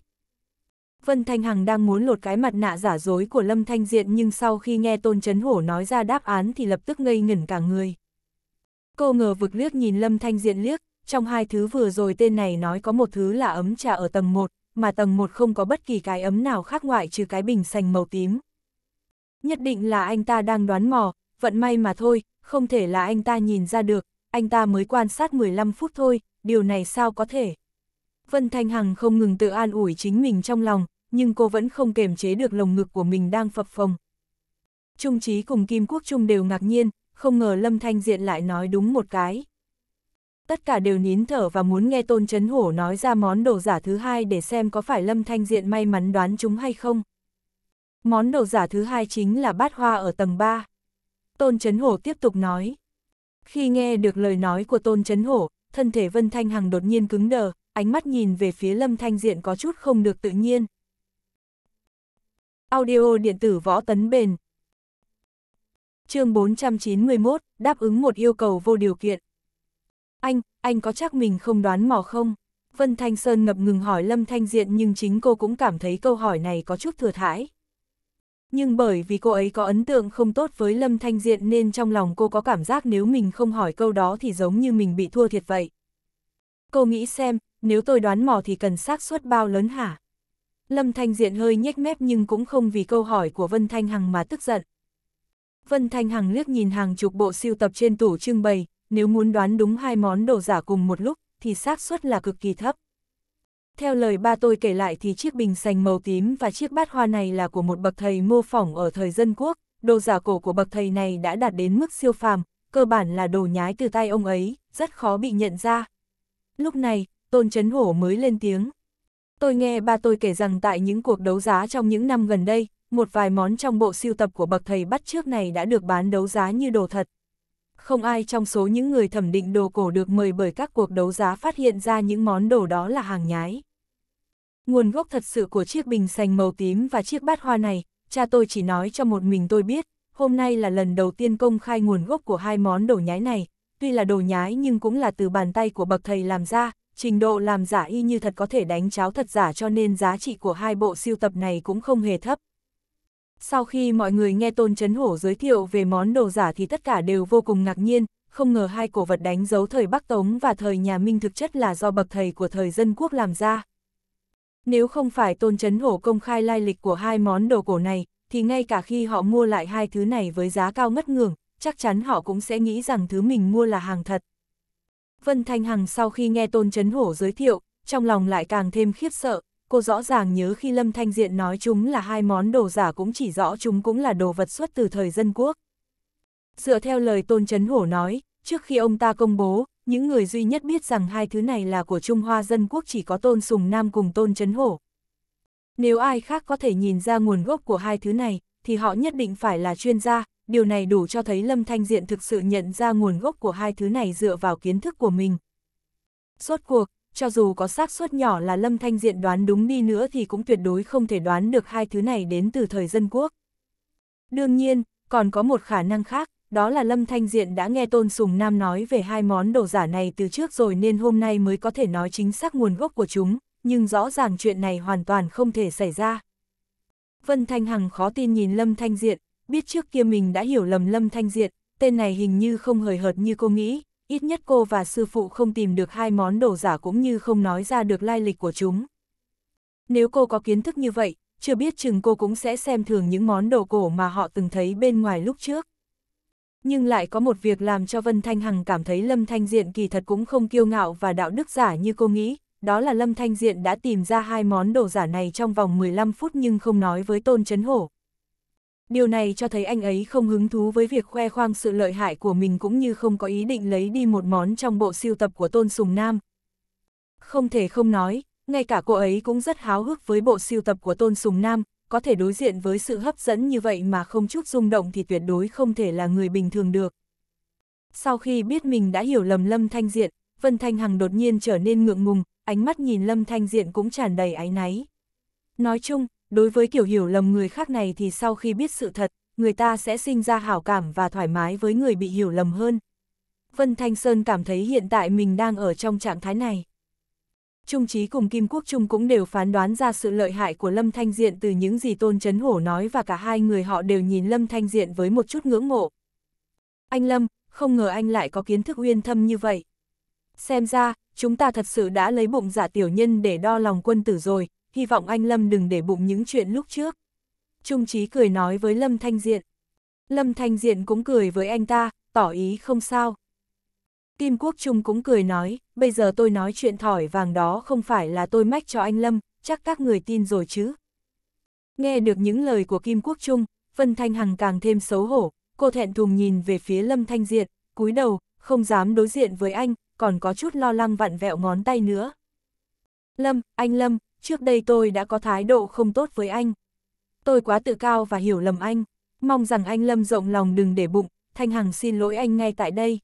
A: Vân Thanh Hằng đang muốn lột cái mặt nạ giả dối của Lâm Thanh Diện nhưng sau khi nghe Tôn Trấn Hổ nói ra đáp án thì lập tức ngây ngẩn cả người. Cô ngờ vực liếc nhìn Lâm Thanh Diện liếc, trong hai thứ vừa rồi tên này nói có một thứ là ấm trà ở tầng 1, mà tầng 1 không có bất kỳ cái ấm nào khác ngoại trừ cái bình sành màu tím. Nhất định là anh ta đang đoán mò, vận may mà thôi, không thể là anh ta nhìn ra được, anh ta mới quan sát 15 phút thôi, điều này sao có thể. Vân Thanh Hằng không ngừng tự an ủi chính mình trong lòng, nhưng cô vẫn không kềm chế được lồng ngực của mình đang phập phồng. Trung trí cùng Kim Quốc Trung đều ngạc nhiên, không ngờ Lâm Thanh Diện lại nói đúng một cái. Tất cả đều nín thở và muốn nghe Tôn Chấn Hổ nói ra món đồ giả thứ hai để xem có phải Lâm Thanh Diện may mắn đoán chúng hay không. Món đồ giả thứ hai chính là bát hoa ở tầng 3. Tôn Chấn Hổ tiếp tục nói. Khi nghe được lời nói của Tôn Chấn Hổ, thân thể Vân Thanh Hằng đột nhiên cứng đờ, ánh mắt nhìn về phía Lâm Thanh Diện có chút không được tự nhiên. Audio điện tử võ tấn bền, chương 491, đáp ứng một yêu cầu vô điều kiện. Anh, anh có chắc mình không đoán mò không? Vân Thanh Sơn ngập ngừng hỏi Lâm Thanh Diện nhưng chính cô cũng cảm thấy câu hỏi này có chút thừa thãi. Nhưng bởi vì cô ấy có ấn tượng không tốt với Lâm Thanh Diện nên trong lòng cô có cảm giác nếu mình không hỏi câu đó thì giống như mình bị thua thiệt vậy. Cô nghĩ xem, nếu tôi đoán mò thì cần xác suất bao lớn hả? Lâm Thanh Diện hơi nhếch mép nhưng cũng không vì câu hỏi của Vân Thanh Hằng mà tức giận. Vân Thanh Hằng liếc nhìn hàng chục bộ siêu tập trên tủ trưng bày, nếu muốn đoán đúng hai món đồ giả cùng một lúc, thì xác suất là cực kỳ thấp. Theo lời ba tôi kể lại thì chiếc bình sành màu tím và chiếc bát hoa này là của một bậc thầy mô phỏng ở thời dân quốc, đồ giả cổ của bậc thầy này đã đạt đến mức siêu phàm, cơ bản là đồ nhái từ tay ông ấy, rất khó bị nhận ra. Lúc này, Tôn Chấn Hổ mới lên tiếng. Tôi nghe ba tôi kể rằng tại những cuộc đấu giá trong những năm gần đây, một vài món trong bộ siêu tập của bậc thầy bắt trước này đã được bán đấu giá như đồ thật. Không ai trong số những người thẩm định đồ cổ được mời bởi các cuộc đấu giá phát hiện ra những món đồ đó là hàng nhái. Nguồn gốc thật sự của chiếc bình sành màu tím và chiếc bát hoa này, cha tôi chỉ nói cho một mình tôi biết, hôm nay là lần đầu tiên công khai nguồn gốc của hai món đồ nhái này, tuy là đồ nhái nhưng cũng là từ bàn tay của bậc thầy làm ra, trình độ làm giả y như thật có thể đánh cháo thật giả cho nên giá trị của hai bộ siêu tập này cũng không hề thấp. Sau khi mọi người nghe Tôn Chấn Hổ giới thiệu về món đồ giả thì tất cả đều vô cùng ngạc nhiên, không ngờ hai cổ vật đánh dấu thời Bắc Tống và thời nhà Minh thực chất là do bậc thầy của thời dân quốc làm ra. Nếu không phải Tôn Chấn Hổ công khai lai lịch của hai món đồ cổ này, thì ngay cả khi họ mua lại hai thứ này với giá cao ngất ngường, chắc chắn họ cũng sẽ nghĩ rằng thứ mình mua là hàng thật. Vân Thanh Hằng sau khi nghe Tôn Chấn Hổ giới thiệu, trong lòng lại càng thêm khiếp sợ, cô rõ ràng nhớ khi Lâm Thanh Diện nói chúng là hai món đồ giả cũng chỉ rõ chúng cũng là đồ vật xuất từ thời dân quốc. Dựa theo lời Tôn Trấn Hổ nói, trước khi ông ta công bố, những người duy nhất biết rằng hai thứ này là của Trung Hoa dân quốc chỉ có Tôn Sùng Nam cùng Tôn Trấn Hổ. Nếu ai khác có thể nhìn ra nguồn gốc của hai thứ này, thì họ nhất định phải là chuyên gia, điều này đủ cho thấy Lâm Thanh Diện thực sự nhận ra nguồn gốc của hai thứ này dựa vào kiến thức của mình. Suốt cuộc, cho dù có xác suất nhỏ là Lâm Thanh Diện đoán đúng đi nữa thì cũng tuyệt đối không thể đoán được hai thứ này đến từ thời dân quốc. Đương nhiên, còn có một khả năng khác, đó là Lâm Thanh Diện đã nghe Tôn Sùng Nam nói về hai món đồ giả này từ trước rồi nên hôm nay mới có thể nói chính xác nguồn gốc của chúng, nhưng rõ ràng chuyện này hoàn toàn không thể xảy ra. Vân Thanh Hằng khó tin nhìn Lâm Thanh Diện, biết trước kia mình đã hiểu lầm Lâm Thanh Diện, tên này hình như không hời hợt như cô nghĩ, ít nhất cô và sư phụ không tìm được hai món đồ giả cũng như không nói ra được lai lịch của chúng. Nếu cô có kiến thức như vậy, chưa biết chừng cô cũng sẽ xem thường những món đồ cổ mà họ từng thấy bên ngoài lúc trước. Nhưng lại có một việc làm cho Vân Thanh Hằng cảm thấy Lâm Thanh Diện kỳ thật cũng không kiêu ngạo và đạo đức giả như cô nghĩ, đó là Lâm Thanh Diện đã tìm ra hai món đồ giả này trong vòng 15 phút nhưng không nói với Tôn Chấn Hổ, Điều này cho thấy anh ấy không hứng thú với việc khoe khoang sự lợi hại của mình cũng như không có ý định lấy đi một món trong bộ siêu tập của Tôn Sùng Nam. Không thể không nói, ngay cả cô ấy cũng rất háo hức với bộ siêu tập của Tôn Sùng Nam, có thể đối diện với sự hấp dẫn như vậy mà không chút rung động thì tuyệt đối không thể là người bình thường được. Sau khi biết mình đã hiểu lầm Lâm Thanh Diện, Vân Thanh Hằng đột nhiên trở nên ngượng ngùng, ánh mắt nhìn Lâm Thanh Diện cũng tràn đầy áy náy. Nói chung, đối với kiểu hiểu lầm người khác này thì sau khi biết sự thật, người ta sẽ sinh ra hảo cảm và thoải mái với người bị hiểu lầm hơn. Vân Thanh Sơn cảm thấy hiện tại mình đang ở trong trạng thái này. Trung trí cùng Kim Quốc Trung cũng đều phán đoán ra sự lợi hại của Lâm Thanh Diện từ những gì Tôn Trấn Hổ nói và cả hai người họ đều nhìn Lâm Thanh Diện với một chút ngưỡng mộ. Anh Lâm, không ngờ anh lại có kiến thức uyên thâm như vậy. Xem ra, chúng ta thật sự đã lấy bụng giả tiểu nhân để đo lòng quân tử rồi, hy vọng anh Lâm đừng để bụng những chuyện lúc trước. Trung Chí cười nói với Lâm Thanh Diện. Lâm Thanh Diện cũng cười với anh ta, tỏ ý không sao. Kim Quốc Trung cũng cười nói, bây giờ tôi nói chuyện thỏi vàng đó không phải là tôi mách cho anh Lâm, chắc các người tin rồi chứ. Nghe được những lời của Kim Quốc Trung, Vân Thanh Hằng càng thêm xấu hổ, cô thẹn thùng nhìn về phía Lâm Thanh Diện, cúi đầu, không dám đối diện với anh, còn có chút lo lắng vặn vẹo ngón tay nữa. Lâm, anh Lâm, trước đây tôi đã có thái độ không tốt với anh. Tôi quá tự cao và hiểu lầm anh, mong rằng anh Lâm rộng lòng đừng để bụng, Thanh Hằng xin lỗi anh ngay tại đây.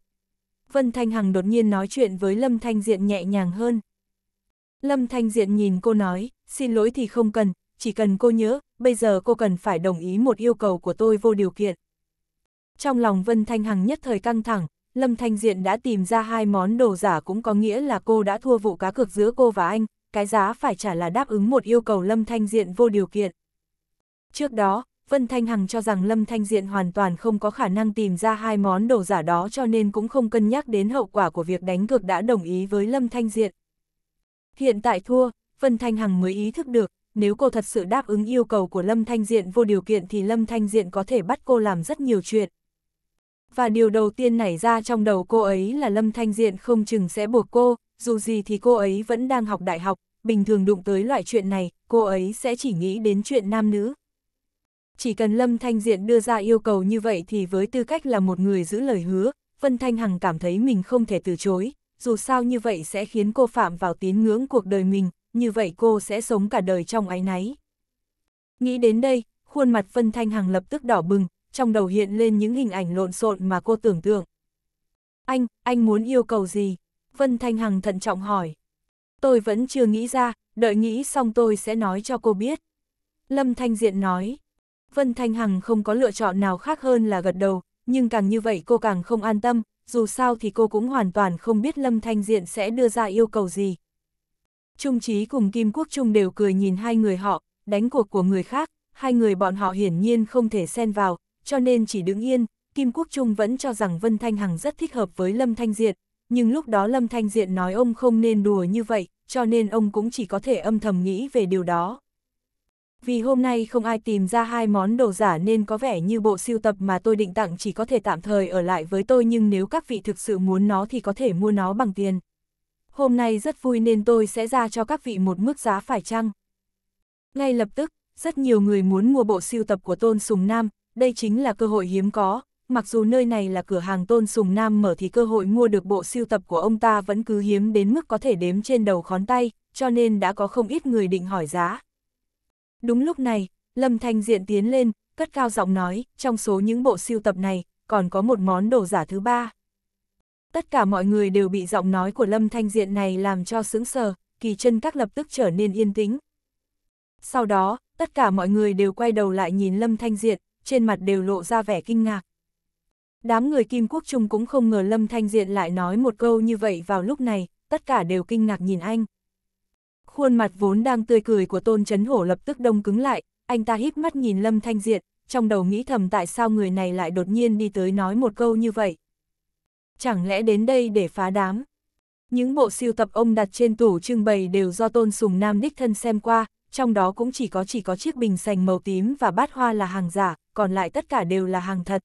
A: Vân Thanh Hằng đột nhiên nói chuyện với Lâm Thanh Diện nhẹ nhàng hơn. Lâm Thanh Diện nhìn cô nói, xin lỗi thì không cần, chỉ cần cô nhớ, bây giờ cô cần phải đồng ý một yêu cầu của tôi vô điều kiện. Trong lòng Vân Thanh Hằng nhất thời căng thẳng, Lâm Thanh Diện đã tìm ra hai món đồ giả cũng có nghĩa là cô đã thua vụ cá cược giữa cô và anh, cái giá phải trả là đáp ứng một yêu cầu Lâm Thanh Diện vô điều kiện. Trước đó, Vân Thanh Hằng cho rằng Lâm Thanh Diện hoàn toàn không có khả năng tìm ra hai món đồ giả đó cho nên cũng không cân nhắc đến hậu quả của việc đánh cược đã đồng ý với Lâm Thanh Diện. Hiện tại thua, Vân Thanh Hằng mới ý thức được, nếu cô thật sự đáp ứng yêu cầu của Lâm Thanh Diện vô điều kiện thì Lâm Thanh Diện có thể bắt cô làm rất nhiều chuyện và điều đầu tiên nảy ra trong đầu cô ấy là Lâm Thanh Diện không chừng sẽ buộc cô, dù gì thì cô ấy vẫn đang học đại học, bình thường đụng tới loại chuyện này, cô ấy sẽ chỉ nghĩ đến chuyện nam nữ. Chỉ cần Lâm Thanh Diện đưa ra yêu cầu như vậy thì với tư cách là một người giữ lời hứa, Vân Thanh Hằng cảm thấy mình không thể từ chối, dù sao như vậy sẽ khiến cô phạm vào tín ngưỡng cuộc đời mình, như vậy cô sẽ sống cả đời trong áy náy. Nghĩ đến đây, khuôn mặt Vân Thanh Hằng lập tức đỏ bừng, trong đầu hiện lên những hình ảnh lộn xộn mà cô tưởng tượng. Anh, anh muốn yêu cầu gì? Vân Thanh Hằng thận trọng hỏi. Tôi vẫn chưa nghĩ ra, đợi nghĩ xong tôi sẽ nói cho cô biết. Lâm Thanh Diện nói. Vân Thanh Hằng không có lựa chọn nào khác hơn là gật đầu, nhưng càng như vậy cô càng không an tâm, dù sao thì cô cũng hoàn toàn không biết Lâm Thanh Diện sẽ đưa ra yêu cầu gì. Trung Chí cùng Kim Quốc Trung đều cười nhìn hai người họ, đánh cuộc của người khác, hai người bọn họ hiển nhiên không thể xen vào, cho nên chỉ đứng yên, Kim Quốc Trung vẫn cho rằng Vân Thanh Hằng rất thích hợp với Lâm Thanh Diện, nhưng lúc đó Lâm Thanh Diện nói ông không nên đùa như vậy, cho nên ông cũng chỉ có thể âm thầm nghĩ về điều đó. Vì hôm nay không ai tìm ra hai món đồ giả nên có vẻ như bộ siêu tập mà tôi định tặng chỉ có thể tạm thời ở lại với tôi nhưng nếu các vị thực sự muốn nó thì có thể mua nó bằng tiền. Hôm nay rất vui nên tôi sẽ ra cho các vị một mức giá phải chăng. Ngay lập tức, rất nhiều người muốn mua bộ siêu tập của Tôn Sùng Nam, đây chính là cơ hội hiếm có, mặc dù nơi này là cửa hàng Tôn Sùng Nam mở thì cơ hội mua được bộ siêu tập của ông ta vẫn cứ hiếm đến mức có thể đếm trên đầu khón tay, cho nên đã có không ít người định hỏi giá. Đúng lúc này, Lâm Thanh Diện tiến lên, cất cao giọng nói, trong số những bộ siêu tập này, còn có một món đồ giả thứ ba. Tất cả mọi người đều bị giọng nói của Lâm Thanh Diện này làm cho sững sờ, kỳ chân các lập tức trở nên yên tĩnh. Sau đó, tất cả mọi người đều quay đầu lại nhìn Lâm Thanh Diện, trên mặt đều lộ ra vẻ kinh ngạc. Đám người Kim Quốc Trung cũng không ngờ Lâm Thanh Diện lại nói một câu như vậy vào lúc này, tất cả đều kinh ngạc nhìn anh. Khuôn mặt vốn đang tươi cười của Tôn Trấn Hổ lập tức đông cứng lại, anh ta hít mắt nhìn Lâm Thanh Diện, trong đầu nghĩ thầm tại sao người này lại đột nhiên đi tới nói một câu như vậy. Chẳng lẽ đến đây để phá đám? Những bộ siêu tập ông đặt trên tủ trưng bày đều do Tôn Sùng Nam đích thân xem qua, trong đó cũng chỉ có chỉ có chiếc bình sành màu tím và bát hoa là hàng giả, còn lại tất cả đều là hàng thật.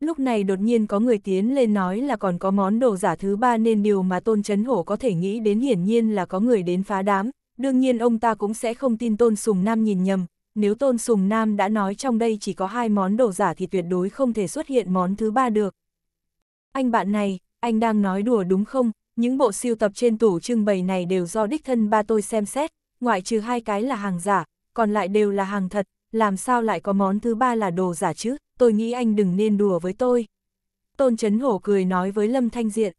A: Lúc này đột nhiên có người tiến lên nói là còn có món đồ giả thứ ba nên điều mà Tôn Chấn Hổ có thể nghĩ đến hiển nhiên là có người đến phá đám, đương nhiên ông ta cũng sẽ không tin Tôn Sùng Nam nhìn nhầm, nếu Tôn Sùng Nam đã nói trong đây chỉ có hai món đồ giả thì tuyệt đối không thể xuất hiện món thứ ba được. Anh bạn này, anh đang nói đùa đúng không? Những bộ siêu tập trên tủ trưng bày này đều do đích thân ba tôi xem xét, ngoại trừ hai cái là hàng giả, còn lại đều là hàng thật, làm sao lại có món thứ ba là đồ giả chứ, tôi nghĩ anh đừng nên đùa với tôi. Tôn Trấn Hổ cười nói với Lâm Thanh Diện.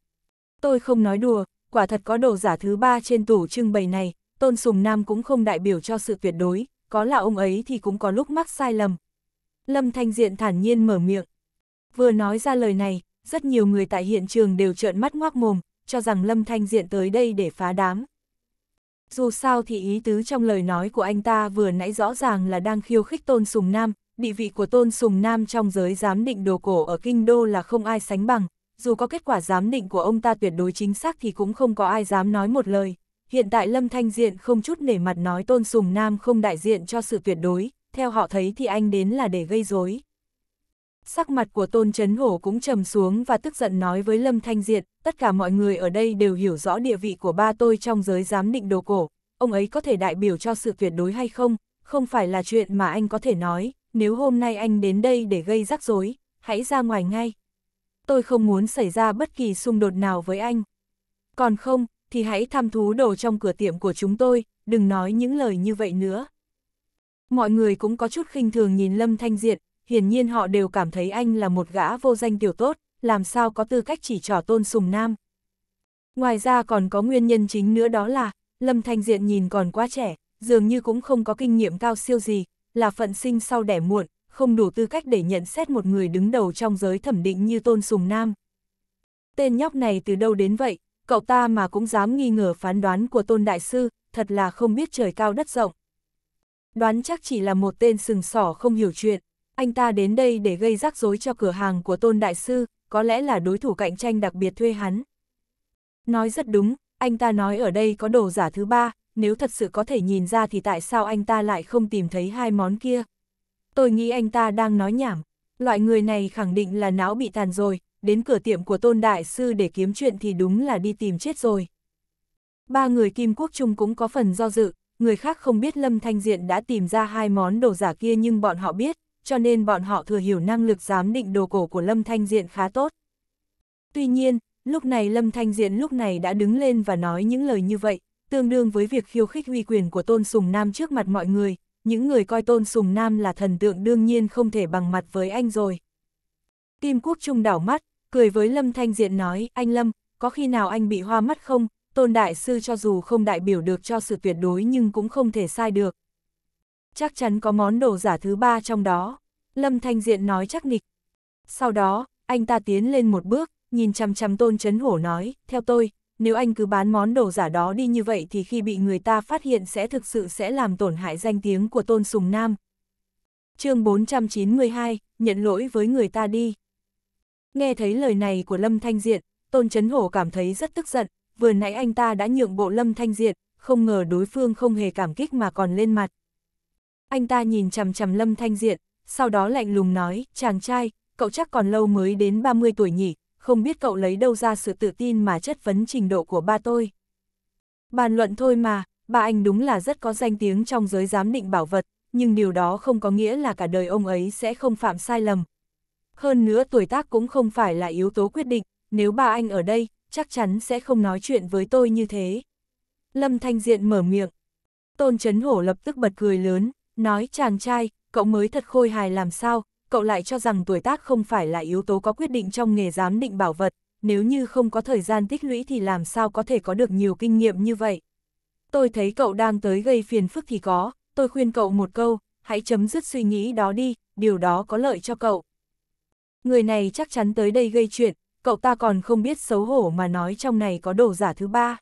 A: Tôi không nói đùa, quả thật có đồ giả thứ ba trên tủ trưng bày này, Tôn Sùng Nam cũng không đại biểu cho sự tuyệt đối, có là ông ấy thì cũng có lúc mắc sai lầm. Lâm Thanh Diện thản nhiên mở miệng. Vừa nói ra lời này, rất nhiều người tại hiện trường đều trợn mắt ngoác mồm, cho rằng Lâm Thanh Diện tới đây để phá đám. Dù sao thì ý tứ trong lời nói của anh ta vừa nãy rõ ràng là đang khiêu khích Tôn Sùng Nam, địa vị của Tôn Sùng Nam trong giới giám định đồ cổ ở Kinh Đô là không ai sánh bằng, dù có kết quả giám định của ông ta tuyệt đối chính xác thì cũng không có ai dám nói một lời. Hiện tại Lâm Thanh Diện không chút nể mặt nói Tôn Sùng Nam không đại diện cho sự tuyệt đối, theo họ thấy thì anh đến là để gây rối sắc mặt của Tôn Chấn Hổ cũng trầm xuống và tức giận nói với Lâm Thanh diện: tất cả mọi người ở đây đều hiểu rõ địa vị của ba tôi trong giới giám định đồ cổ, ông ấy có thể đại biểu cho sự tuyệt đối hay không, không phải là chuyện mà anh có thể nói, nếu hôm nay anh đến đây để gây rắc rối, hãy ra ngoài ngay. Tôi không muốn xảy ra bất kỳ xung đột nào với anh. Còn không, thì hãy thăm thú đồ trong cửa tiệm của chúng tôi, đừng nói những lời như vậy nữa. Mọi người cũng có chút khinh thường nhìn Lâm Thanh diện hiển nhiên họ đều cảm thấy anh là một gã vô danh tiểu tốt, làm sao có tư cách chỉ trỏ tôn sùng nam. Ngoài ra còn có nguyên nhân chính nữa đó là, Lâm Thanh Diện nhìn còn quá trẻ, dường như cũng không có kinh nghiệm cao siêu gì, là phận sinh sau đẻ muộn, không đủ tư cách để nhận xét một người đứng đầu trong giới thẩm định như tôn sùng nam. Tên nhóc này từ đâu đến vậy, cậu ta mà cũng dám nghi ngờ phán đoán của tôn đại sư, thật là không biết trời cao đất rộng. Đoán chắc chỉ là một tên sừng sỏ không hiểu chuyện anh ta đến đây để gây rắc rối cho cửa hàng của Tôn Đại Sư, có lẽ là đối thủ cạnh tranh đặc biệt thuê hắn. Nói rất đúng, anh ta nói ở đây có đồ giả thứ ba, nếu thật sự có thể nhìn ra thì tại sao anh ta lại không tìm thấy hai món kia. Tôi nghĩ anh ta đang nói nhảm, loại người này khẳng định là não bị tàn rồi, đến cửa tiệm của Tôn Đại Sư để kiếm chuyện thì đúng là đi tìm chết rồi. Ba người Kim Quốc Trung cũng có phần do dự, người khác không biết Lâm Thanh Diện đã tìm ra hai món đồ giả kia nhưng bọn họ biết, cho nên bọn họ thừa hiểu năng lực giám định đồ cổ của Lâm Thanh Diện khá tốt. Tuy nhiên, lúc này Lâm Thanh Diện lúc này đã đứng lên và nói những lời như vậy, tương đương với việc khiêu khích uy quyền của Tôn Sùng Nam trước mặt mọi người, những người coi Tôn Sùng Nam là thần tượng đương nhiên không thể bằng mặt với anh rồi. Kim Quốc Trung đảo mắt, cười với Lâm Thanh Diện nói, anh Lâm, có khi nào anh bị hoa mắt không, Tôn Đại Sư cho dù không đại biểu được cho sự tuyệt đối nhưng cũng không thể sai được, chắc chắn có món đồ giả thứ ba trong đó. Lâm Thanh Diện nói chắc nịch. Sau đó, anh ta tiến lên một bước, nhìn chăm chăm Tôn Chấn Hổ nói, theo tôi, nếu anh cứ bán món đồ giả đó đi như vậy thì khi bị người ta phát hiện sẽ thực sự sẽ làm tổn hại danh tiếng của Tôn Sùng Nam. chương 492, nhận lỗi với người ta đi. Nghe thấy lời này của Lâm Thanh Diện, Tôn Chấn Hổ cảm thấy rất tức giận, vừa nãy anh ta đã nhượng bộ Lâm Thanh Diện, không ngờ đối phương không hề cảm kích mà còn lên mặt. Anh ta nhìn chằm chằm Lâm Thanh Diện, sau đó lạnh lùng nói, chàng trai, cậu chắc còn lâu mới đến 30 tuổi nhỉ, không biết cậu lấy đâu ra sự tự tin mà chất vấn trình độ của ba tôi. Bàn luận thôi mà, ba anh đúng là rất có danh tiếng trong giới giám định bảo vật, nhưng điều đó không có nghĩa là cả đời ông ấy sẽ không phạm sai lầm. Hơn nữa tuổi tác cũng không phải là yếu tố quyết định, nếu ba anh ở đây, chắc chắn sẽ không nói chuyện với tôi như thế. Lâm Thanh Diện mở miệng. Tôn Chấn Hổ lập tức bật cười lớn, Nói chàng trai, cậu mới thật khôi hài làm sao, cậu lại cho rằng tuổi tác không phải là yếu tố có quyết định trong nghề giám định bảo vật, nếu như không có thời gian tích lũy thì làm sao có thể có được nhiều kinh nghiệm như vậy. Tôi thấy cậu đang tới gây phiền phức thì có, tôi khuyên cậu một câu, hãy chấm dứt suy nghĩ đó đi, điều đó có lợi cho cậu. Người này chắc chắn tới đây gây chuyện, cậu ta còn không biết xấu hổ mà nói trong này có đồ giả thứ ba.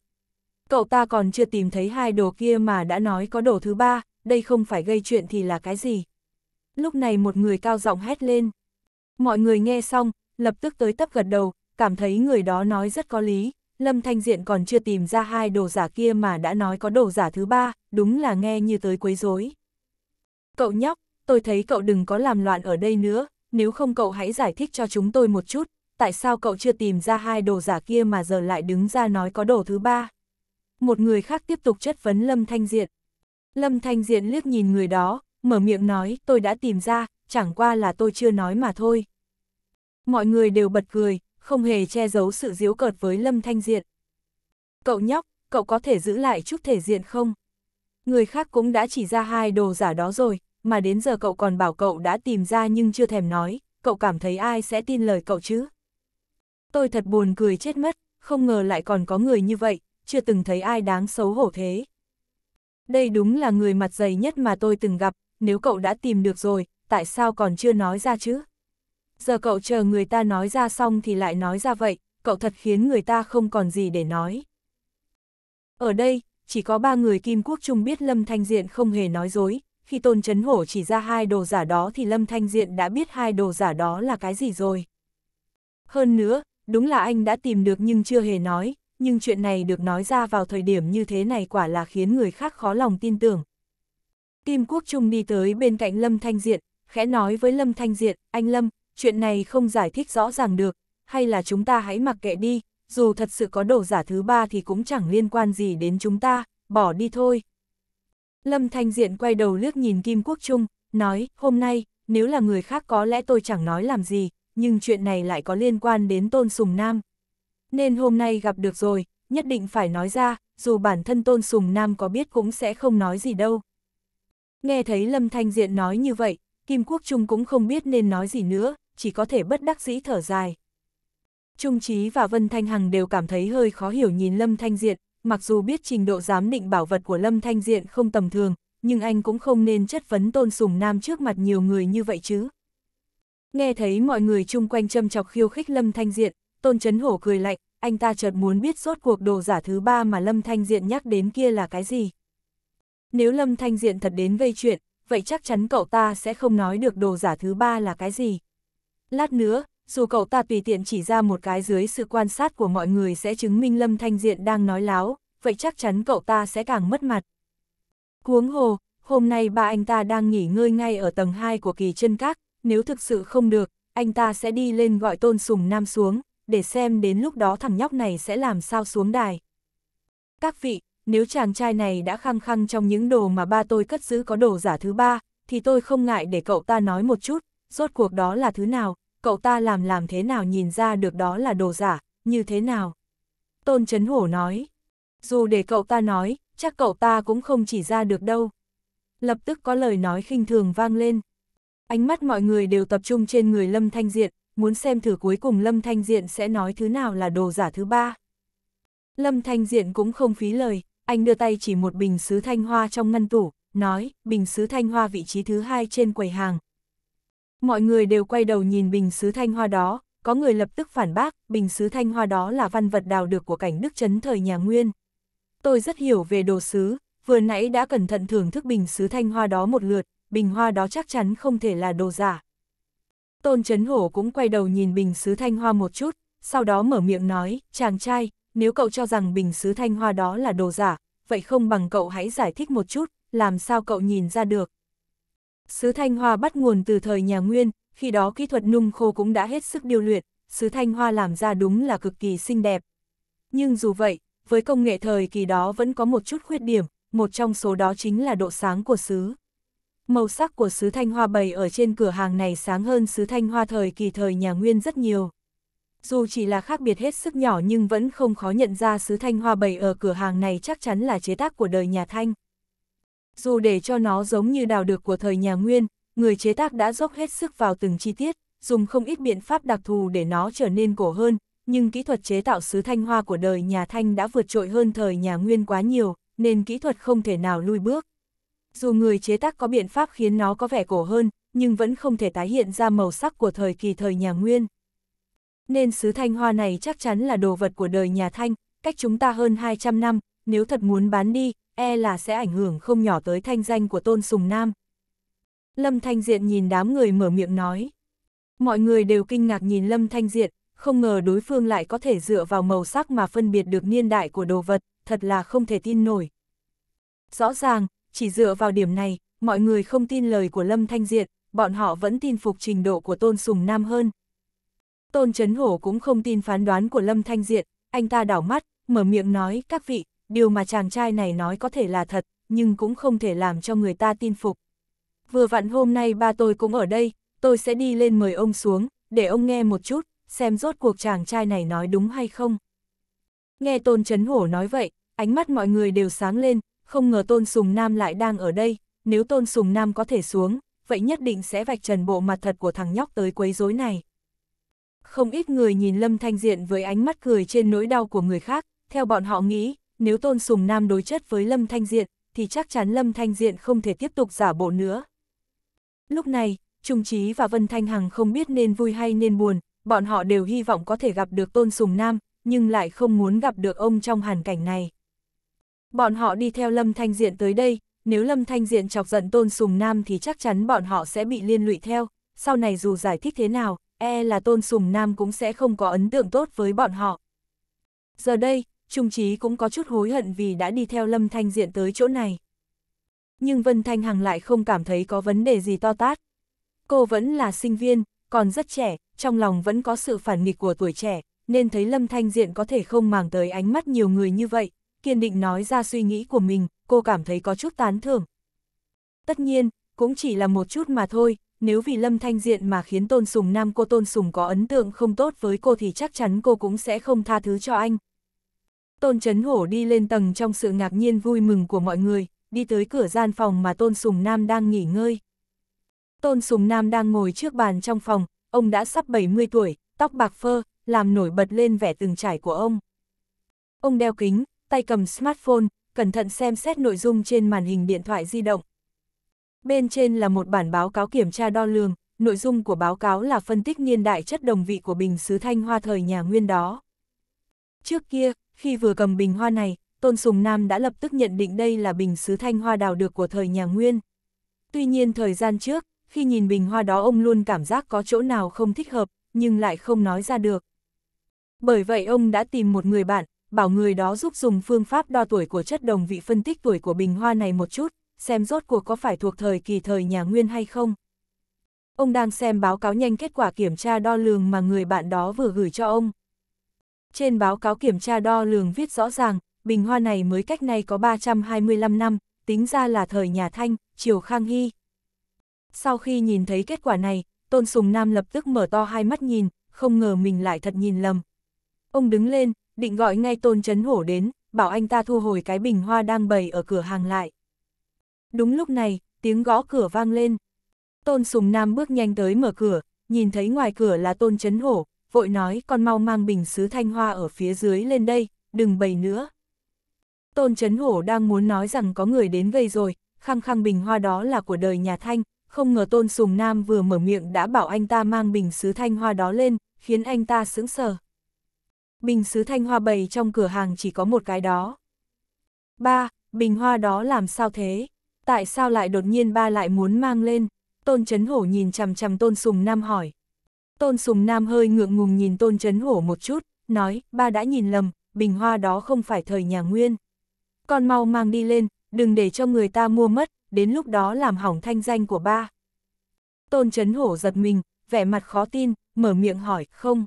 A: Cậu ta còn chưa tìm thấy hai đồ kia mà đã nói có đồ thứ ba, đây không phải gây chuyện thì là cái gì. Lúc này một người cao giọng hét lên. Mọi người nghe xong, lập tức tới tấp gật đầu, cảm thấy người đó nói rất có lý. Lâm Thanh Diện còn chưa tìm ra hai đồ giả kia mà đã nói có đồ giả thứ ba, đúng là nghe như tới quấy rối. Cậu nhóc, tôi thấy cậu đừng có làm loạn ở đây nữa, nếu không cậu hãy giải thích cho chúng tôi một chút, tại sao cậu chưa tìm ra hai đồ giả kia mà giờ lại đứng ra nói có đồ thứ ba. Một người khác tiếp tục chất vấn Lâm Thanh Diện. Lâm Thanh Diện liếc nhìn người đó, mở miệng nói tôi đã tìm ra, chẳng qua là tôi chưa nói mà thôi. Mọi người đều bật cười, không hề che giấu sự diếu cợt với Lâm Thanh Diện. Cậu nhóc, cậu có thể giữ lại chút thể diện không? Người khác cũng đã chỉ ra hai đồ giả đó rồi, mà đến giờ cậu còn bảo cậu đã tìm ra nhưng chưa thèm nói, cậu cảm thấy ai sẽ tin lời cậu chứ? Tôi thật buồn cười chết mất, không ngờ lại còn có người như vậy, chưa từng thấy ai đáng xấu hổ thế đây đúng là người mặt dày nhất mà tôi từng gặp, nếu cậu đã tìm được rồi, tại sao còn chưa nói ra chứ? Giờ cậu chờ người ta nói ra xong thì lại nói ra vậy, cậu thật khiến người ta không còn gì để nói. Ở đây, chỉ có ba người Kim Quốc Trung biết Lâm Thanh Diện không hề nói dối, khi Tôn Trấn Hổ chỉ ra hai đồ giả đó thì Lâm Thanh Diện đã biết hai đồ giả đó là cái gì rồi. Hơn nữa, đúng là anh đã tìm được nhưng chưa hề nói, nhưng chuyện này được nói ra vào thời điểm như thế này quả là khiến người khác khó lòng tin tưởng. Kim Quốc Trung đi tới bên cạnh Lâm Thanh Diện, khẽ nói với Lâm Thanh Diện, anh Lâm, chuyện này không giải thích rõ ràng được, hay là chúng ta hãy mặc kệ đi, dù thật sự có đồ giả thứ ba thì cũng chẳng liên quan gì đến chúng ta, bỏ đi thôi. Lâm Thanh Diện quay đầu lướt nhìn Kim Quốc Trung, nói, hôm nay, nếu là người khác có lẽ tôi chẳng nói làm gì, nhưng chuyện này lại có liên quan đến Tôn Sùng Nam nên hôm nay gặp được rồi, nhất định phải nói ra, dù bản thân Tôn Sùng Nam có biết cũng sẽ không nói gì đâu. Nghe thấy Lâm Thanh Diện nói như vậy, Kim Quốc Trung cũng không biết nên nói gì nữa, chỉ có thể bất đắc dĩ thở dài. Trung Trí và Vân Thanh Hằng đều cảm thấy hơi khó hiểu nhìn Lâm Thanh Diện, mặc dù biết trình độ giám định bảo vật của Lâm Thanh Diện không tầm thường, nhưng anh cũng không nên chất vấn Tôn Sùng Nam trước mặt nhiều người như vậy chứ. Nghe thấy mọi người chung quanh châm chọc khiêu khích Lâm Thanh Diện, Tôn Chấn Hổ cười lạnh, anh ta chợt muốn biết rốt cuộc đồ giả thứ ba mà Lâm Thanh Diện nhắc đến kia là cái gì. Nếu Lâm Thanh Diện thật đến gây chuyện, vậy chắc chắn cậu ta sẽ không nói được đồ giả thứ ba là cái gì. Lát nữa, dù cậu ta tùy tiện chỉ ra một cái dưới sự quan sát của mọi người sẽ chứng minh Lâm Thanh Diện đang nói láo, vậy chắc chắn cậu ta sẽ càng mất mặt. Huống hồ, hôm nay ba anh ta đang nghỉ ngơi ngay ở tầng 2 của kỳ chân các, nếu thực sự không được, anh ta sẽ đi lên gọi tôn sùng nam xuống, để xem đến lúc đó thằng nhóc này sẽ làm sao xuống đài. Các vị, nếu chàng trai này đã khăng khăng trong những đồ mà ba tôi cất giữ có đồ giả thứ ba, thì tôi không ngại để cậu ta nói một chút, rốt cuộc đó là thứ nào, cậu ta làm làm thế nào nhìn ra được đó là đồ giả, như thế nào. Tôn Trấn Hổ nói, dù để cậu ta nói, chắc cậu ta cũng không chỉ ra được đâu. Lập tức có lời nói khinh thường vang lên. Ánh mắt mọi người đều tập trung trên người Lâm Thanh Diện, muốn xem thử cuối cùng Lâm Thanh Diện sẽ nói thứ nào là đồ giả thứ ba. Lâm Thanh Diện cũng không phí lời, anh đưa tay chỉ một bình sứ thanh hoa trong ngăn tủ, nói, bình sứ thanh hoa vị trí thứ hai trên quầy hàng. Mọi người đều quay đầu nhìn bình sứ thanh hoa đó, có người lập tức phản bác, bình sứ thanh hoa đó là văn vật đào được của cảnh đức chấn thời nhà Nguyên. Tôi rất hiểu về đồ sứ, vừa nãy đã cẩn thận thưởng thức bình sứ thanh hoa đó một lượt, bình hoa đó chắc chắn không thể là đồ giả. Tôn Trấn Hổ cũng quay đầu nhìn bình Sứ thanh hoa một chút, sau đó mở miệng nói, chàng trai, nếu cậu cho rằng bình Sứ thanh hoa đó là đồ giả, vậy không bằng cậu hãy giải thích một chút, làm sao cậu nhìn ra được. Sứ thanh hoa bắt nguồn từ thời nhà Nguyên, khi đó kỹ thuật nung khô cũng đã hết sức điêu luyện, sứ thanh hoa làm ra đúng là cực kỳ xinh đẹp. Nhưng dù vậy, với công nghệ thời kỳ đó vẫn có một chút khuyết điểm, một trong số đó chính là độ sáng của sứ màu sắc của sứ thanh hoa bày ở trên cửa hàng này sáng hơn sứ thanh hoa thời kỳ thời nhà Nguyên rất nhiều. Dù chỉ là khác biệt hết sức nhỏ nhưng vẫn không khó nhận ra sứ thanh hoa bày ở cửa hàng này chắc chắn là chế tác của đời nhà Thanh. Dù để cho nó giống như đào được của thời nhà Nguyên, người chế tác đã dốc hết sức vào từng chi tiết, dùng không ít biện pháp đặc thù để nó trở nên cổ hơn, nhưng kỹ thuật chế tạo sứ thanh hoa của đời nhà Thanh đã vượt trội hơn thời nhà Nguyên quá nhiều, nên kỹ thuật không thể nào lui bước dù người chế tác có biện pháp khiến nó có vẻ cổ hơn, nhưng vẫn không thể tái hiện ra màu sắc của thời kỳ thời nhà Nguyên. Nên sứ thanh hoa này chắc chắn là đồ vật của đời nhà Thanh, cách chúng ta hơn 200 năm, nếu thật muốn bán đi, e là sẽ ảnh hưởng không nhỏ tới thanh danh của Tôn Sùng Nam. Lâm Thanh Diện nhìn đám người mở miệng nói. Mọi người đều kinh ngạc nhìn Lâm Thanh Diện, không ngờ đối phương lại có thể dựa vào màu sắc mà phân biệt được niên đại của đồ vật, thật là không thể tin nổi. Rõ ràng, chỉ dựa vào điểm này, mọi người không tin lời của Lâm Thanh diệt bọn họ vẫn tin phục trình độ của Tôn Sùng Nam hơn. Tôn Trấn Hổ cũng không tin phán đoán của Lâm Thanh diệt anh ta đảo mắt, mở miệng nói, các vị, điều mà chàng trai này nói có thể là thật, nhưng cũng không thể làm cho người ta tin phục. Vừa vặn hôm nay ba tôi cũng ở đây, tôi sẽ đi lên mời ông xuống, để ông nghe một chút, xem rốt cuộc chàng trai này nói đúng hay không. Nghe Tôn Trấn Hổ nói vậy, ánh mắt mọi người đều sáng lên, không ngờ Tôn Sùng Nam lại đang ở đây, nếu Tôn Sùng Nam có thể xuống, vậy nhất định sẽ vạch trần bộ mặt thật của thằng nhóc tới quấy rối này. Không ít người nhìn Lâm Thanh Diện với ánh mắt cười trên nỗi đau của người khác, theo bọn họ nghĩ, nếu Tôn Sùng Nam đối chất với Lâm Thanh Diện, thì chắc chắn Lâm Thanh Diện không thể tiếp tục giả bộ nữa. Lúc này, Trung Trí và Vân Thanh Hằng không biết nên vui hay nên buồn, bọn họ đều hy vọng có thể gặp được Tôn Sùng Nam, nhưng lại không muốn gặp được ông trong hoàn cảnh này. Bọn họ đi theo Lâm Thanh Diện tới đây, nếu Lâm Thanh Diện chọc giận Tôn Sùng Nam thì chắc chắn bọn họ sẽ bị liên lụy theo, sau này dù giải thích thế nào, e là Tôn Sùng Nam cũng sẽ không có ấn tượng tốt với bọn họ. Giờ đây, Trung Chí cũng có chút hối hận vì đã đi theo Lâm Thanh Diện tới chỗ này. Nhưng Vân Thanh Hằng lại không cảm thấy có vấn đề gì to tát. Cô vẫn là sinh viên, còn rất trẻ, trong lòng vẫn có sự phản nghịch của tuổi trẻ, nên thấy Lâm Thanh Diện có thể không màng tới ánh mắt nhiều người như vậy, kiên định nói ra suy nghĩ của mình, cô cảm thấy có chút tán thưởng. Tất nhiên, cũng chỉ là một chút mà thôi, nếu vì Lâm Thanh Diện mà khiến Tôn Sùng Nam cô Tôn Sùng có ấn tượng không tốt với cô thì chắc chắn cô cũng sẽ không tha thứ cho anh. Tôn Trấn Hổ đi lên tầng trong sự ngạc nhiên vui mừng của mọi người, đi tới cửa gian phòng mà Tôn Sùng Nam đang nghỉ ngơi. Tôn Sùng Nam đang ngồi trước bàn trong phòng, ông đã sắp 70 tuổi, tóc bạc phơ, làm nổi bật lên vẻ từng trải của ông. Ông đeo kính, tay cầm smartphone, cẩn thận xem xét nội dung trên màn hình điện thoại di động. Bên trên là một bản báo cáo kiểm tra đo lường, nội dung của báo cáo là phân tích niên đại chất đồng vị của bình sứ thanh hoa thời nhà nguyên đó. Trước kia, khi vừa cầm bình hoa này, Tôn Sùng Nam đã lập tức nhận định đây là bình sứ thanh hoa đào được của thời nhà nguyên. Tuy nhiên thời gian trước, khi nhìn bình hoa đó ông luôn cảm giác có chỗ nào không thích hợp, nhưng lại không nói ra được. Bởi vậy ông đã tìm một người bạn, bảo người đó giúp dùng phương pháp đo tuổi của chất đồng vị phân tích tuổi của bình hoa này một chút, xem rốt cuộc có phải thuộc thời kỳ thời nhà Nguyên hay không. Ông đang xem báo cáo nhanh kết quả kiểm tra đo lường mà người bạn đó vừa gửi cho ông. Trên báo cáo kiểm tra đo lường viết rõ ràng, bình hoa này mới cách nay có 325 năm, tính ra là thời nhà Thanh, triều Khang Hy. Sau khi nhìn thấy kết quả này, Tôn Sùng Nam lập tức mở to hai mắt nhìn, không ngờ mình lại thật nhìn lầm. Ông đứng lên, định gọi ngay Tôn Chấn Hổ đến, bảo anh ta thu hồi cái bình hoa đang bày ở cửa hàng lại. Đúng lúc này, tiếng gõ cửa vang lên. Tôn Sùng Nam bước nhanh tới mở cửa, nhìn thấy ngoài cửa là Tôn Chấn Hổ, vội nói con mau mang bình sứ thanh hoa ở phía dưới lên đây, đừng bày nữa. Tôn Chấn Hổ đang muốn nói rằng có người đến gây rồi, khăng khăng bình hoa đó là của đời nhà Thanh, không ngờ Tôn Sùng Nam vừa mở miệng đã bảo anh ta mang bình sứ thanh hoa đó lên, khiến anh ta sững sờ. Bình sứ thanh hoa bày trong cửa hàng chỉ có một cái đó. Ba, bình hoa đó làm sao thế? Tại sao lại đột nhiên ba lại muốn mang lên? Tôn Chấn Hổ nhìn chằm chằm Tôn Sùng Nam hỏi. Tôn Sùng Nam hơi ngượng ngùng nhìn Tôn Chấn Hổ một chút, nói, ba đã nhìn lầm, bình hoa đó không phải thời nhà Nguyên. Con mau mang đi lên, đừng để cho người ta mua mất, đến lúc đó làm hỏng thanh danh của ba. Tôn Chấn Hổ giật mình, vẻ mặt khó tin, mở miệng hỏi, không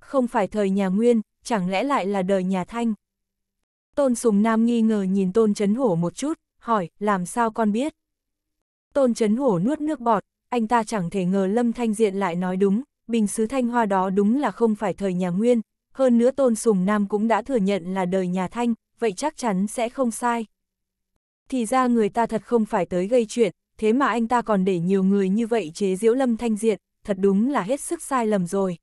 A: không phải thời nhà Nguyên, chẳng lẽ lại là đời nhà Thanh. Tôn Sùng Nam nghi ngờ nhìn Tôn Trấn Hổ một chút, hỏi, làm sao con biết? Tôn Trấn Hổ nuốt nước bọt, anh ta chẳng thể ngờ Lâm Thanh Diện lại nói đúng, bình sứ Thanh Hoa đó đúng là không phải thời nhà Nguyên, hơn nữa Tôn Sùng Nam cũng đã thừa nhận là đời nhà Thanh, vậy chắc chắn sẽ không sai. Thì ra người ta thật không phải tới gây chuyện, thế mà anh ta còn để nhiều người như vậy chế diễu Lâm Thanh Diện, thật đúng là hết sức sai lầm rồi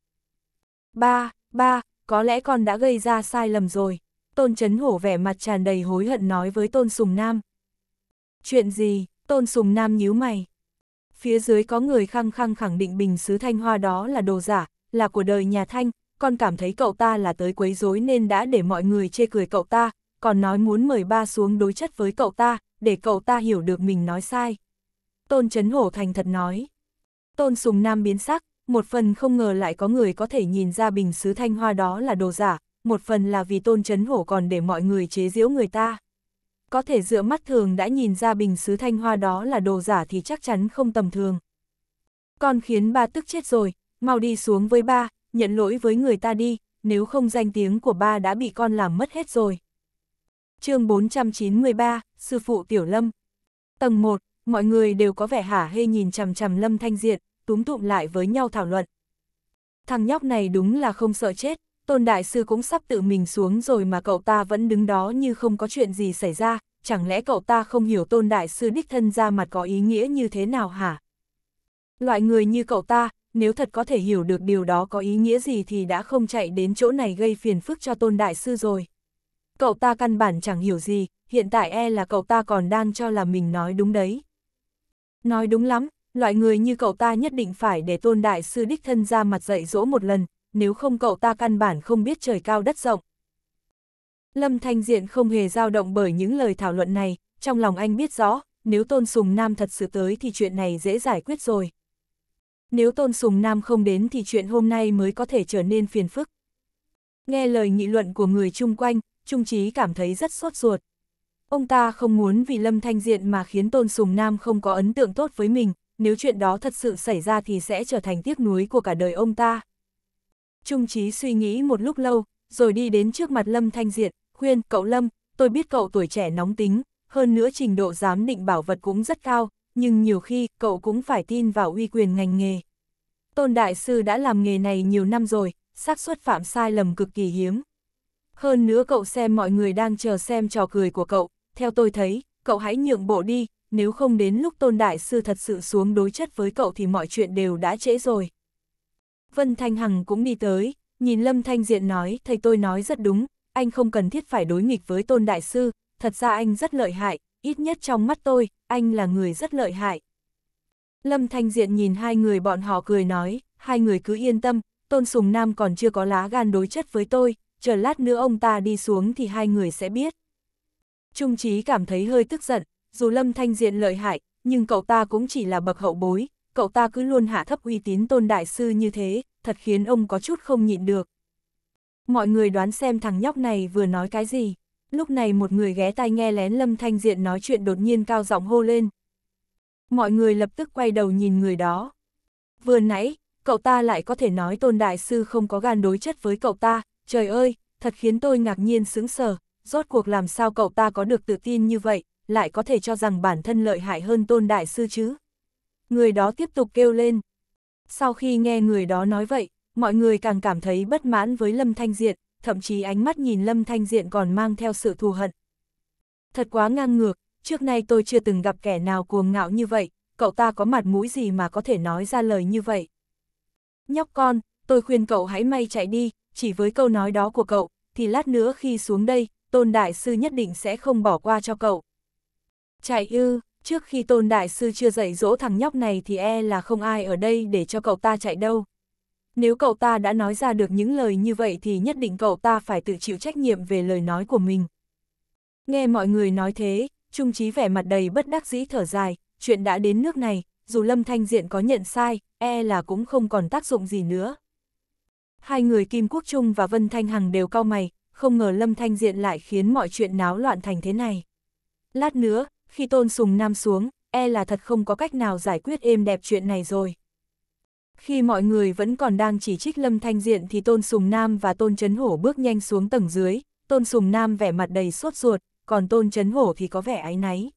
A: ba, ba, có lẽ con đã gây ra sai lầm rồi. Tôn Chấn Hổ vẻ mặt tràn đầy hối hận nói với Tôn Sùng Nam. Chuyện gì, Tôn Sùng Nam nhíu mày. Phía dưới có người khăng khăng khẳng định bình sứ thanh hoa đó là đồ giả, là của đời nhà thanh, con cảm thấy cậu ta là tới quấy rối nên đã để mọi người chê cười cậu ta, còn nói muốn mời ba xuống đối chất với cậu ta, để cậu ta hiểu được mình nói sai. Tôn Chấn Hổ thành thật nói. Tôn Sùng Nam biến sắc, một phần không ngờ lại có người có thể nhìn ra bình sứ thanh hoa đó là đồ giả, một phần là vì tôn chấn hổ còn để mọi người chế giễu người ta. Có thể dựa mắt thường đã nhìn ra bình sứ thanh hoa đó là đồ giả thì chắc chắn không tầm thường. Con khiến ba tức chết rồi, mau đi xuống với ba, nhận lỗi với người ta đi, nếu không danh tiếng của ba đã bị con làm mất hết rồi. chương 493, Sư phụ Tiểu Lâm Tầng 1, mọi người đều có vẻ hả hê nhìn chằm chằm Lâm Thanh Diện, túm tụm lại với nhau thảo luận. Thằng nhóc này đúng là không sợ chết, tôn đại sư cũng sắp tự mình xuống rồi mà cậu ta vẫn đứng đó như không có chuyện gì xảy ra, chẳng lẽ cậu ta không hiểu tôn đại sư đích thân ra mặt có ý nghĩa như thế nào hả? Loại người như cậu ta, nếu thật có thể hiểu được điều đó có ý nghĩa gì thì đã không chạy đến chỗ này gây phiền phức cho tôn đại sư rồi. Cậu ta căn bản chẳng hiểu gì, hiện tại e là cậu ta còn đang cho là mình nói đúng đấy. Nói đúng lắm, loại người như cậu ta nhất định phải để tôn đại sư đích thân ra mặt dạy dỗ một lần, nếu không cậu ta căn bản không biết trời cao đất rộng. Lâm Thanh Diện không hề dao động bởi những lời thảo luận này, trong lòng anh biết rõ, nếu Tôn Sùng Nam thật sự tới thì chuyện này dễ giải quyết rồi. Nếu Tôn Sùng Nam không đến thì chuyện hôm nay mới có thể trở nên phiền phức. Nghe lời nghị luận của người chung quanh, Trung Chí cảm thấy rất sốt ruột. Ông ta không muốn vì Lâm Thanh Diện mà khiến Tôn Sùng Nam không có ấn tượng tốt với mình, nếu chuyện đó thật sự xảy ra thì sẽ trở thành tiếc nuối của cả đời ông ta. Trung trí suy nghĩ một lúc lâu, rồi đi đến trước mặt Lâm Thanh Diện, khuyên, cậu Lâm, tôi biết cậu tuổi trẻ nóng tính, hơn nữa trình độ giám định bảo vật cũng rất cao, nhưng nhiều khi cậu cũng phải tin vào uy quyền ngành nghề. Tôn Đại Sư đã làm nghề này nhiều năm rồi, xác suất phạm sai lầm cực kỳ hiếm. Hơn nữa cậu xem mọi người đang chờ xem trò cười của cậu, theo tôi thấy, cậu hãy nhượng bộ đi, nếu không đến lúc Tôn Đại Sư thật sự xuống đối chất với cậu thì mọi chuyện đều đã trễ rồi. Vân Thanh Hằng cũng đi tới, nhìn Lâm Thanh Diện nói, thầy tôi nói rất đúng, anh không cần thiết phải đối nghịch với Tôn Đại Sư, thật ra anh rất lợi hại, ít nhất trong mắt tôi, anh là người rất lợi hại. Lâm Thanh Diện nhìn hai người bọn họ cười nói, hai người cứ yên tâm, Tôn Sùng Nam còn chưa có lá gan đối chất với tôi, chờ lát nữa ông ta đi xuống thì hai người sẽ biết. Trung trí cảm thấy hơi tức giận, dù Lâm Thanh Diện lợi hại, nhưng cậu ta cũng chỉ là bậc hậu bối, cậu ta cứ luôn hạ thấp uy tín tôn đại sư như thế, thật khiến ông có chút không nhịn được. Mọi người đoán xem thằng nhóc này vừa nói cái gì. Lúc này một người ghé tai nghe lén Lâm Thanh Diện nói chuyện đột nhiên cao giọng hô lên. Mọi người lập tức quay đầu nhìn người đó. Vừa nãy, cậu ta lại có thể nói tôn đại sư không có gan đối chất với cậu ta, trời ơi, thật khiến tôi ngạc nhiên sững sờ, rốt cuộc làm sao cậu ta có được tự tin như vậy, lại có thể cho rằng bản thân lợi hại hơn tôn đại sư chứ. Người đó tiếp tục kêu lên. Sau khi nghe người đó nói vậy, mọi người càng cảm thấy bất mãn với Lâm Thanh Diện, thậm chí ánh mắt nhìn Lâm Thanh Diện còn mang theo sự thù hận. Thật quá ngang ngược, trước nay tôi chưa từng gặp kẻ nào cuồng ngạo như vậy, cậu ta có mặt mũi gì mà có thể nói ra lời như vậy. Nhóc con, tôi khuyên cậu hãy may chạy đi, chỉ với câu nói đó của cậu, thì lát nữa khi xuống đây, tôn đại sư nhất định sẽ không bỏ qua cho cậu. Chạy ư, trước khi tôn đại sư chưa dạy dỗ thằng nhóc này thì e là không ai ở đây để cho cậu ta chạy đâu. Nếu cậu ta đã nói ra được những lời như vậy thì nhất định cậu ta phải tự chịu trách nhiệm về lời nói của mình. Nghe mọi người nói thế, Trung Chí vẻ mặt đầy bất đắc dĩ thở dài, chuyện đã đến nước này, dù Lâm Thanh Diện có nhận sai, e là cũng không còn tác dụng gì nữa. Hai người Kim Quốc Trung và Vân Thanh Hằng đều cau mày, không ngờ Lâm Thanh Diện lại khiến mọi chuyện náo loạn thành thế này. Lát nữa, khi Tôn Sùng Nam xuống, e là thật không có cách nào giải quyết êm đẹp chuyện này rồi. Khi mọi người vẫn còn đang chỉ trích Lâm Thanh Diện thì Tôn Sùng Nam và Tôn Trấn Hổ bước nhanh xuống tầng dưới, Tôn Sùng Nam vẻ mặt đầy sốt ruột, còn Tôn Trấn Hổ thì có vẻ áy náy.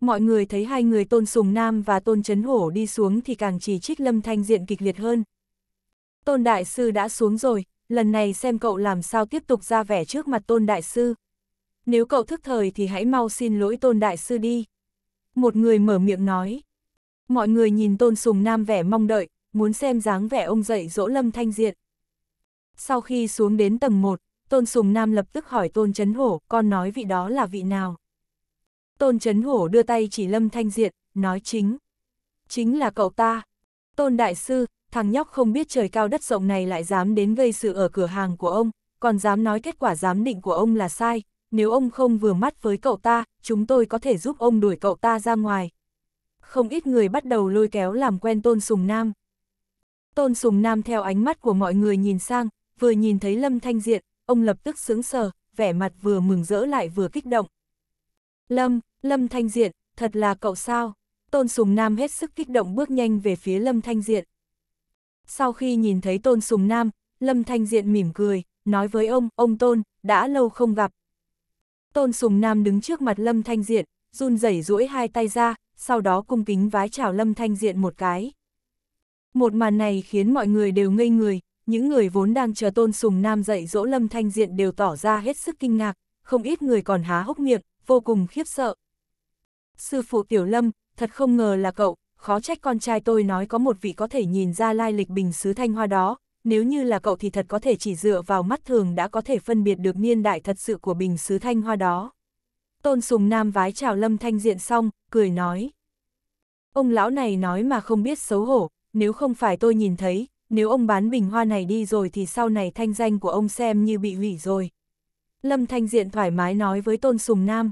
A: Mọi người thấy hai người Tôn Sùng Nam và Tôn Trấn Hổ đi xuống thì càng chỉ trích Lâm Thanh Diện kịch liệt hơn. Tôn Đại Sư đã xuống rồi, lần này xem cậu làm sao tiếp tục ra vẻ trước mặt Tôn Đại Sư nếu cậu thức thời thì hãy mau xin lỗi tôn đại sư đi. Một người mở miệng nói. Mọi người nhìn tôn sùng nam vẻ mong đợi, muốn xem dáng vẻ ông dậy dỗ lâm thanh diện. Sau khi xuống đến tầng 1, tôn sùng nam lập tức hỏi tôn chấn hổ, con nói vị đó là vị nào. Tôn chấn hổ đưa tay chỉ lâm thanh diện, nói chính. Chính là cậu ta. Tôn đại sư, thằng nhóc không biết trời cao đất rộng này lại dám đến gây sự ở cửa hàng của ông, còn dám nói kết quả giám định của ông là sai, nếu ông không vừa mắt với cậu ta, chúng tôi có thể giúp ông đuổi cậu ta ra ngoài. Không ít người bắt đầu lôi kéo làm quen Tôn Sùng Nam. Tôn Sùng Nam theo ánh mắt của mọi người nhìn sang, vừa nhìn thấy Lâm Thanh Diện, ông lập tức sướng sờ, vẻ mặt vừa mừng rỡ lại vừa kích động. Lâm, Lâm Thanh Diện, thật là cậu sao? Tôn Sùng Nam hết sức kích động bước nhanh về phía Lâm Thanh Diện. Sau khi nhìn thấy Tôn Sùng Nam, Lâm Thanh Diện mỉm cười, nói với ông, ông Tôn, đã lâu không gặp, Tôn Sùng Nam đứng trước mặt Lâm Thanh Diện, run rẩy duỗi hai tay ra, sau đó cung kính vái chào Lâm Thanh Diện một cái. Một màn này khiến mọi người đều ngây người, những người vốn đang chờ Tôn Sùng Nam dạy dỗ Lâm Thanh Diện đều tỏ ra hết sức kinh ngạc, không ít người còn há hốc miệng, vô cùng khiếp sợ. Sư phụ Tiểu Lâm, thật không ngờ là cậu, khó trách con trai tôi nói có một vị có thể nhìn ra lai lịch bình sứ thanh hoa đó, nếu như là cậu thì thật có thể chỉ dựa vào mắt thường đã có thể phân biệt được niên đại thật sự của bình sứ thanh hoa đó. Tôn Sùng Nam vái chào Lâm Thanh Diện xong, cười nói. Ông lão này nói mà không biết xấu hổ, nếu không phải tôi nhìn thấy, nếu ông bán bình hoa này đi rồi thì sau này thanh danh của ông xem như bị hủy rồi. Lâm Thanh Diện thoải mái nói với Tôn Sùng Nam.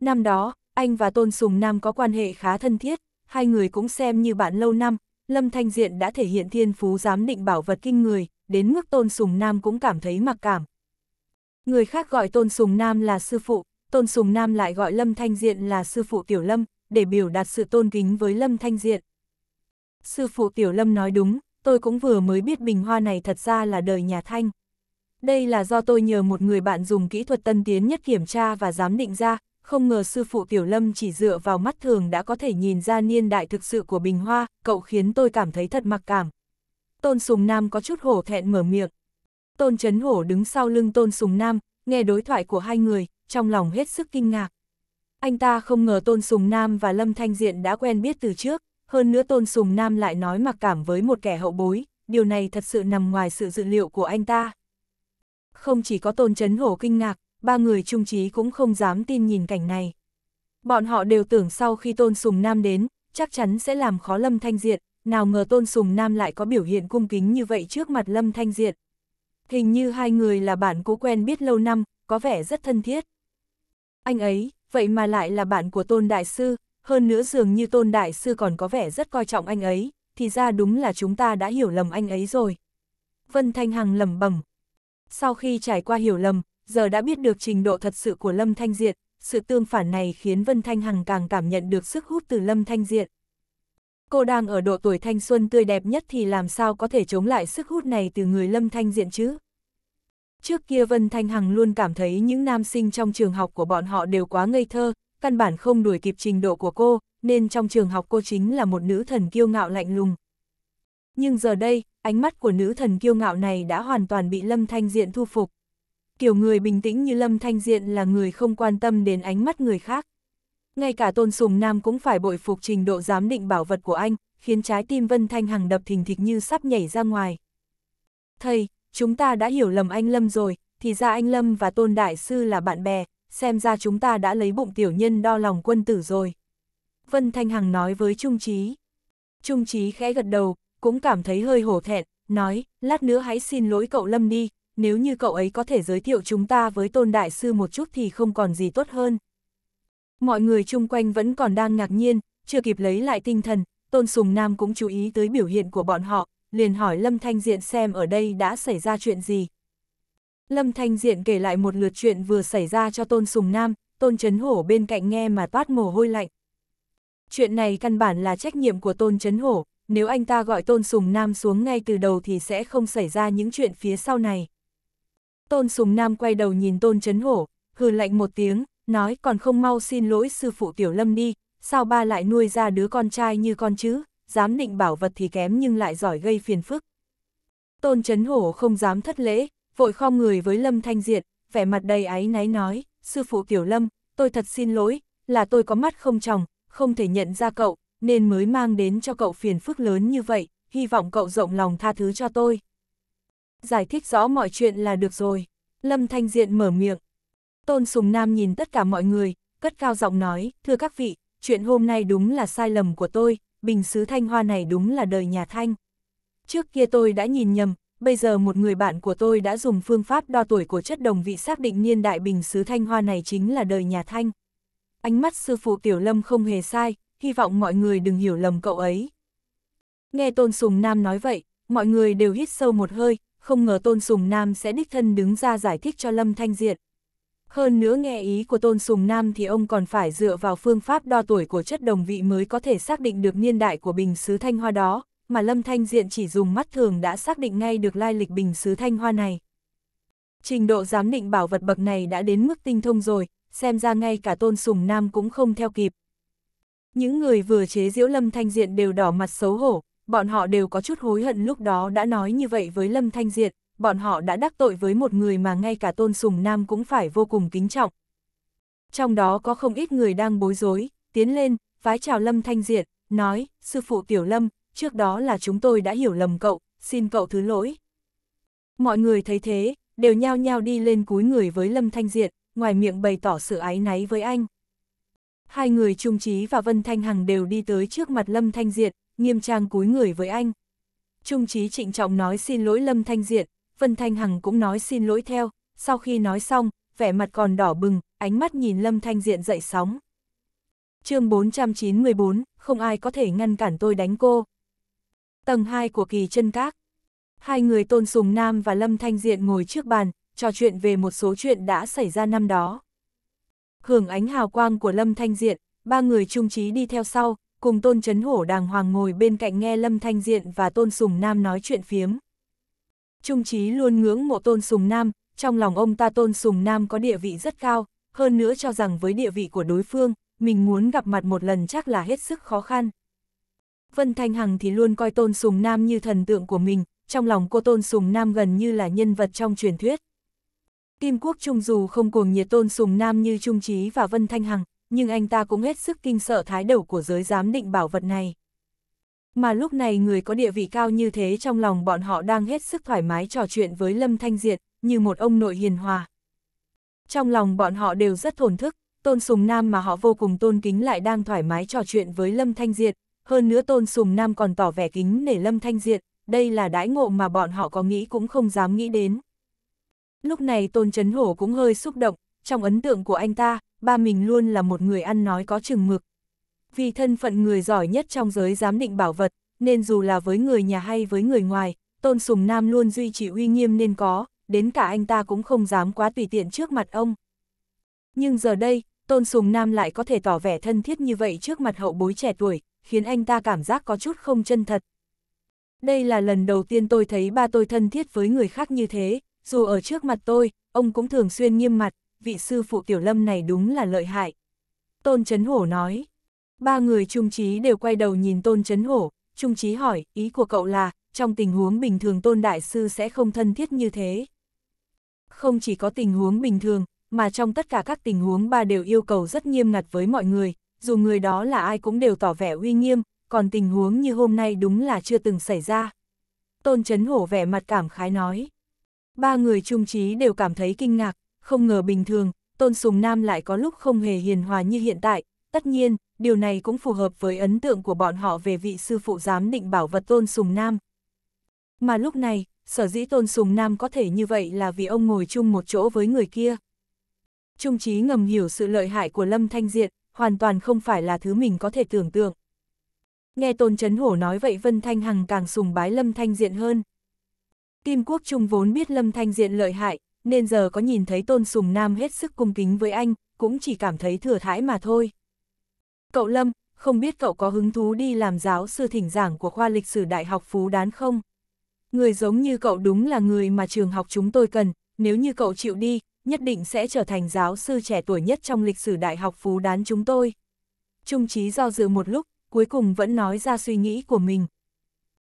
A: Năm đó, anh và Tôn Sùng Nam có quan hệ khá thân thiết, hai người cũng xem như bạn lâu năm, Lâm Thanh Diện đã thể hiện thiên phú giám định bảo vật kinh người, đến mức Tôn Sùng Nam cũng cảm thấy mặc cảm. Người khác gọi Tôn Sùng Nam là sư phụ, Tôn Sùng Nam lại gọi Lâm Thanh Diện là sư phụ Tiểu Lâm, để biểu đạt sự tôn kính với Lâm Thanh Diện. Sư phụ Tiểu Lâm nói đúng, tôi cũng vừa mới biết bình hoa này thật ra là đời nhà Thanh. Đây là do tôi nhờ một người bạn dùng kỹ thuật tân tiến nhất kiểm tra và giám định ra, không ngờ sư phụ Tiểu Lâm chỉ dựa vào mắt thường đã có thể nhìn ra niên đại thực sự của Bình Hoa, cậu khiến tôi cảm thấy thật mặc cảm. Tôn Sùng Nam có chút hổ thẹn mở miệng. Tôn Trấn Hổ đứng sau lưng Tôn Sùng Nam, nghe đối thoại của hai người, trong lòng hết sức kinh ngạc. Anh ta không ngờ Tôn Sùng Nam và Lâm Thanh Diện đã quen biết từ trước, hơn nữa Tôn Sùng Nam lại nói mặc cảm với một kẻ hậu bối, điều này thật sự nằm ngoài sự dự liệu của anh ta. Không chỉ có Tôn Trấn Hổ kinh ngạc, ba người trung trí cũng không dám tin nhìn cảnh này. Bọn họ đều tưởng sau khi Tôn Sùng Nam đến, chắc chắn sẽ làm khó Lâm Thanh Diện, nào ngờ Tôn Sùng Nam lại có biểu hiện cung kính như vậy trước mặt Lâm Thanh Diện. Hình như hai người là bạn cũ quen biết lâu năm, có vẻ rất thân thiết. Anh ấy, vậy mà lại là bạn của Tôn Đại Sư, hơn nữa dường như Tôn Đại Sư còn có vẻ rất coi trọng anh ấy, thì ra đúng là chúng ta đã hiểu lầm anh ấy rồi. Vân Thanh Hằng lầm bẩm Sau khi trải qua hiểu lầm, giờ đã biết được trình độ thật sự của Lâm Thanh Diệt, sự tương phản này khiến Vân Thanh Hằng càng cảm nhận được sức hút từ Lâm Thanh Diệt. Cô đang ở độ tuổi thanh xuân tươi đẹp nhất thì làm sao có thể chống lại sức hút này từ người Lâm Thanh Diện chứ? Trước kia Vân Thanh Hằng luôn cảm thấy những nam sinh trong trường học của bọn họ đều quá ngây thơ, căn bản không đuổi kịp trình độ của cô, nên trong trường học cô chính là một nữ thần kiêu ngạo lạnh lùng. Nhưng giờ đây, ánh mắt của nữ thần kiêu ngạo này đã hoàn toàn bị Lâm Thanh Diện thu phục kiểu người bình tĩnh như Lâm Thanh Diện là người không quan tâm đến ánh mắt người khác. Ngay cả Tôn Sùng Nam cũng phải bội phục trình độ giám định bảo vật của anh, khiến trái tim Vân Thanh Hằng đập thình thịch như sắp nhảy ra ngoài. Thầy, chúng ta đã hiểu lầm anh Lâm rồi, thì ra anh Lâm và Tôn Đại Sư là bạn bè, xem ra chúng ta đã lấy bụng tiểu nhân đo lòng quân tử rồi. Vân Thanh Hằng nói với Trung Trí. Trung Trí khẽ gật đầu, cũng cảm thấy hơi hổ thẹn, nói, lát nữa hãy xin lỗi cậu Lâm đi, nếu như cậu ấy có thể giới thiệu chúng ta với tôn đại sư một chút thì không còn gì tốt hơn. Mọi người chung quanh vẫn còn đang ngạc nhiên, chưa kịp lấy lại tinh thần, tôn sùng nam cũng chú ý tới biểu hiện của bọn họ, liền hỏi Lâm Thanh Diện xem ở đây đã xảy ra chuyện gì. Lâm Thanh Diện kể lại một lượt chuyện vừa xảy ra cho tôn sùng nam, tôn chấn hổ bên cạnh nghe mà toát mồ hôi lạnh. Chuyện này căn bản là trách nhiệm của tôn chấn hổ, nếu anh ta gọi tôn sùng nam xuống ngay từ đầu thì sẽ không xảy ra những chuyện phía sau này. Tôn Sùng Nam quay đầu nhìn Tôn Trấn Hổ, hừ lạnh một tiếng, nói còn không mau xin lỗi sư phụ Tiểu Lâm đi, sao ba lại nuôi ra đứa con trai như con chứ, dám định bảo vật thì kém nhưng lại giỏi gây phiền phức. Tôn Trấn Hổ không dám thất lễ, vội khom người với Lâm Thanh Diệt, vẻ mặt đầy áy náy nói, sư phụ Tiểu Lâm, tôi thật xin lỗi, là tôi có mắt không tròng, không thể nhận ra cậu, nên mới mang đến cho cậu phiền phức lớn như vậy, hy vọng cậu rộng lòng tha thứ cho tôi giải thích rõ mọi chuyện là được rồi. Lâm Thanh Diện mở miệng. Tôn Sùng Nam nhìn tất cả mọi người, cất cao giọng nói, thưa các vị, chuyện hôm nay đúng là sai lầm của tôi, bình xứ thanh hoa này đúng là đời nhà Thanh. Trước kia tôi đã nhìn nhầm, bây giờ một người bạn của tôi đã dùng phương pháp đo tuổi của chất đồng vị xác định niên đại bình xứ thanh hoa này chính là đời nhà Thanh. Ánh mắt sư phụ Tiểu Lâm không hề sai, hy vọng mọi người đừng hiểu lầm cậu ấy. Nghe Tôn Sùng Nam nói vậy, mọi người đều hít sâu một hơi, không ngờ Tôn Sùng Nam sẽ đích thân đứng ra giải thích cho Lâm Thanh Diện. Hơn nữa nghe ý của Tôn Sùng Nam thì ông còn phải dựa vào phương pháp đo tuổi của chất đồng vị mới có thể xác định được niên đại của bình sứ thanh hoa đó, mà Lâm Thanh Diện chỉ dùng mắt thường đã xác định ngay được lai lịch bình sứ thanh hoa này. Trình độ giám định bảo vật bậc này đã đến mức tinh thông rồi, xem ra ngay cả Tôn Sùng Nam cũng không theo kịp. Những người vừa chế diễu Lâm Thanh Diện đều đỏ mặt xấu hổ, bọn họ đều có chút hối hận lúc đó đã nói như vậy với Lâm Thanh Diệt, bọn họ đã đắc tội với một người mà ngay cả Tôn Sùng Nam cũng phải vô cùng kính trọng. Trong đó có không ít người đang bối rối, tiến lên, vái chào Lâm Thanh Diệt, nói, sư phụ Tiểu Lâm, trước đó là chúng tôi đã hiểu lầm cậu, xin cậu thứ lỗi. Mọi người thấy thế, đều nhao nhao đi lên cúi người với Lâm Thanh Diệt, ngoài miệng bày tỏ sự ái náy với anh. Hai người Trung Trí và Vân Thanh Hằng đều đi tới trước mặt Lâm Thanh Diệt, nghiêm trang cúi người với anh. Trung trí trịnh trọng nói xin lỗi Lâm Thanh Diện, Vân Thanh Hằng cũng nói xin lỗi theo, sau khi nói xong, vẻ mặt còn đỏ bừng, ánh mắt nhìn Lâm Thanh Diện dậy sóng. chương 494, không ai có thể ngăn cản tôi đánh cô. Tầng 2 của kỳ chân các. Hai người Tôn Sùng Nam và Lâm Thanh Diện ngồi trước bàn, trò chuyện về một số chuyện đã xảy ra năm đó. Hưởng ánh hào quang của Lâm Thanh Diện, ba người trung trí đi theo sau, cùng Tôn Chấn Hổ đàng hoàng ngồi bên cạnh nghe Lâm Thanh Diện và Tôn Sùng Nam nói chuyện phiếm. Trung trí luôn ngưỡng mộ Tôn Sùng Nam, trong lòng ông ta Tôn Sùng Nam có địa vị rất cao, hơn nữa cho rằng với địa vị của đối phương, mình muốn gặp mặt một lần chắc là hết sức khó khăn. Vân Thanh Hằng thì luôn coi Tôn Sùng Nam như thần tượng của mình, trong lòng cô Tôn Sùng Nam gần như là nhân vật trong truyền thuyết. Kim Quốc Trung dù không cuồng nhiệt Tôn Sùng Nam như Trung Trí và Vân Thanh Hằng, nhưng anh ta cũng hết sức kinh sợ thái đầu của giới giám định bảo vật này. Mà lúc này người có địa vị cao như thế trong lòng bọn họ đang hết sức thoải mái trò chuyện với Lâm Thanh Diệt, như một ông nội hiền hòa. Trong lòng bọn họ đều rất thổn thức, Tôn Sùng Nam mà họ vô cùng tôn kính lại đang thoải mái trò chuyện với Lâm Thanh Diệt, hơn nữa Tôn Sùng Nam còn tỏ vẻ kính nể Lâm Thanh Diệt, đây là đãi ngộ mà bọn họ có nghĩ cũng không dám nghĩ đến. Lúc này Tôn Trấn Hổ cũng hơi xúc động, trong ấn tượng của anh ta, ba mình luôn là một người ăn nói có chừng mực. Vì thân phận người giỏi nhất trong giới giám định bảo vật, nên dù là với người nhà hay với người ngoài, Tôn Sùng Nam luôn duy trì uy nghiêm nên có, đến cả anh ta cũng không dám quá tùy tiện trước mặt ông. Nhưng giờ đây, Tôn Sùng Nam lại có thể tỏ vẻ thân thiết như vậy trước mặt hậu bối trẻ tuổi, khiến anh ta cảm giác có chút không chân thật. Đây là lần đầu tiên tôi thấy ba tôi thân thiết với người khác như thế, dù ở trước mặt tôi, ông cũng thường xuyên nghiêm mặt, vị sư phụ tiểu lâm này đúng là lợi hại. Tôn Chấn Hổ nói, ba người trung trí đều quay đầu nhìn Tôn Chấn Hổ, trung trí hỏi, ý của cậu là, trong tình huống bình thường Tôn Đại Sư sẽ không thân thiết như thế. Không chỉ có tình huống bình thường, mà trong tất cả các tình huống ba đều yêu cầu rất nghiêm ngặt với mọi người, dù người đó là ai cũng đều tỏ vẻ uy nghiêm, còn tình huống như hôm nay đúng là chưa từng xảy ra. Tôn Chấn Hổ vẻ mặt cảm khái nói. Ba người trung trí đều cảm thấy kinh ngạc, không ngờ bình thường, Tôn Sùng Nam lại có lúc không hề hiền hòa như hiện tại, tất nhiên, điều này cũng phù hợp với ấn tượng của bọn họ về vị sư phụ giám định bảo vật Tôn Sùng Nam. Mà lúc này, sở dĩ Tôn Sùng Nam có thể như vậy là vì ông ngồi chung một chỗ với người kia. Trung trí ngầm hiểu sự lợi hại của Lâm Thanh Diện, hoàn toàn không phải là thứ mình có thể tưởng tượng. Nghe Tôn Trấn Hổ nói vậy Vân Thanh Hằng càng sùng bái Lâm Thanh Diện hơn. Kim Quốc Trung vốn biết Lâm Thanh Diện lợi hại, nên giờ có nhìn thấy Tôn Sùng Nam hết sức cung kính với anh, cũng chỉ cảm thấy thừa thãi mà thôi. Cậu Lâm, không biết cậu có hứng thú đi làm giáo sư thỉnh giảng của khoa lịch sử Đại học Phú Đán không? Người giống như cậu đúng là người mà trường học chúng tôi cần, nếu như cậu chịu đi, nhất định sẽ trở thành giáo sư trẻ tuổi nhất trong lịch sử Đại học Phú Đán chúng tôi. Trung trí do dự một lúc, cuối cùng vẫn nói ra suy nghĩ của mình.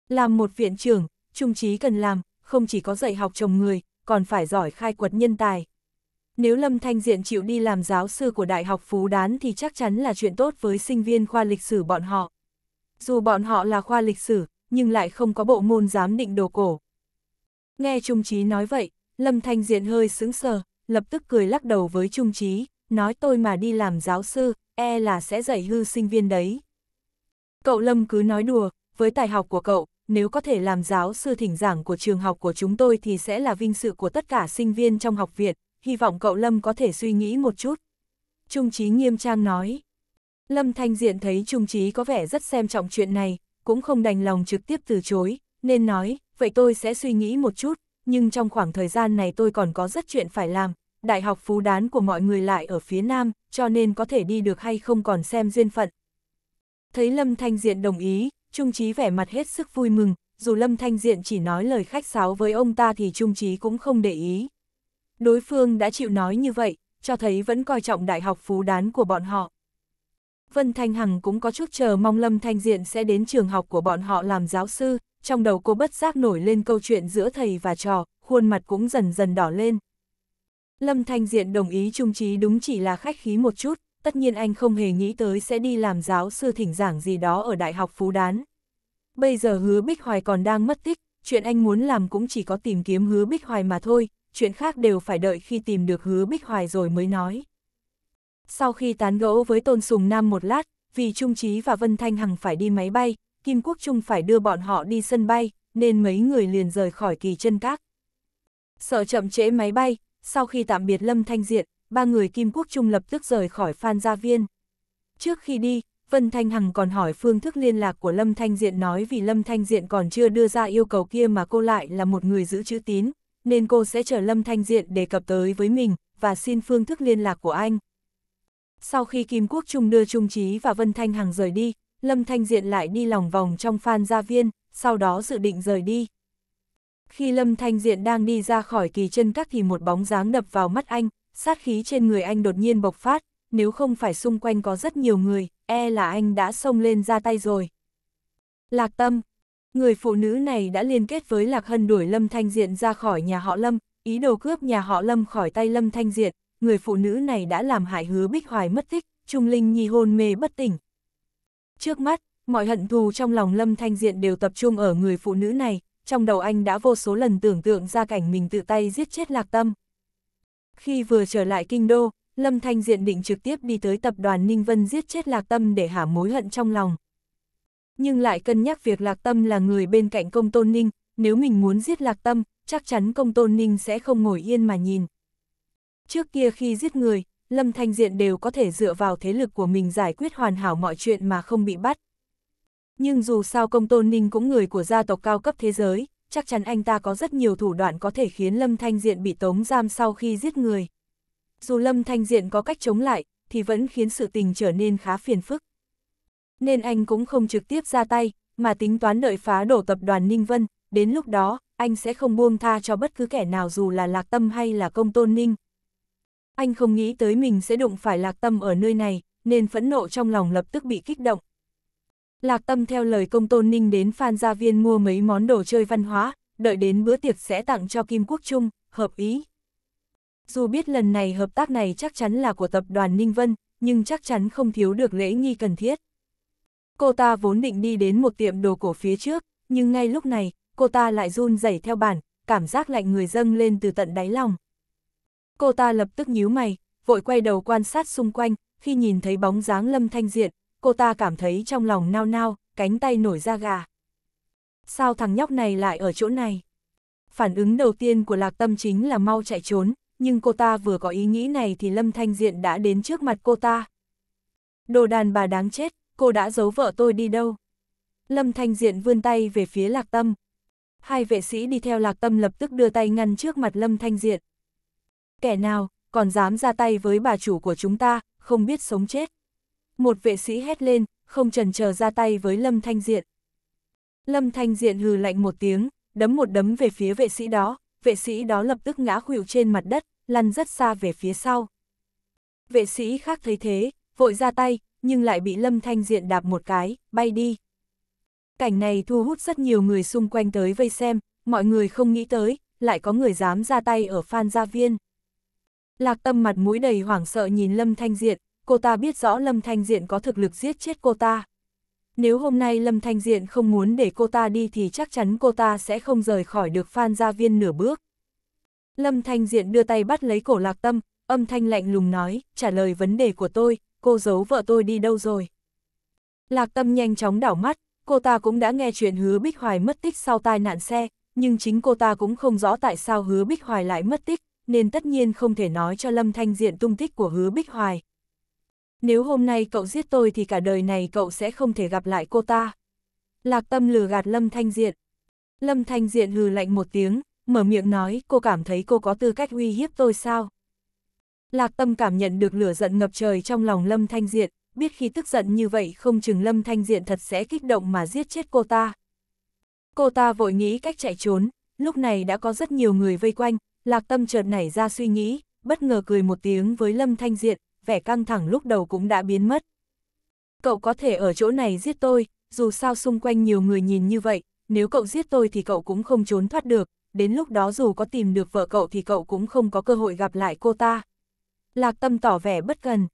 A: Làm một viện trưởng, Trung trí cần làm, không chỉ có dạy học chồng người, còn phải giỏi khai quật nhân tài. Nếu Lâm Thanh Diện chịu đi làm giáo sư của Đại học Phú Đán thì chắc chắn là chuyện tốt với sinh viên khoa lịch sử bọn họ. Dù bọn họ là khoa lịch sử, nhưng lại không có bộ môn giám định đồ cổ. Nghe Trung Trí nói vậy, Lâm Thanh Diện hơi sững sờ, lập tức cười lắc đầu với Trung Trí, nói tôi mà đi làm giáo sư, e là sẽ dạy hư sinh viên đấy. Cậu Lâm cứ nói đùa, với tài học của cậu, nếu có thể làm giáo sư thỉnh giảng của trường học của chúng tôi thì sẽ là vinh sự của tất cả sinh viên trong học viện, hy vọng cậu Lâm có thể suy nghĩ một chút. Trung trí nghiêm trang nói. Lâm Thanh Diện thấy Trung trí có vẻ rất xem trọng chuyện này, cũng không đành lòng trực tiếp từ chối, nên nói, vậy tôi sẽ suy nghĩ một chút, nhưng trong khoảng thời gian này tôi còn có rất chuyện phải làm, đại học phú đán của mọi người lại ở phía Nam, cho nên có thể đi được hay không còn xem duyên phận. Thấy Lâm Thanh Diện đồng ý, Trung Trí vẻ mặt hết sức vui mừng, dù Lâm Thanh Diện chỉ nói lời khách sáo với ông ta thì Trung Trí cũng không để ý. Đối phương đã chịu nói như vậy, cho thấy vẫn coi trọng đại học phú đán của bọn họ. Vân Thanh Hằng cũng có chút chờ mong Lâm Thanh Diện sẽ đến trường học của bọn họ làm giáo sư, trong đầu cô bất giác nổi lên câu chuyện giữa thầy và trò, khuôn mặt cũng dần dần đỏ lên. Lâm Thanh Diện đồng ý Trung Trí đúng chỉ là khách khí một chút, tất nhiên anh không hề nghĩ tới sẽ đi làm giáo sư thỉnh giảng gì đó ở Đại học Phú Đán. Bây giờ hứa Bích Hoài còn đang mất tích, chuyện anh muốn làm cũng chỉ có tìm kiếm hứa Bích Hoài mà thôi, chuyện khác đều phải đợi khi tìm được hứa Bích Hoài rồi mới nói. Sau khi tán gẫu với Tôn Sùng Nam một lát, vì Trung Trí và Vân Thanh Hằng phải đi máy bay, Kim Quốc Trung phải đưa bọn họ đi sân bay, nên mấy người liền rời khỏi kỳ chân các. Sợ chậm trễ máy bay, sau khi tạm biệt Lâm Thanh Diện, ba người Kim Quốc Trung lập tức rời khỏi Phan Gia Viên. Trước khi đi, Vân Thanh Hằng còn hỏi phương thức liên lạc của Lâm Thanh Diện nói vì Lâm Thanh Diện còn chưa đưa ra yêu cầu kia mà cô lại là một người giữ chữ tín, nên cô sẽ chờ Lâm Thanh Diện đề cập tới với mình và xin phương thức liên lạc của anh. Sau khi Kim Quốc Trung đưa Trung Trí và Vân Thanh Hằng rời đi, Lâm Thanh Diện lại đi lòng vòng trong Phan Gia Viên, sau đó dự định rời đi. Khi Lâm Thanh Diện đang đi ra khỏi kỳ chân các thì một bóng dáng đập vào mắt anh, sát khí trên người anh đột nhiên bộc phát, nếu không phải xung quanh có rất nhiều người, e là anh đã xông lên ra tay rồi. Lạc Tâm Người phụ nữ này đã liên kết với Lạc Hân đuổi Lâm Thanh Diện ra khỏi nhà họ Lâm, ý đồ cướp nhà họ Lâm khỏi tay Lâm Thanh Diện, người phụ nữ này đã làm hại hứa Bích Hoài mất tích, Trung Linh Nhi hôn mê bất tỉnh. Trước mắt, mọi hận thù trong lòng Lâm Thanh Diện đều tập trung ở người phụ nữ này, trong đầu anh đã vô số lần tưởng tượng ra cảnh mình tự tay giết chết Lạc Tâm. Khi vừa trở lại kinh đô, Lâm Thanh Diện định trực tiếp đi tới tập đoàn Ninh Vân giết chết Lạc Tâm để hả mối hận trong lòng. Nhưng lại cân nhắc việc Lạc Tâm là người bên cạnh công tôn Ninh, nếu mình muốn giết Lạc Tâm, chắc chắn công tôn Ninh sẽ không ngồi yên mà nhìn. Trước kia khi giết người, Lâm Thanh Diện đều có thể dựa vào thế lực của mình giải quyết hoàn hảo mọi chuyện mà không bị bắt. Nhưng dù sao công tôn Ninh cũng người của gia tộc cao cấp thế giới, chắc chắn anh ta có rất nhiều thủ đoạn có thể khiến Lâm Thanh Diện bị tống giam sau khi giết người. Dù Lâm Thanh Diện có cách chống lại, thì vẫn khiến sự tình trở nên khá phiền phức. Nên anh cũng không trực tiếp ra tay, mà tính toán đợi phá đổ tập đoàn Ninh Vân, đến lúc đó, anh sẽ không buông tha cho bất cứ kẻ nào dù là Lạc Tâm hay là Công Tôn Ninh. Anh không nghĩ tới mình sẽ đụng phải Lạc Tâm ở nơi này, nên phẫn nộ trong lòng lập tức bị kích động, Lạc Tâm theo lời công tôn ninh đến Phan Gia Viên mua mấy món đồ chơi văn hóa, đợi đến bữa tiệc sẽ tặng cho Kim Quốc Trung, hợp ý. Dù biết lần này hợp tác này chắc chắn là của tập đoàn Ninh Vân, nhưng chắc chắn không thiếu được lễ nghi cần thiết. Cô ta vốn định đi đến một tiệm đồ cổ phía trước, nhưng ngay lúc này, cô ta lại run rẩy theo bản, cảm giác lạnh người dâng lên từ tận đáy lòng. Cô ta lập tức nhíu mày, vội quay đầu quan sát xung quanh, khi nhìn thấy bóng dáng Lâm Thanh Diện, cô ta cảm thấy trong lòng nao nao, cánh tay nổi ra gà. Sao thằng nhóc này lại ở chỗ này? Phản ứng đầu tiên của Lạc Tâm chính là mau chạy trốn, nhưng cô ta vừa có ý nghĩ này thì Lâm Thanh Diện đã đến trước mặt cô ta. Đồ đàn bà đáng chết, cô đã giấu vợ tôi đi đâu? Lâm Thanh Diện vươn tay về phía Lạc Tâm. Hai vệ sĩ đi theo Lạc Tâm lập tức đưa tay ngăn trước mặt Lâm Thanh Diện. Kẻ nào, còn dám ra tay với bà chủ của chúng ta, không biết sống chết một vệ sĩ hét lên, không chần chờ ra tay với Lâm Thanh Diện. Lâm Thanh Diện hừ lạnh một tiếng, đấm một đấm về phía vệ sĩ đó, vệ sĩ đó lập tức ngã khuỵu trên mặt đất, lăn rất xa về phía sau. Vệ sĩ khác thấy thế, vội ra tay, nhưng lại bị Lâm Thanh Diện đạp một cái, bay đi. Cảnh này thu hút rất nhiều người xung quanh tới vây xem, mọi người không nghĩ tới, lại có người dám ra tay ở Phan Gia Viên. Lạc tâm mặt mũi đầy hoảng sợ nhìn Lâm Thanh Diện, cô ta biết rõ Lâm Thanh Diện có thực lực giết chết cô ta. Nếu hôm nay Lâm Thanh Diện không muốn để cô ta đi thì chắc chắn cô ta sẽ không rời khỏi được Phan Gia Viên nửa bước. Lâm Thanh Diện đưa tay bắt lấy cổ Lạc Tâm, âm thanh lạnh lùng nói, trả lời vấn đề của tôi, cô giấu vợ tôi đi đâu rồi. Lạc Tâm nhanh chóng đảo mắt, cô ta cũng đã nghe chuyện hứa Bích Hoài mất tích sau tai nạn xe, nhưng chính cô ta cũng không rõ tại sao hứa Bích Hoài lại mất tích, nên tất nhiên không thể nói cho Lâm Thanh Diện tung tích của hứa Bích Hoài, nếu hôm nay cậu giết tôi thì cả đời này cậu sẽ không thể gặp lại cô ta. Lạc tâm lừa gạt Lâm Thanh Diện. Lâm Thanh Diện hừ lạnh một tiếng, mở miệng nói cô cảm thấy cô có tư cách uy hiếp tôi sao? Lạc tâm cảm nhận được lửa giận ngập trời trong lòng Lâm Thanh Diện, biết khi tức giận như vậy không chừng Lâm Thanh Diện thật sẽ kích động mà giết chết cô ta. Cô ta vội nghĩ cách chạy trốn, lúc này đã có rất nhiều người vây quanh, Lạc Tâm chợt nảy ra suy nghĩ, bất ngờ cười một tiếng với Lâm Thanh Diện, vẻ căng thẳng lúc đầu cũng đã biến mất. Cậu có thể ở chỗ này giết tôi, dù sao xung quanh nhiều người nhìn như vậy, nếu cậu giết tôi thì cậu cũng không trốn thoát được, đến lúc đó dù có tìm được vợ cậu thì cậu cũng không có cơ hội gặp lại cô ta. Lạc Tâm tỏ vẻ bất cần.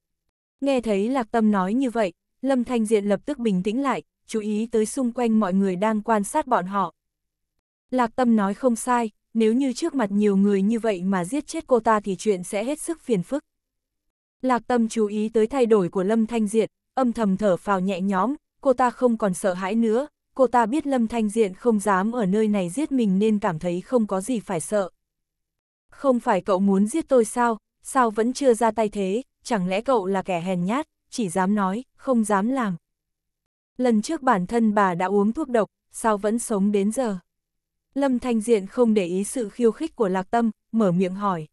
A: Nghe thấy Lạc Tâm nói như vậy, Lâm Thanh Diện lập tức bình tĩnh lại, chú ý tới xung quanh mọi người đang quan sát bọn họ. Lạc Tâm nói không sai, nếu như trước mặt nhiều người như vậy mà giết chết cô ta thì chuyện sẽ hết sức phiền phức. Lạc Tâm chú ý tới thay đổi của Lâm Thanh Diện, âm thầm thở phào nhẹ nhõm, cô ta không còn sợ hãi nữa, cô ta biết Lâm Thanh Diện không dám ở nơi này giết mình nên cảm thấy không có gì phải sợ. Không phải cậu muốn giết tôi sao, sao vẫn chưa ra tay thế, chẳng lẽ cậu là kẻ hèn nhát, chỉ dám nói, không dám làm. Lần trước bản thân bà đã uống thuốc độc, sao vẫn sống đến giờ. Lâm Thanh Diện không để ý sự khiêu khích của Lạc Tâm, mở miệng hỏi.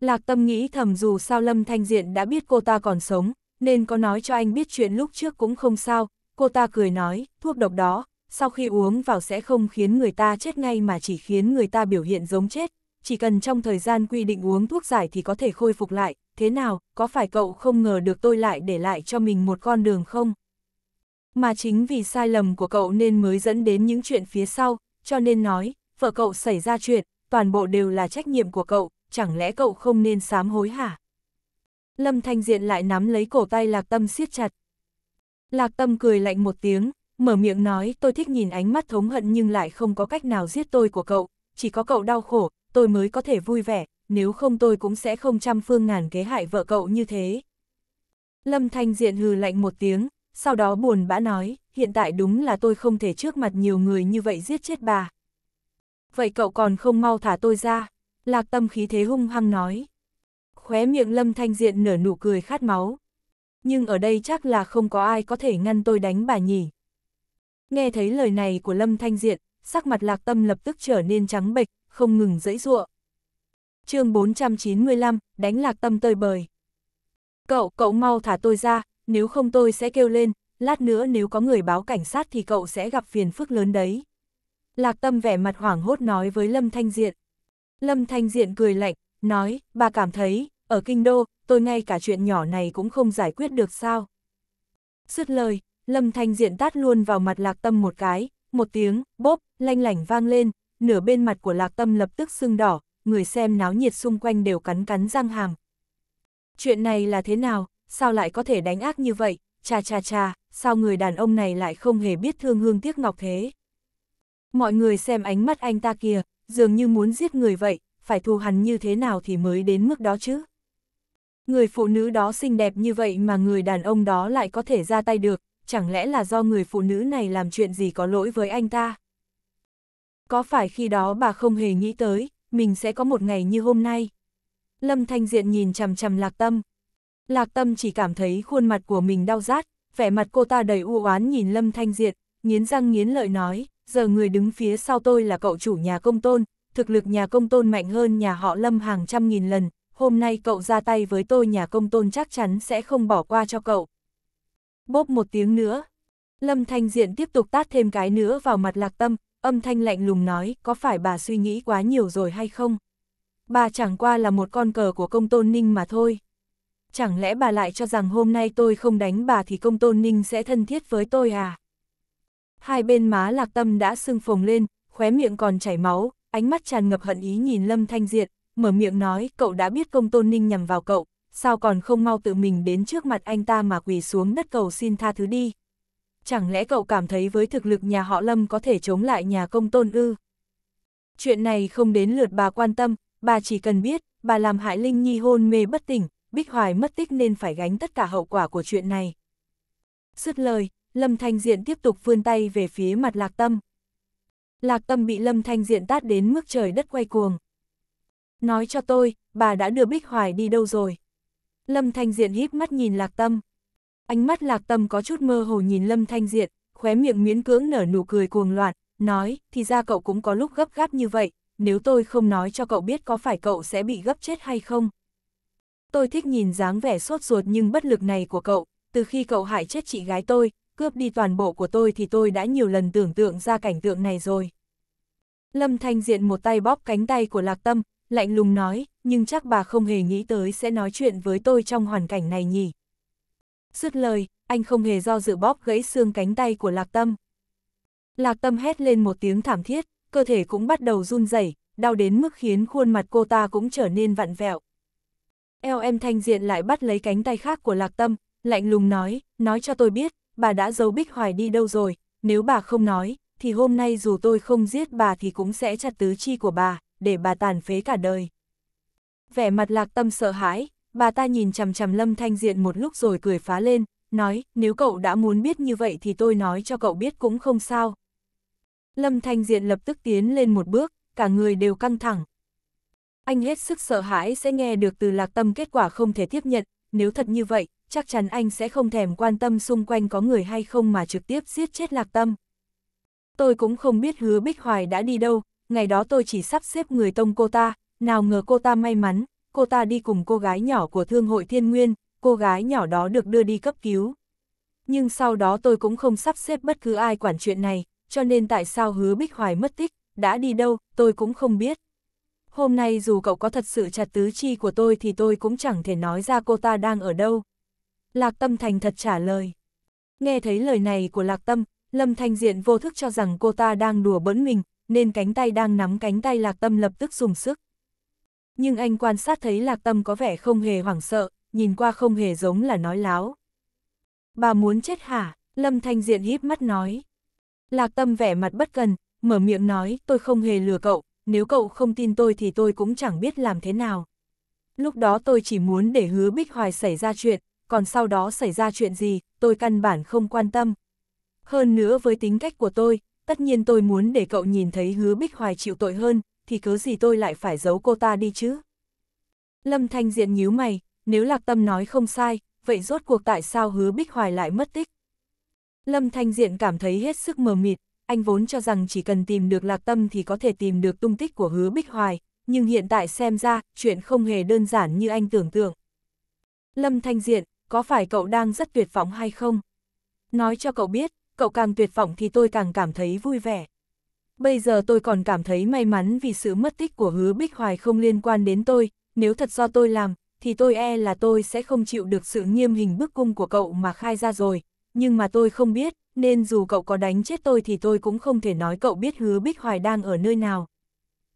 A: Lạc tâm nghĩ thầm dù sao Lâm Thanh Diện đã biết cô ta còn sống, nên có nói cho anh biết chuyện lúc trước cũng không sao, cô ta cười nói, thuốc độc đó, sau khi uống vào sẽ không khiến người ta chết ngay mà chỉ khiến người ta biểu hiện giống chết, chỉ cần trong thời gian quy định uống thuốc giải thì có thể khôi phục lại, thế nào, có phải cậu không ngờ được tôi lại để lại cho mình một con đường không? Mà chính vì sai lầm của cậu nên mới dẫn đến những chuyện phía sau, cho nên nói, vợ cậu xảy ra chuyện, toàn bộ đều là trách nhiệm của cậu, chẳng lẽ cậu không nên sám hối hả? Lâm Thanh Diện lại nắm lấy cổ tay Lạc Tâm siết chặt. Lạc Tâm cười lạnh một tiếng, mở miệng nói tôi thích nhìn ánh mắt thống hận nhưng lại không có cách nào giết tôi của cậu, chỉ có cậu đau khổ, tôi mới có thể vui vẻ, nếu không tôi cũng sẽ không trăm phương ngàn kế hại vợ cậu như thế. Lâm Thanh Diện hừ lạnh một tiếng, sau đó buồn bã nói, hiện tại đúng là tôi không thể trước mặt nhiều người như vậy giết chết bà. Vậy cậu còn không mau thả tôi ra. Lạc tâm khí thế hung hăng nói. Khóe miệng lâm thanh diện nở nụ cười khát máu. Nhưng ở đây chắc là không có ai có thể ngăn tôi đánh bà nhỉ. Nghe thấy lời này của lâm thanh diện, sắc mặt lạc tâm lập tức trở nên trắng bệch, không ngừng dẫy ruộng. chương 495, đánh lạc tâm tơi bời. Cậu, cậu mau thả tôi ra, nếu không tôi sẽ kêu lên, lát nữa nếu có người báo cảnh sát thì cậu sẽ gặp phiền phức lớn đấy. Lạc tâm vẻ mặt hoảng hốt nói với Lâm Thanh Diện. Lâm Thanh Diện cười lạnh, nói, bà cảm thấy, ở kinh đô, tôi ngay cả chuyện nhỏ này cũng không giải quyết được sao. Sứt lời, Lâm Thanh Diện tát luôn vào mặt Lạc Tâm một cái, một tiếng, bốp, lanh lảnh vang lên, nửa bên mặt của Lạc Tâm lập tức sưng đỏ, người xem náo nhiệt xung quanh đều cắn cắn răng hàm. Chuyện này là thế nào, sao lại có thể đánh ác như vậy, cha cha cha, sao người đàn ông này lại không hề biết thương hương tiếc ngọc thế. Mọi người xem ánh mắt anh ta kìa, dường như muốn giết người vậy, phải thù hắn như thế nào thì mới đến mức đó chứ. Người phụ nữ đó xinh đẹp như vậy mà người đàn ông đó lại có thể ra tay được, chẳng lẽ là do người phụ nữ này làm chuyện gì có lỗi với anh ta? Có phải khi đó bà không hề nghĩ tới, mình sẽ có một ngày như hôm nay? Lâm Thanh Diện nhìn chằm chằm Lạc Tâm. Lạc Tâm chỉ cảm thấy khuôn mặt của mình đau rát, vẻ mặt cô ta đầy u oán nhìn Lâm Thanh Diện, nghiến răng nghiến lợi nói, giờ người đứng phía sau tôi là cậu chủ nhà công tôn, thực lực nhà công tôn mạnh hơn nhà họ lâm hàng trăm nghìn lần, hôm nay cậu ra tay với tôi nhà công tôn chắc chắn sẽ không bỏ qua cho cậu. Bốp một tiếng nữa, lâm thanh diện tiếp tục tát thêm cái nữa vào mặt lạc tâm, âm thanh lạnh lùng nói có phải bà suy nghĩ quá nhiều rồi hay không? Bà chẳng qua là một con cờ của công tôn ninh mà thôi. Chẳng lẽ bà lại cho rằng hôm nay tôi không đánh bà thì công tôn ninh sẽ thân thiết với tôi à? hai bên má lạc tâm đã sưng phồng lên, khóe miệng còn chảy máu, ánh mắt tràn ngập hận ý nhìn Lâm Thanh Diệt, mở miệng nói cậu đã biết công tôn ninh nhằm vào cậu, sao còn không mau tự mình đến trước mặt anh ta mà quỳ xuống đất cầu xin tha thứ đi. Chẳng lẽ cậu cảm thấy với thực lực nhà họ Lâm có thể chống lại nhà công tôn ư? Chuyện này không đến lượt bà quan tâm, bà chỉ cần biết, bà làm hại Linh Nhi hôn mê bất tỉnh, Bích Hoài mất tích nên phải gánh tất cả hậu quả của chuyện này. Sứt lời, Lâm Thanh Diện tiếp tục vươn tay về phía mặt Lạc Tâm. Lạc Tâm bị Lâm Thanh Diện tát đến mức trời đất quay cuồng. Nói cho tôi, bà đã đưa Bích Hoài đi đâu rồi? Lâm Thanh Diện híp mắt nhìn Lạc Tâm. Ánh mắt Lạc Tâm có chút mơ hồ nhìn Lâm Thanh Diện, khóe miệng miễn cưỡng nở nụ cười cuồng loạn, nói, thì ra cậu cũng có lúc gấp gáp như vậy, nếu tôi không nói cho cậu biết có phải cậu sẽ bị gấp chết hay không. Tôi thích nhìn dáng vẻ sốt ruột nhưng bất lực này của cậu, từ khi cậu hại chết chị gái tôi, cướp đi toàn bộ của tôi thì tôi đã nhiều lần tưởng tượng ra cảnh tượng này rồi. Lâm Thanh Diện một tay bóp cánh tay của Lạc Tâm, lạnh lùng nói, nhưng chắc bà không hề nghĩ tới sẽ nói chuyện với tôi trong hoàn cảnh này nhỉ. Dứt lời, anh không hề do dự bóp gãy xương cánh tay của Lạc Tâm. Lạc Tâm hét lên một tiếng thảm thiết, cơ thể cũng bắt đầu run rẩy, đau đến mức khiến khuôn mặt cô ta cũng trở nên vặn vẹo. Eo em Thanh Diện lại bắt lấy cánh tay khác của Lạc Tâm, lạnh lùng nói, nói cho tôi biết, bà đã giấu Bích Hoài đi đâu rồi, nếu bà không nói, thì hôm nay dù tôi không giết bà thì cũng sẽ chặt tứ chi của bà, để bà tàn phế cả đời. Vẻ mặt lạc tâm sợ hãi, bà ta nhìn chằm chằm Lâm Thanh Diện một lúc rồi cười phá lên, nói, nếu cậu đã muốn biết như vậy thì tôi nói cho cậu biết cũng không sao. Lâm Thanh Diện lập tức tiến lên một bước, cả người đều căng thẳng. Anh hết sức sợ hãi sẽ nghe được từ lạc tâm kết quả không thể tiếp nhận, nếu thật như vậy, chắc chắn anh sẽ không thèm quan tâm xung quanh có người hay không mà trực tiếp giết chết lạc tâm. Tôi cũng không biết hứa Bích Hoài đã đi đâu, ngày đó tôi chỉ sắp xếp người tông cô ta, nào ngờ cô ta may mắn, cô ta đi cùng cô gái nhỏ của Thương hội Thiên Nguyên, cô gái nhỏ đó được đưa đi cấp cứu. Nhưng sau đó tôi cũng không sắp xếp bất cứ ai quản chuyện này, cho nên tại sao hứa Bích Hoài mất tích, đã đi đâu, tôi cũng không biết. Hôm nay dù cậu có thật sự chặt tứ chi của tôi thì tôi cũng chẳng thể nói ra cô ta đang ở đâu. Lạc Tâm thành thật trả lời. Nghe thấy lời này của Lạc Tâm, Lâm Thanh Diện vô thức cho rằng cô ta đang đùa bỡn mình, nên cánh tay đang nắm cánh tay Lạc Tâm lập tức dùng sức. Nhưng anh quan sát thấy Lạc Tâm có vẻ không hề hoảng sợ, nhìn qua không hề giống là nói láo. Bà muốn chết hả? Lâm Thanh Diện híp mắt nói. Lạc Tâm vẻ mặt bất cần, mở miệng nói tôi không hề lừa cậu, nếu cậu không tin tôi thì tôi cũng chẳng biết làm thế nào. Lúc đó tôi chỉ muốn để hứa Bích Hoài xảy ra chuyện, còn sau đó xảy ra chuyện gì, tôi căn bản không quan tâm. Hơn nữa với tính cách của tôi, tất nhiên tôi muốn để cậu nhìn thấy hứa Bích Hoài chịu tội hơn, thì cớ gì tôi lại phải giấu cô ta đi chứ. Lâm Thanh Diện nhíu mày, nếu Lạc Tâm nói không sai, vậy rốt cuộc tại sao hứa Bích Hoài lại mất tích? Lâm Thanh Diện cảm thấy hết sức mờ mịt, anh vốn cho rằng chỉ cần tìm được Lạc Tâm thì có thể tìm được tung tích của hứa Bích Hoài, nhưng hiện tại xem ra, chuyện không hề đơn giản như anh tưởng tượng. Lâm Thanh Diện, có phải cậu đang rất tuyệt vọng hay không? Nói cho cậu biết, cậu càng tuyệt vọng thì tôi càng cảm thấy vui vẻ. Bây giờ tôi còn cảm thấy may mắn vì sự mất tích của hứa Bích Hoài không liên quan đến tôi, nếu thật do tôi làm, thì tôi e là tôi sẽ không chịu được sự nghiêm hình bức cung của cậu mà khai ra rồi, nhưng mà tôi không biết, nên dù cậu có đánh chết tôi thì tôi cũng không thể nói cậu biết hứa Bích Hoài đang ở nơi nào.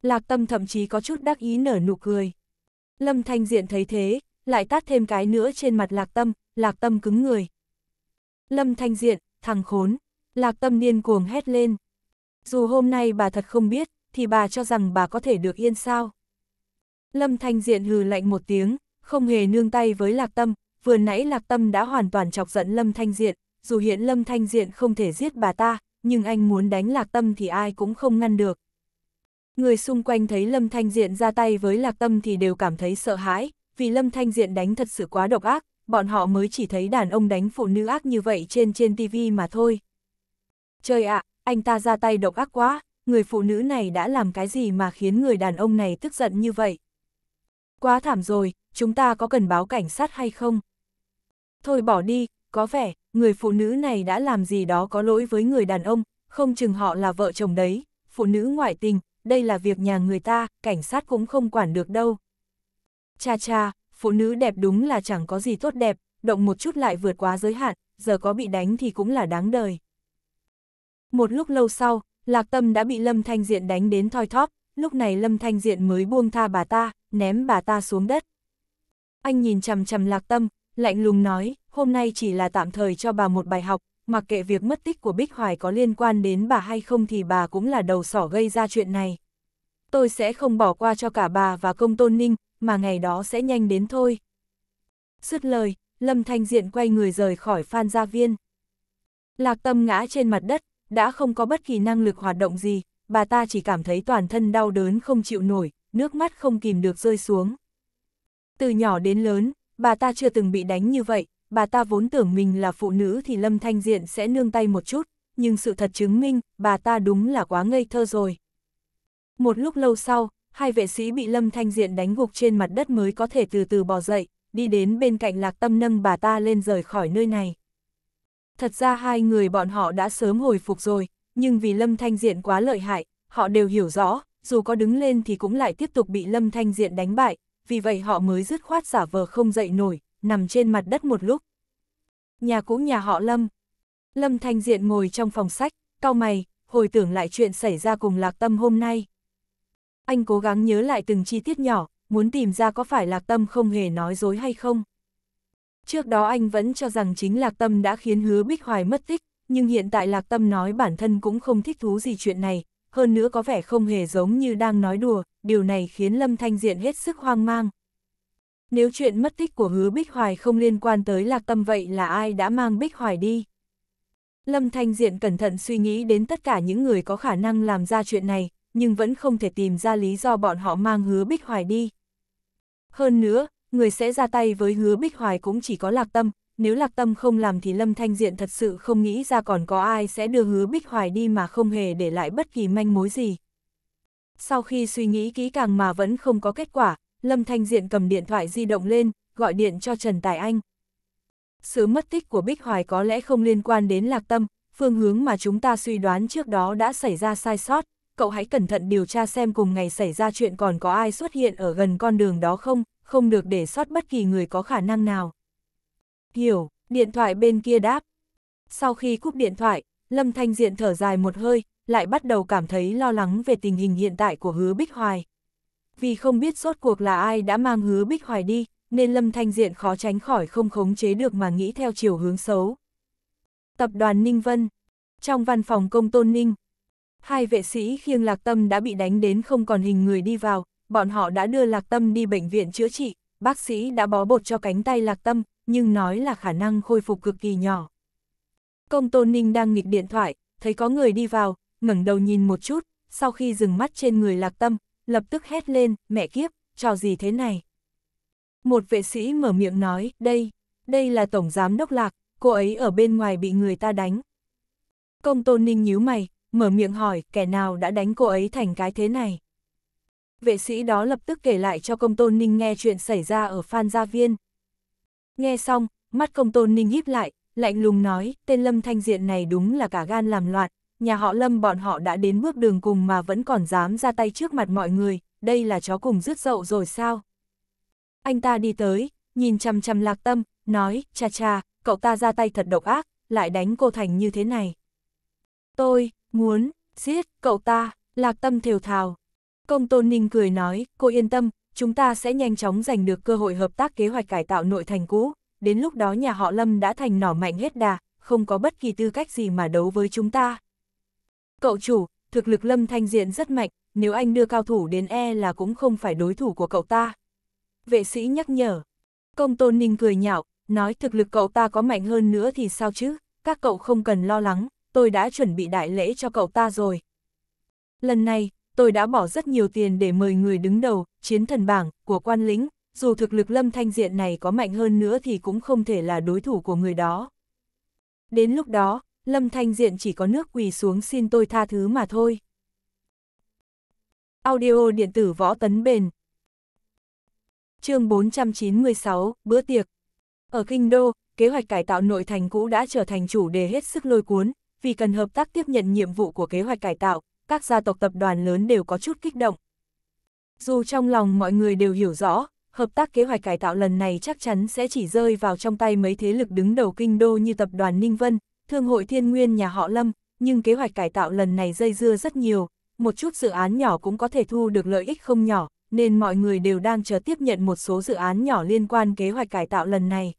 A: Lạc Tâm thậm chí có chút đắc ý nở nụ cười. Lâm Thanh Diện thấy thế, lại tát thêm cái nữa trên mặt lạc tâm, lạc tâm cứng người. Lâm Thanh Diện, thằng khốn, lạc tâm điên cuồng hét lên. Dù hôm nay bà thật không biết, thì bà cho rằng bà có thể được yên sao. Lâm Thanh Diện hừ lạnh một tiếng, không hề nương tay với lạc tâm, vừa nãy lạc tâm đã hoàn toàn chọc giận Lâm Thanh Diện, dù hiện Lâm Thanh Diện không thể giết bà ta, nhưng anh muốn đánh lạc tâm thì ai cũng không ngăn được. Người xung quanh thấy Lâm Thanh Diện ra tay với lạc tâm thì đều cảm thấy sợ hãi, vì Lâm Thanh Diện đánh thật sự quá độc ác, bọn họ mới chỉ thấy đàn ông đánh phụ nữ ác như vậy trên trên TV mà thôi. Trời ạ, anh ta ra tay độc ác quá, người phụ nữ này đã làm cái gì mà khiến người đàn ông này tức giận như vậy? Quá thảm rồi, chúng ta có cần báo cảnh sát hay không? Thôi bỏ đi, có vẻ, người phụ nữ này đã làm gì đó có lỗi với người đàn ông, không chừng họ là vợ chồng đấy, phụ nữ ngoại tình, đây là việc nhà người ta, cảnh sát cũng không quản được đâu. Cha cha, phụ nữ đẹp đúng là chẳng có gì tốt đẹp, động một chút lại vượt quá giới hạn, giờ có bị đánh thì cũng là đáng đời. Một lúc lâu sau, Lạc Tâm đã bị Lâm Thanh Diện đánh đến thoi thóp, lúc này Lâm Thanh Diện mới buông tha bà ta, ném bà ta xuống đất. Anh nhìn chằm chằm Lạc Tâm, lạnh lùng nói, hôm nay chỉ là tạm thời cho bà một bài học, mặc kệ việc mất tích của Bích Hoài có liên quan đến bà hay không thì bà cũng là đầu sỏ gây ra chuyện này. Tôi sẽ không bỏ qua cho cả bà và công tôn ninh, mà ngày đó sẽ nhanh đến thôi. Sứt lời, Lâm Thanh Diện quay người rời khỏi Phan Gia Viên. Lạc tâm ngã trên mặt đất, đã không có bất kỳ năng lực hoạt động gì, bà ta chỉ cảm thấy toàn thân đau đớn không chịu nổi, nước mắt không kìm được rơi xuống. Từ nhỏ đến lớn, bà ta chưa từng bị đánh như vậy, bà ta vốn tưởng mình là phụ nữ thì Lâm Thanh Diện sẽ nương tay một chút, nhưng sự thật chứng minh, bà ta đúng là quá ngây thơ rồi. Một lúc lâu sau, hai vệ sĩ bị Lâm Thanh Diện đánh gục trên mặt đất mới có thể từ từ bò dậy, đi đến bên cạnh lạc tâm nâng bà ta lên rời khỏi nơi này. Thật ra hai người bọn họ đã sớm hồi phục rồi, nhưng vì Lâm Thanh Diện quá lợi hại, họ đều hiểu rõ, dù có đứng lên thì cũng lại tiếp tục bị Lâm Thanh Diện đánh bại, vì vậy họ mới dứt khoát giả vờ không dậy nổi, nằm trên mặt đất một lúc. Nhà cũ nhà họ Lâm. Lâm Thanh Diện ngồi trong phòng sách, cau mày, hồi tưởng lại chuyện xảy ra cùng Lạc Tâm hôm nay, anh cố gắng nhớ lại từng chi tiết nhỏ, muốn tìm ra có phải Lạc Tâm không hề nói dối hay không. Trước đó anh vẫn cho rằng chính Lạc Tâm đã khiến hứa Bích Hoài mất tích, nhưng hiện tại Lạc Tâm nói bản thân cũng không thích thú gì chuyện này, hơn nữa có vẻ không hề giống như đang nói đùa, điều này khiến Lâm Thanh Diện hết sức hoang mang. Nếu chuyện mất tích của hứa Bích Hoài không liên quan tới Lạc Tâm vậy là ai đã mang Bích Hoài đi? Lâm Thanh Diện cẩn thận suy nghĩ đến tất cả những người có khả năng làm ra chuyện này, nhưng vẫn không thể tìm ra lý do bọn họ mang hứa Bích Hoài đi. Hơn nữa, người sẽ ra tay với hứa Bích Hoài cũng chỉ có Lạc Tâm, nếu Lạc Tâm không làm thì Lâm Thanh Diện thật sự không nghĩ ra còn có ai sẽ đưa hứa Bích Hoài đi mà không hề để lại bất kỳ manh mối gì. Sau khi suy nghĩ kỹ càng mà vẫn không có kết quả, Lâm Thanh Diện cầm điện thoại di động lên, gọi điện cho Trần Tài Anh. Sứ mất tích của Bích Hoài có lẽ không liên quan đến Lạc Tâm, phương hướng mà chúng ta suy đoán trước đó đã xảy ra sai sót, cậu hãy cẩn thận điều tra xem cùng ngày xảy ra chuyện còn có ai xuất hiện ở gần con đường đó không, không được để sót bất kỳ người có khả năng nào. Hiểu, điện thoại bên kia đáp. Sau khi cúp điện thoại, Lâm Thanh Diện thở dài một hơi, lại bắt đầu cảm thấy lo lắng về tình hình hiện tại của hứa Bích Hoài. Vì không biết rốt cuộc là ai đã mang hứa Bích Hoài đi, nên Lâm Thanh Diện khó tránh khỏi không khống chế được mà nghĩ theo chiều hướng xấu. Tập đoàn Ninh Vân Trong văn phòng công tôn Ninh, Hai vệ sĩ khiêng Lạc Tâm đã bị đánh đến không còn hình người đi vào, bọn họ đã đưa Lạc Tâm đi bệnh viện chữa trị, bác sĩ đã bó bột cho cánh tay Lạc Tâm, nhưng nói là khả năng khôi phục cực kỳ nhỏ. Công Tôn Ninh đang nghịch điện thoại, thấy có người đi vào, ngẩng đầu nhìn một chút, sau khi dừng mắt trên người Lạc Tâm, lập tức hét lên, mẹ kiếp, trò gì thế này? Một vệ sĩ mở miệng nói, đây, đây là Tổng Giám Đốc Lạc, cô ấy ở bên ngoài bị người ta đánh. Công Tôn Ninh nhíu mày, mở miệng hỏi kẻ nào đã đánh cô ấy thành cái thế này. Vệ sĩ đó lập tức kể lại cho công tôn ninh nghe chuyện xảy ra ở Phan Gia Viên. Nghe xong, mắt công tôn ninh híp lại, lạnh lùng nói, tên Lâm Thanh Diện này đúng là cả gan làm loạn, nhà họ Lâm bọn họ đã đến bước đường cùng mà vẫn còn dám ra tay trước mặt mọi người, đây là chó cùng rứt dậu rồi sao? Anh ta đi tới, nhìn chăm chăm lạc tâm, nói, cha cha, cậu ta ra tay thật độc ác, lại đánh cô Thành như thế này. Tôi, Muốn, giết, cậu ta, lạc tâm thều thào. Công tôn ninh cười nói, cô yên tâm, chúng ta sẽ nhanh chóng giành được cơ hội hợp tác kế hoạch cải tạo nội thành cũ, đến lúc đó nhà họ Lâm đã thành nỏ mạnh hết đà, không có bất kỳ tư cách gì mà đấu với chúng ta. Cậu chủ, thực lực Lâm Thanh Diện rất mạnh, nếu anh đưa cao thủ đến e là cũng không phải đối thủ của cậu ta. Vệ sĩ nhắc nhở. Công Tôn Ninh cười nhạo, nói thực lực cậu ta có mạnh hơn nữa thì sao chứ, các cậu không cần lo lắng, tôi đã chuẩn bị đại lễ cho cậu ta rồi. Lần này, tôi đã bỏ rất nhiều tiền để mời người đứng đầu, chiến thần bảng, của quan lính, dù thực lực lâm thanh diện này có mạnh hơn nữa thì cũng không thể là đối thủ của người đó. Đến lúc đó, lâm thanh diện chỉ có nước quỳ xuống xin tôi tha thứ mà thôi. Audio điện tử võ tấn bền Chương 496, bữa tiệc Ở Kinh Đô, kế hoạch cải tạo nội thành cũ đã trở thành chủ đề hết sức lôi cuốn, vì cần hợp tác tiếp nhận nhiệm vụ của kế hoạch cải tạo, các gia tộc tập đoàn lớn đều có chút kích động. Dù trong lòng mọi người đều hiểu rõ, hợp tác kế hoạch cải tạo lần này chắc chắn sẽ chỉ rơi vào trong tay mấy thế lực đứng đầu kinh đô như tập đoàn Ninh Vân, Thương hội Thiên Nguyên nhà họ Lâm, nhưng kế hoạch cải tạo lần này dây dưa rất nhiều, một chút dự án nhỏ cũng có thể thu được lợi ích không nhỏ, nên mọi người đều đang chờ tiếp nhận một số dự án nhỏ liên quan kế hoạch cải tạo lần này.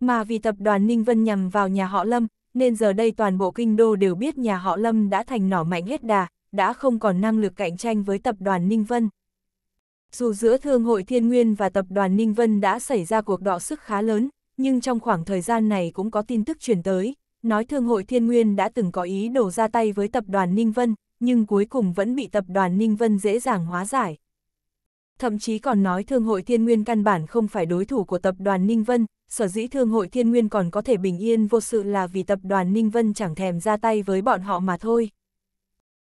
A: Mà vì tập đoàn Ninh Vân nhằm vào nhà họ Lâm, nên giờ đây toàn bộ kinh đô đều biết nhà họ Lâm đã thành nỏ mạnh hết đà, đã không còn năng lực cạnh tranh với tập đoàn Ninh Vân. Dù giữa Thương hội Thiên Nguyên và tập đoàn Ninh Vân đã xảy ra cuộc đọ sức khá lớn, nhưng trong khoảng thời gian này cũng có tin tức truyền tới, nói Thương hội Thiên Nguyên đã từng có ý đổ ra tay với tập đoàn Ninh Vân, nhưng cuối cùng vẫn bị tập đoàn Ninh Vân dễ dàng hóa giải. Thậm chí còn nói Thương hội Thiên Nguyên căn bản không phải đối thủ của tập đoàn Ninh Vân, sở dĩ Thương hội Thiên Nguyên còn có thể bình yên vô sự là vì tập đoàn Ninh Vân chẳng thèm ra tay với bọn họ mà thôi.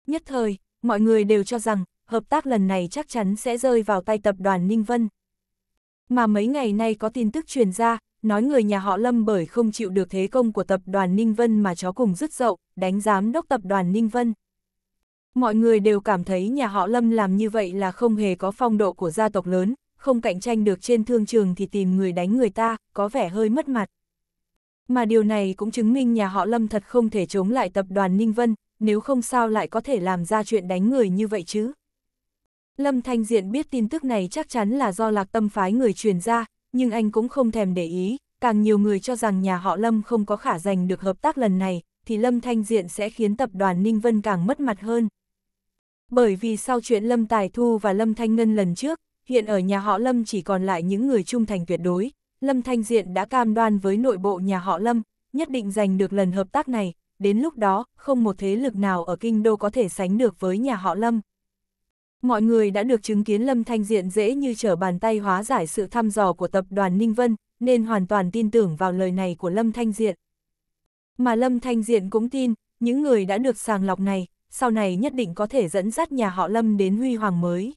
A: Nhất thời, mọi người đều cho rằng, hợp tác lần này chắc chắn sẽ rơi vào tay tập đoàn Ninh Vân. Mà mấy ngày nay có tin tức truyền ra, nói người nhà họ Lâm bởi không chịu được thế công của tập đoàn Ninh Vân mà chó cùng dứt dậu, đánh giám đốc tập đoàn Ninh Vân. Mọi người đều cảm thấy nhà họ Lâm làm như vậy là không hề có phong độ của gia tộc lớn, không cạnh tranh được trên thương trường thì tìm người đánh người ta, có vẻ hơi mất mặt. Mà điều này cũng chứng minh nhà họ Lâm thật không thể chống lại tập đoàn Ninh Vân, nếu không sao lại có thể làm ra chuyện đánh người như vậy chứ. Lâm Thanh Diện biết tin tức này chắc chắn là do lạc tâm phái người truyền ra, nhưng anh cũng không thèm để ý, càng nhiều người cho rằng nhà họ Lâm không có khả giành được hợp tác lần này, thì Lâm Thanh Diện sẽ khiến tập đoàn Ninh Vân càng mất mặt hơn. Bởi vì sau chuyện Lâm Tài Thu và Lâm Thanh Ngân lần trước, hiện ở nhà họ Lâm chỉ còn lại những người trung thành tuyệt đối, Lâm Thanh Diện đã cam đoan với nội bộ nhà họ Lâm, nhất định giành được lần hợp tác này, đến lúc đó, không một thế lực nào ở Kinh Đô có thể sánh được với nhà họ Lâm. Mọi người đã được chứng kiến Lâm Thanh Diện dễ như trở bàn tay hóa giải sự thăm dò của tập đoàn Ninh Vân, nên hoàn toàn tin tưởng vào lời này của Lâm Thanh Diện. Mà Lâm Thanh Diện cũng tin, những người đã được sàng lọc này, sau này nhất định có thể dẫn dắt nhà họ Lâm đến huy hoàng mới.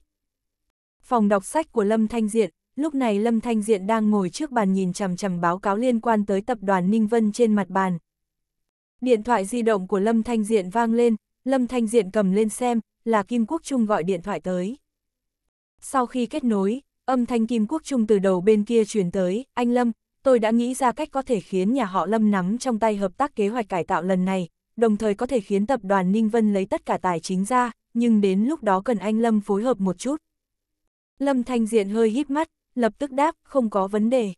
A: Phòng đọc sách của Lâm Thanh Diện, lúc này Lâm Thanh Diện đang ngồi trước bàn nhìn chằm chằm báo cáo liên quan tới tập đoàn Ninh Vân trên mặt bàn. Điện thoại di động của Lâm Thanh Diện vang lên, Lâm Thanh Diện cầm lên xem, là Kim Quốc Trung gọi điện thoại tới. Sau khi kết nối, âm thanh Kim Quốc Trung từ đầu bên kia truyền tới, anh Lâm, tôi đã nghĩ ra cách có thể khiến nhà họ Lâm nắm trong tay hợp tác kế hoạch cải tạo lần này, đồng thời có thể khiến tập đoàn Ninh Vân lấy tất cả tài chính ra, nhưng đến lúc đó cần anh Lâm phối hợp một chút. Lâm Thanh Diện hơi hít mắt, lập tức đáp, không có vấn đề.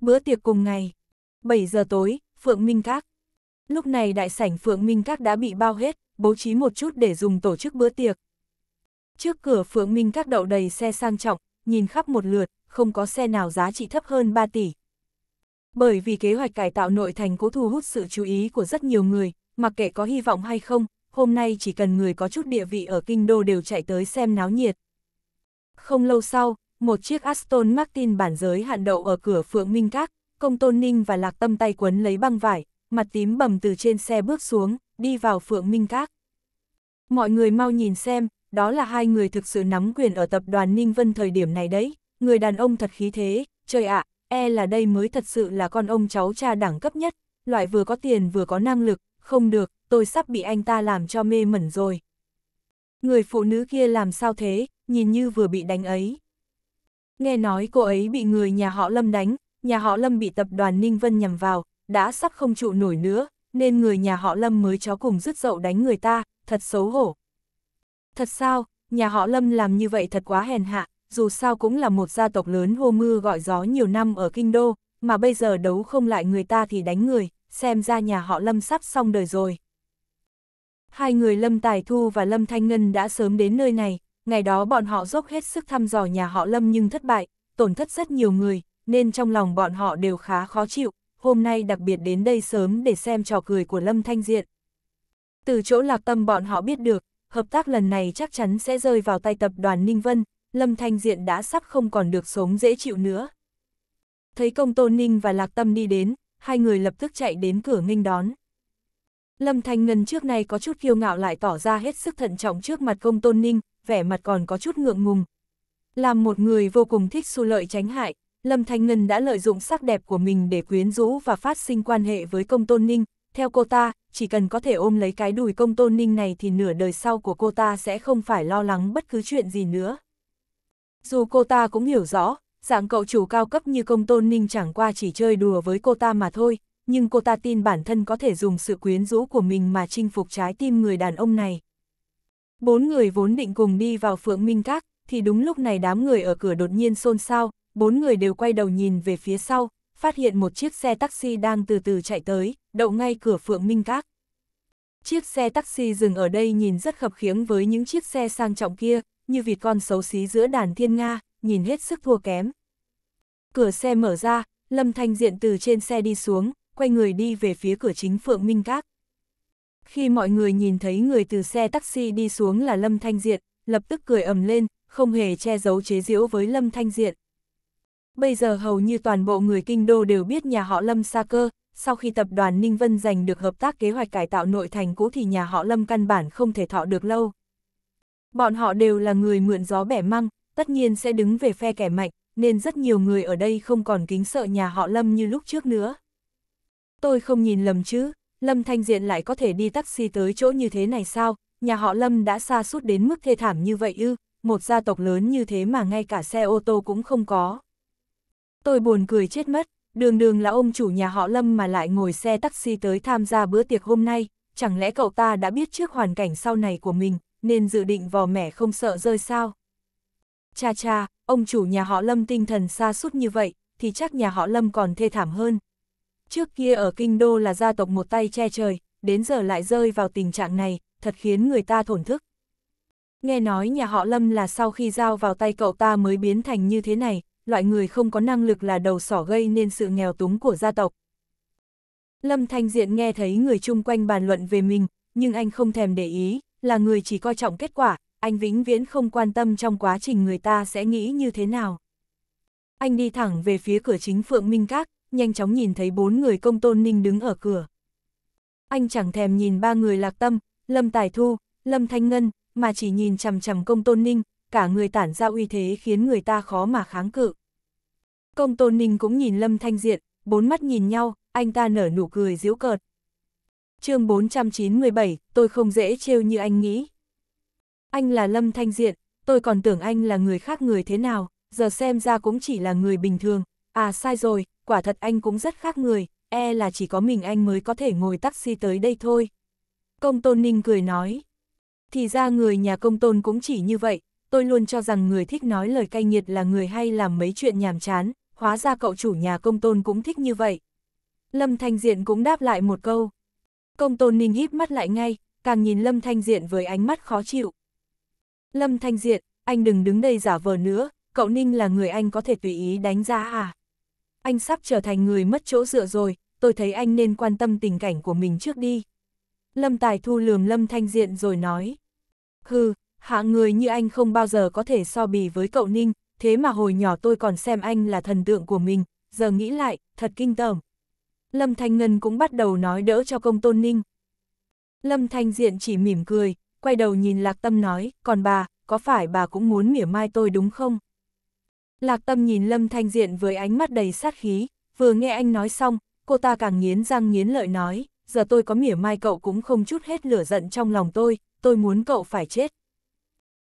A: Bữa tiệc cùng ngày, 7 giờ tối, Phượng Minh Các. Lúc này đại sảnh Phượng Minh Các đã bị bao hết, bố trí một chút để dùng tổ chức bữa tiệc. Trước cửa Phượng Minh Các đậu đầy xe sang trọng, nhìn khắp một lượt, không có xe nào giá trị thấp hơn 3 tỷ. Bởi vì kế hoạch cải tạo nội thành cố thu hút sự chú ý của rất nhiều người, mặc kệ có hy vọng hay không, hôm nay chỉ cần người có chút địa vị ở kinh đô đều chạy tới xem náo nhiệt. Không lâu sau, một chiếc Aston Martin bản giới hạn đậu ở cửa Phượng Minh Các, công tôn ninh và lạc tâm tay quấn lấy băng vải, mặt tím bầm từ trên xe bước xuống, đi vào Phượng Minh Các. Mọi người mau nhìn xem, đó là hai người thực sự nắm quyền ở tập đoàn Ninh Vân thời điểm này đấy, người đàn ông thật khí thế, trời ạ, e là đây mới thật sự là con ông cháu cha đẳng cấp nhất, loại vừa có tiền vừa có năng lực, không được, tôi sắp bị anh ta làm cho mê mẩn rồi. Người phụ nữ kia làm sao thế, nhìn như vừa bị đánh ấy. Nghe nói cô ấy bị người nhà họ Lâm đánh, nhà họ Lâm bị tập đoàn Ninh Vân nhằm vào, đã sắp không trụ nổi nữa, nên người nhà họ Lâm mới chó cùng rứt dậu đánh người ta, thật xấu hổ. Thật sao, nhà họ Lâm làm như vậy thật quá hèn hạ, dù sao cũng là một gia tộc lớn hô mưa gọi gió nhiều năm ở Kinh Đô, mà bây giờ đấu không lại người ta thì đánh người, xem ra nhà họ Lâm sắp xong đời rồi. Hai người Lâm Tài Thu và Lâm Thanh Ngân đã sớm đến nơi này, ngày đó bọn họ dốc hết sức thăm dò nhà họ Lâm nhưng thất bại, tổn thất rất nhiều người, nên trong lòng bọn họ đều khá khó chịu, hôm nay đặc biệt đến đây sớm để xem trò cười của Lâm Thanh Diện. Từ chỗ lạc tâm bọn họ biết được, hợp tác lần này chắc chắn sẽ rơi vào tay tập đoàn Ninh Vân, Lâm Thanh Diện đã sắp không còn được sống dễ chịu nữa. Thấy công Tôn Ninh và Lạc Tâm đi đến, hai người lập tức chạy đến cửa nghênh đón. Lâm Thanh Ngân trước nay có chút kiêu ngạo lại tỏ ra hết sức thận trọng trước mặt công Tôn Ninh, vẻ mặt còn có chút ngượng ngùng. Làm một người vô cùng thích xu lợi tránh hại, Lâm Thanh Ngân đã lợi dụng sắc đẹp của mình để quyến rũ và phát sinh quan hệ với công tôn ninh. Theo cô ta, chỉ cần có thể ôm lấy cái đùi công tôn ninh này thì nửa đời sau của cô ta sẽ không phải lo lắng bất cứ chuyện gì nữa. Dù cô ta cũng hiểu rõ, dạng cậu chủ cao cấp như công tôn ninh chẳng qua chỉ chơi đùa với cô ta mà thôi, nhưng cô ta tin bản thân có thể dùng sự quyến rũ của mình mà chinh phục trái tim người đàn ông này. Bốn người vốn định cùng đi vào Phượng Minh Các, thì đúng lúc này đám người ở cửa đột nhiên xôn xao, bốn người đều quay đầu nhìn về phía sau, phát hiện một chiếc xe taxi đang từ từ chạy tới, đậu ngay cửa Phượng Minh Các. Chiếc xe taxi dừng ở đây nhìn rất khập khiếng với những chiếc xe sang trọng kia, như vịt con xấu xí giữa đàn thiên Nga, nhìn hết sức thua kém. Cửa xe mở ra, Lâm Thanh Diện từ trên xe đi xuống, quay người đi về phía cửa chính Phượng Minh Các. Khi mọi người nhìn thấy người từ xe taxi đi xuống là Lâm Thanh Diệt, lập tức cười ầm lên, không hề che giấu chế giễu với Lâm Thanh Diệt. Bây giờ hầu như toàn bộ người kinh đô đều biết nhà họ Lâm xa Cơ, sau khi tập đoàn Ninh Vân giành được hợp tác kế hoạch cải tạo nội thành cũ thì nhà họ Lâm căn bản không thể thọ được lâu. Bọn họ đều là người mượn gió bẻ măng, tất nhiên sẽ đứng về phe kẻ mạnh, nên rất nhiều người ở đây không còn kính sợ nhà họ Lâm như lúc trước nữa. Tôi không nhìn lầm chứ, Lâm Thanh Diện lại có thể đi taxi tới chỗ như thế này sao, nhà họ Lâm đã xa suốt đến mức thê thảm như vậy ư, một gia tộc lớn như thế mà ngay cả xe ô tô cũng không có. Tôi buồn cười chết mất, đường đường là ông chủ nhà họ Lâm mà lại ngồi xe taxi tới tham gia bữa tiệc hôm nay, chẳng lẽ cậu ta đã biết trước hoàn cảnh sau này của mình, nên dự định vò mẻ không sợ rơi sao? Cha cha, ông chủ nhà họ Lâm tinh thần xa suốt như vậy, thì chắc nhà họ Lâm còn thê thảm hơn. Trước kia ở kinh đô là gia tộc một tay che trời, đến giờ lại rơi vào tình trạng này, thật khiến người ta thổn thức. Nghe nói nhà họ Lâm là sau khi giao vào tay cậu ta mới biến thành như thế này, loại người không có năng lực là đầu sỏ gây nên sự nghèo túng của gia tộc. Lâm Thanh Diện nghe thấy người chung quanh bàn luận về mình, nhưng anh không thèm để ý, là người chỉ coi trọng kết quả, anh vĩnh viễn không quan tâm trong quá trình người ta sẽ nghĩ như thế nào. Anh đi thẳng về phía cửa chính Phượng Minh Các, nhanh chóng nhìn thấy bốn người công tôn ninh đứng ở cửa. Anh chẳng thèm nhìn ba người lạc tâm, Lâm Tài Thu, Lâm Thanh Ngân, mà chỉ nhìn chằm chằm công tôn ninh, cả người tản ra uy thế khiến người ta khó mà kháng cự. Công tôn ninh cũng nhìn Lâm Thanh Diện, bốn mắt nhìn nhau, anh ta nở nụ cười giễu cợt. chương 497, tôi không dễ trêu như anh nghĩ. Anh là Lâm Thanh Diện, tôi còn tưởng anh là người khác người thế nào, giờ xem ra cũng chỉ là người bình thường. À sai rồi, quả thật anh cũng rất khác người, e là chỉ có mình anh mới có thể ngồi taxi tới đây thôi. Công Tôn Ninh cười nói. Thì ra người nhà Công Tôn cũng chỉ như vậy, tôi luôn cho rằng người thích nói lời cay nghiệt là người hay làm mấy chuyện nhàm chán, hóa ra cậu chủ nhà Công Tôn cũng thích như vậy. Lâm Thanh Diện cũng đáp lại một câu. Công Tôn Ninh híp mắt lại ngay, càng nhìn Lâm Thanh Diện với ánh mắt khó chịu. Lâm Thanh Diện, anh đừng đứng đây giả vờ nữa, cậu Ninh là người anh có thể tùy ý đánh giá à? anh sắp trở thành người mất chỗ dựa rồi, tôi thấy anh nên quan tâm tình cảnh của mình trước đi. Lâm Tài Thu lườm Lâm Thanh Diện rồi nói. Hừ, hạ người như anh không bao giờ có thể so bì với cậu Ninh, thế mà hồi nhỏ tôi còn xem anh là thần tượng của mình, giờ nghĩ lại, thật kinh tởm. Lâm Thanh Ngân cũng bắt đầu nói đỡ cho công tôn Ninh. Lâm Thanh Diện chỉ mỉm cười, quay đầu nhìn Lạc Tâm nói, còn bà, có phải bà cũng muốn mỉa mai tôi đúng không? Lạc tâm nhìn Lâm Thanh Diện với ánh mắt đầy sát khí, vừa nghe anh nói xong, cô ta càng nghiến răng nghiến lợi nói, giờ tôi có mỉa mai cậu cũng không chút hết lửa giận trong lòng tôi, tôi muốn cậu phải chết.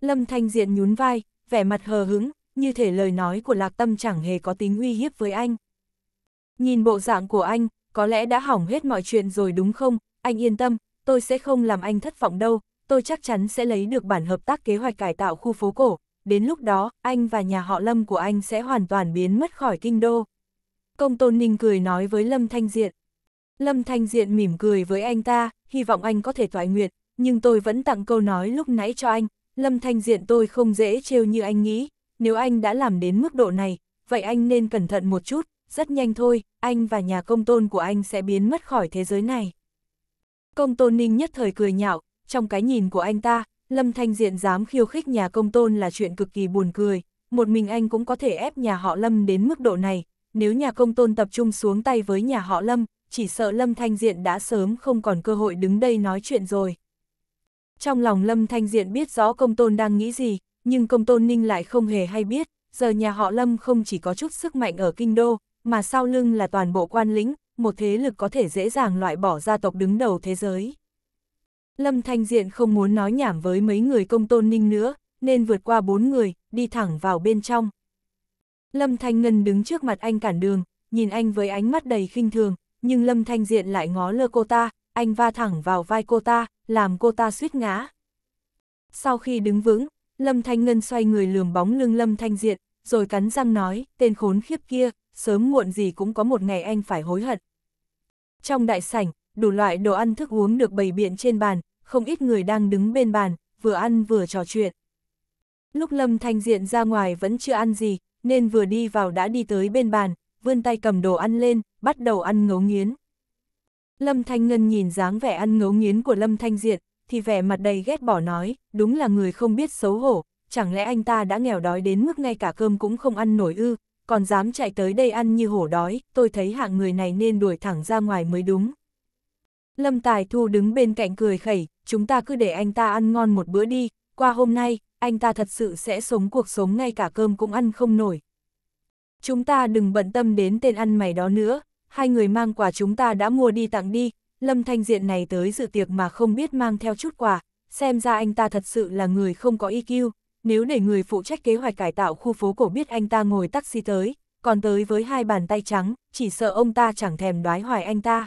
A: Lâm Thanh Diện nhún vai, vẻ mặt hờ hứng, như thể lời nói của Lạc Tâm chẳng hề có tính uy hiếp với anh. Nhìn bộ dạng của anh, có lẽ đã hỏng hết mọi chuyện rồi đúng không, anh yên tâm, tôi sẽ không làm anh thất vọng đâu, tôi chắc chắn sẽ lấy được bản hợp tác kế hoạch cải tạo khu phố cổ, đến lúc đó, anh và nhà họ Lâm của anh sẽ hoàn toàn biến mất khỏi kinh đô. Công Tôn Ninh cười nói với Lâm Thanh Diện. Lâm Thanh Diện mỉm cười với anh ta, hy vọng anh có thể toại nguyện, nhưng tôi vẫn tặng câu nói lúc nãy cho anh. Lâm Thanh Diện tôi không dễ trêu như anh nghĩ, nếu anh đã làm đến mức độ này, vậy anh nên cẩn thận một chút, rất nhanh thôi, anh và nhà công tôn của anh sẽ biến mất khỏi thế giới này. Công tôn ninh nhất thời cười nhạo, trong cái nhìn của anh ta, Lâm Thanh Diện dám khiêu khích nhà công tôn là chuyện cực kỳ buồn cười, một mình anh cũng có thể ép nhà họ Lâm đến mức độ này, nếu nhà công tôn tập trung xuống tay với nhà họ Lâm, chỉ sợ Lâm Thanh Diện đã sớm không còn cơ hội đứng đây nói chuyện rồi. Trong lòng Lâm Thanh Diện biết rõ công tôn đang nghĩ gì, nhưng công tôn ninh lại không hề hay biết, giờ nhà họ Lâm không chỉ có chút sức mạnh ở kinh đô, mà sau lưng là toàn bộ quan lĩnh, một thế lực có thể dễ dàng loại bỏ gia tộc đứng đầu thế giới. Lâm Thanh Diện không muốn nói nhảm với mấy người công tôn ninh nữa, nên vượt qua bốn người, đi thẳng vào bên trong. Lâm Thanh Ngân đứng trước mặt anh cản đường, nhìn anh với ánh mắt đầy khinh thường, nhưng Lâm Thanh Diện lại ngó lơ cô ta, anh va thẳng vào vai cô ta, làm cô ta suýt ngã. Sau khi đứng vững, Lâm Thanh Ngân xoay người lườm bóng lưng Lâm Thanh Diện, rồi cắn răng nói, tên khốn khiếp kia, sớm muộn gì cũng có một ngày anh phải hối hận. Trong đại sảnh, đủ loại đồ ăn thức uống được bày biện trên bàn, không ít người đang đứng bên bàn, vừa ăn vừa trò chuyện. Lúc Lâm Thanh Diện ra ngoài vẫn chưa ăn gì, nên vừa đi vào đã đi tới bên bàn, vươn tay cầm đồ ăn lên, bắt đầu ăn ngấu nghiến. Lâm Thanh Ngân nhìn dáng vẻ ăn ngấu nghiến của Lâm Thanh Diện, thì vẻ mặt đầy ghét bỏ nói, đúng là người không biết xấu hổ, chẳng lẽ anh ta đã nghèo đói đến mức ngay cả cơm cũng không ăn nổi ư, còn dám chạy tới đây ăn như hổ đói, tôi thấy hạng người này nên đuổi thẳng ra ngoài mới đúng. Lâm Tài Thu đứng bên cạnh cười khẩy, chúng ta cứ để anh ta ăn ngon một bữa đi, qua hôm nay, anh ta thật sự sẽ sống cuộc sống ngay cả cơm cũng ăn không nổi. Chúng ta đừng bận tâm đến tên ăn mày đó nữa, hai người mang quà chúng ta đã mua đi tặng đi, Lâm Thanh Diện này tới dự tiệc mà không biết mang theo chút quà, xem ra anh ta thật sự là người không có EQ, nếu để người phụ trách kế hoạch cải tạo khu phố cổ biết anh ta ngồi taxi tới, còn tới với hai bàn tay trắng, chỉ sợ ông ta chẳng thèm đoái hoài anh ta.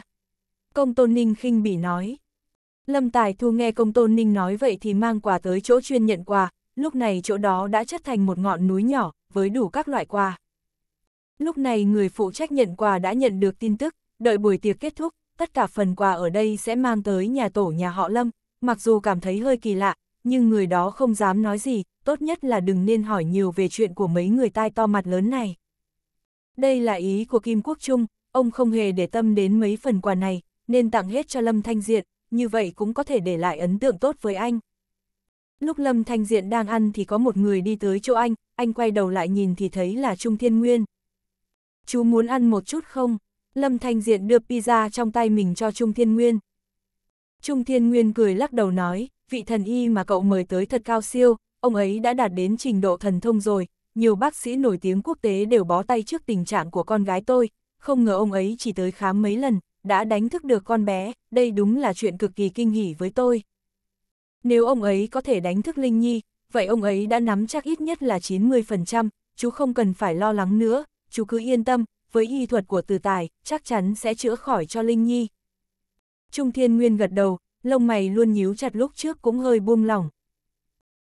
A: Công Tôn Ninh khinh bỉ nói. Lâm Tài Thu nghe Công Tôn Ninh nói vậy thì mang quà tới chỗ chuyên nhận quà, lúc này chỗ đó đã chất thành một ngọn núi nhỏ, với đủ các loại quà. Lúc này người phụ trách nhận quà đã nhận được tin tức, đợi buổi tiệc kết thúc, tất cả phần quà ở đây sẽ mang tới nhà tổ nhà họ Lâm, mặc dù cảm thấy hơi kỳ lạ, nhưng người đó không dám nói gì, tốt nhất là đừng nên hỏi nhiều về chuyện của mấy người tai to mặt lớn này. Đây là ý của Kim Quốc Trung, ông không hề để tâm đến mấy phần quà này, nên tặng hết cho Lâm Thanh Diện, như vậy cũng có thể để lại ấn tượng tốt với anh. Lúc Lâm Thanh Diện đang ăn thì có một người đi tới chỗ anh, anh quay đầu lại nhìn thì thấy là Trung Thiên Nguyên. Chú muốn ăn một chút không? Lâm Thanh Diện đưa pizza trong tay mình cho Trung Thiên Nguyên. Trung Thiên Nguyên cười lắc đầu nói, vị thần y mà cậu mời tới thật cao siêu, ông ấy đã đạt đến trình độ thần thông rồi, nhiều bác sĩ nổi tiếng quốc tế đều bó tay trước tình trạng của con gái tôi, không ngờ ông ấy chỉ tới khám mấy lần, đã đánh thức được con bé, đây đúng là chuyện cực kỳ kinh hỉ với tôi. Nếu ông ấy có thể đánh thức Linh Nhi, vậy ông ấy đã nắm chắc ít nhất là 90%, chú không cần phải lo lắng nữa, chú cứ yên tâm, với y thuật của từ tài, chắc chắn sẽ chữa khỏi cho Linh Nhi. Trung Thiên Nguyên gật đầu, lông mày luôn nhíu chặt lúc trước cũng hơi buông lỏng.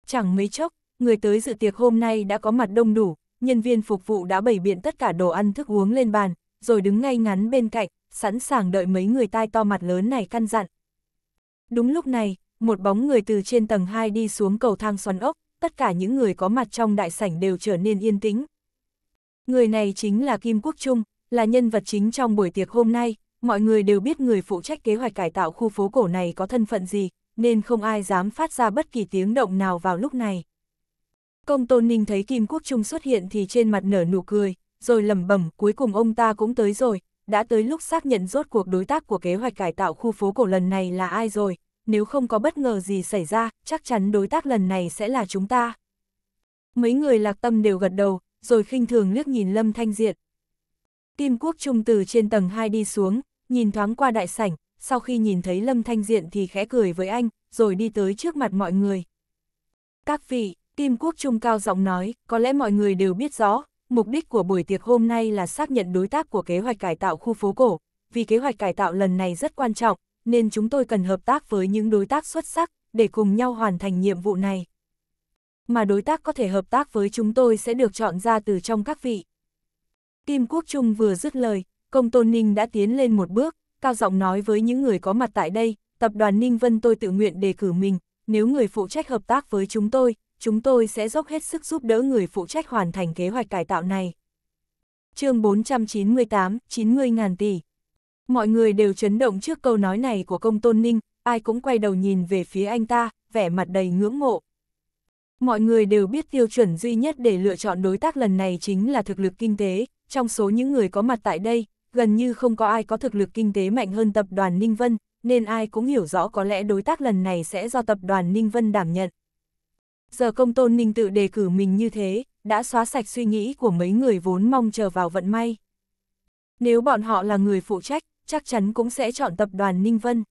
A: Chẳng mấy chốc, người tới dự tiệc hôm nay đã có mặt đông đủ, nhân viên phục vụ đã bày biện tất cả đồ ăn thức uống lên bàn, rồi đứng ngay ngắn bên cạnh, sẵn sàng đợi mấy người tai to mặt lớn này căn dặn. Đúng lúc này, một bóng người từ trên tầng 2 đi xuống cầu thang xoắn ốc, tất cả những người có mặt trong đại sảnh đều trở nên yên tĩnh. Người này chính là Kim Quốc Trung, là nhân vật chính trong buổi tiệc hôm nay, mọi người đều biết người phụ trách kế hoạch cải tạo khu phố cổ này có thân phận gì, nên không ai dám phát ra bất kỳ tiếng động nào vào lúc này. Công Tôn Ninh thấy Kim Quốc Trung xuất hiện thì trên mặt nở nụ cười, rồi lẩm bẩm cuối cùng ông ta cũng tới rồi, đã tới lúc xác nhận rốt cuộc đối tác của kế hoạch cải tạo khu phố cổ lần này là ai rồi, nếu không có bất ngờ gì xảy ra, chắc chắn đối tác lần này sẽ là chúng ta. Mấy người lạc tâm đều gật đầu, rồi khinh thường liếc nhìn Lâm Thanh Diện. Kim Quốc Trung từ trên tầng 2 đi xuống, nhìn thoáng qua đại sảnh, sau khi nhìn thấy Lâm Thanh Diện thì khẽ cười với anh, rồi đi tới trước mặt mọi người. Các vị, Kim Quốc Trung cao giọng nói, có lẽ mọi người đều biết rõ, mục đích của buổi tiệc hôm nay là xác nhận đối tác của kế hoạch cải tạo khu phố cổ, vì kế hoạch cải tạo lần này rất quan trọng, nên chúng tôi cần hợp tác với những đối tác xuất sắc để cùng nhau hoàn thành nhiệm vụ này. Mà đối tác có thể hợp tác với chúng tôi sẽ được chọn ra từ trong các vị. Kim Quốc Trung vừa dứt lời, công tôn Ninh đã tiến lên một bước, cao giọng nói với những người có mặt tại đây, tập đoàn Ninh Vân tôi tự nguyện đề cử mình, nếu người phụ trách hợp tác với chúng tôi, chúng tôi sẽ dốc hết sức giúp đỡ người phụ trách hoàn thành kế hoạch cải tạo này. chương 498, 90 ngàn tỷ. Mọi người đều chấn động trước câu nói này của công tôn ninh, ai cũng quay đầu nhìn về phía anh ta, vẻ mặt đầy ngưỡng mộ. Mọi người đều biết tiêu chuẩn duy nhất để lựa chọn đối tác lần này chính là thực lực kinh tế, trong số những người có mặt tại đây, gần như không có ai có thực lực kinh tế mạnh hơn tập đoàn Ninh Vân, nên ai cũng hiểu rõ có lẽ đối tác lần này sẽ do tập đoàn Ninh Vân đảm nhận. Giờ công tôn ninh tự đề cử mình như thế, đã xóa sạch suy nghĩ của mấy người vốn mong chờ vào vận may. Nếu bọn họ là người phụ trách, chắc chắn cũng sẽ chọn tập đoàn Ninh Vân.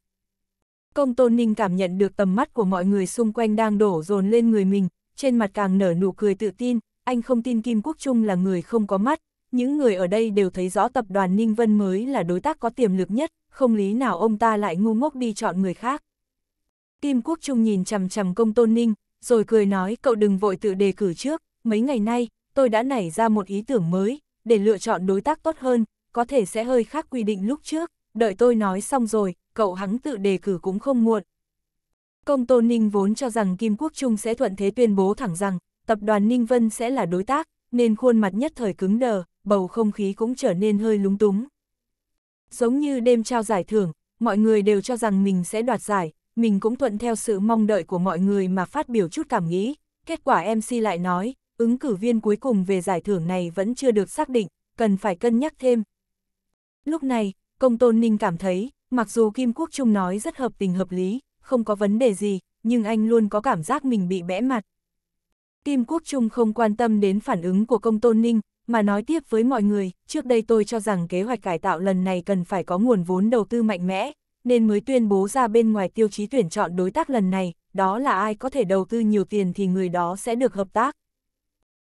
A: Công tôn ninh cảm nhận được tầm mắt của mọi người xung quanh đang đổ dồn lên người mình, trên mặt càng nở nụ cười tự tin, anh không tin Kim Quốc Trung là người không có mắt, những người ở đây đều thấy rõ tập đoàn Ninh Vân mới là đối tác có tiềm lực nhất, không lý nào ông ta lại ngu ngốc đi chọn người khác. Kim Quốc Trung nhìn chằm chằm công tôn ninh, rồi cười nói cậu đừng vội tự đề cử trước, mấy ngày nay, tôi đã nảy ra một ý tưởng mới, để lựa chọn đối tác tốt hơn, có thể sẽ hơi khác quy định lúc trước, đợi tôi nói xong rồi, cậu hắn tự đề cử cũng không muộn. Công tôn Ninh vốn cho rằng Kim Quốc Trung sẽ thuận thế tuyên bố thẳng rằng, tập đoàn Ninh Vân sẽ là đối tác, nên khuôn mặt nhất thời cứng đờ, bầu không khí cũng trở nên hơi lúng túng. Giống như đêm trao giải thưởng, mọi người đều cho rằng mình sẽ đoạt giải, mình cũng thuận theo sự mong đợi của mọi người mà phát biểu chút cảm nghĩ. Kết quả MC lại nói, ứng cử viên cuối cùng về giải thưởng này vẫn chưa được xác định, cần phải cân nhắc thêm. Lúc này, Công Tôn Ninh cảm thấy, mặc dù Kim Quốc Trung nói rất hợp tình hợp lý, không có vấn đề gì, nhưng anh luôn có cảm giác mình bị bẽ mặt. Kim Quốc Trung không quan tâm đến phản ứng của Công Tôn Ninh, mà nói tiếp với mọi người, trước đây tôi cho rằng kế hoạch cải tạo lần này cần phải có nguồn vốn đầu tư mạnh mẽ, nên mới tuyên bố ra bên ngoài tiêu chí tuyển chọn đối tác lần này, đó là ai có thể đầu tư nhiều tiền thì người đó sẽ được hợp tác.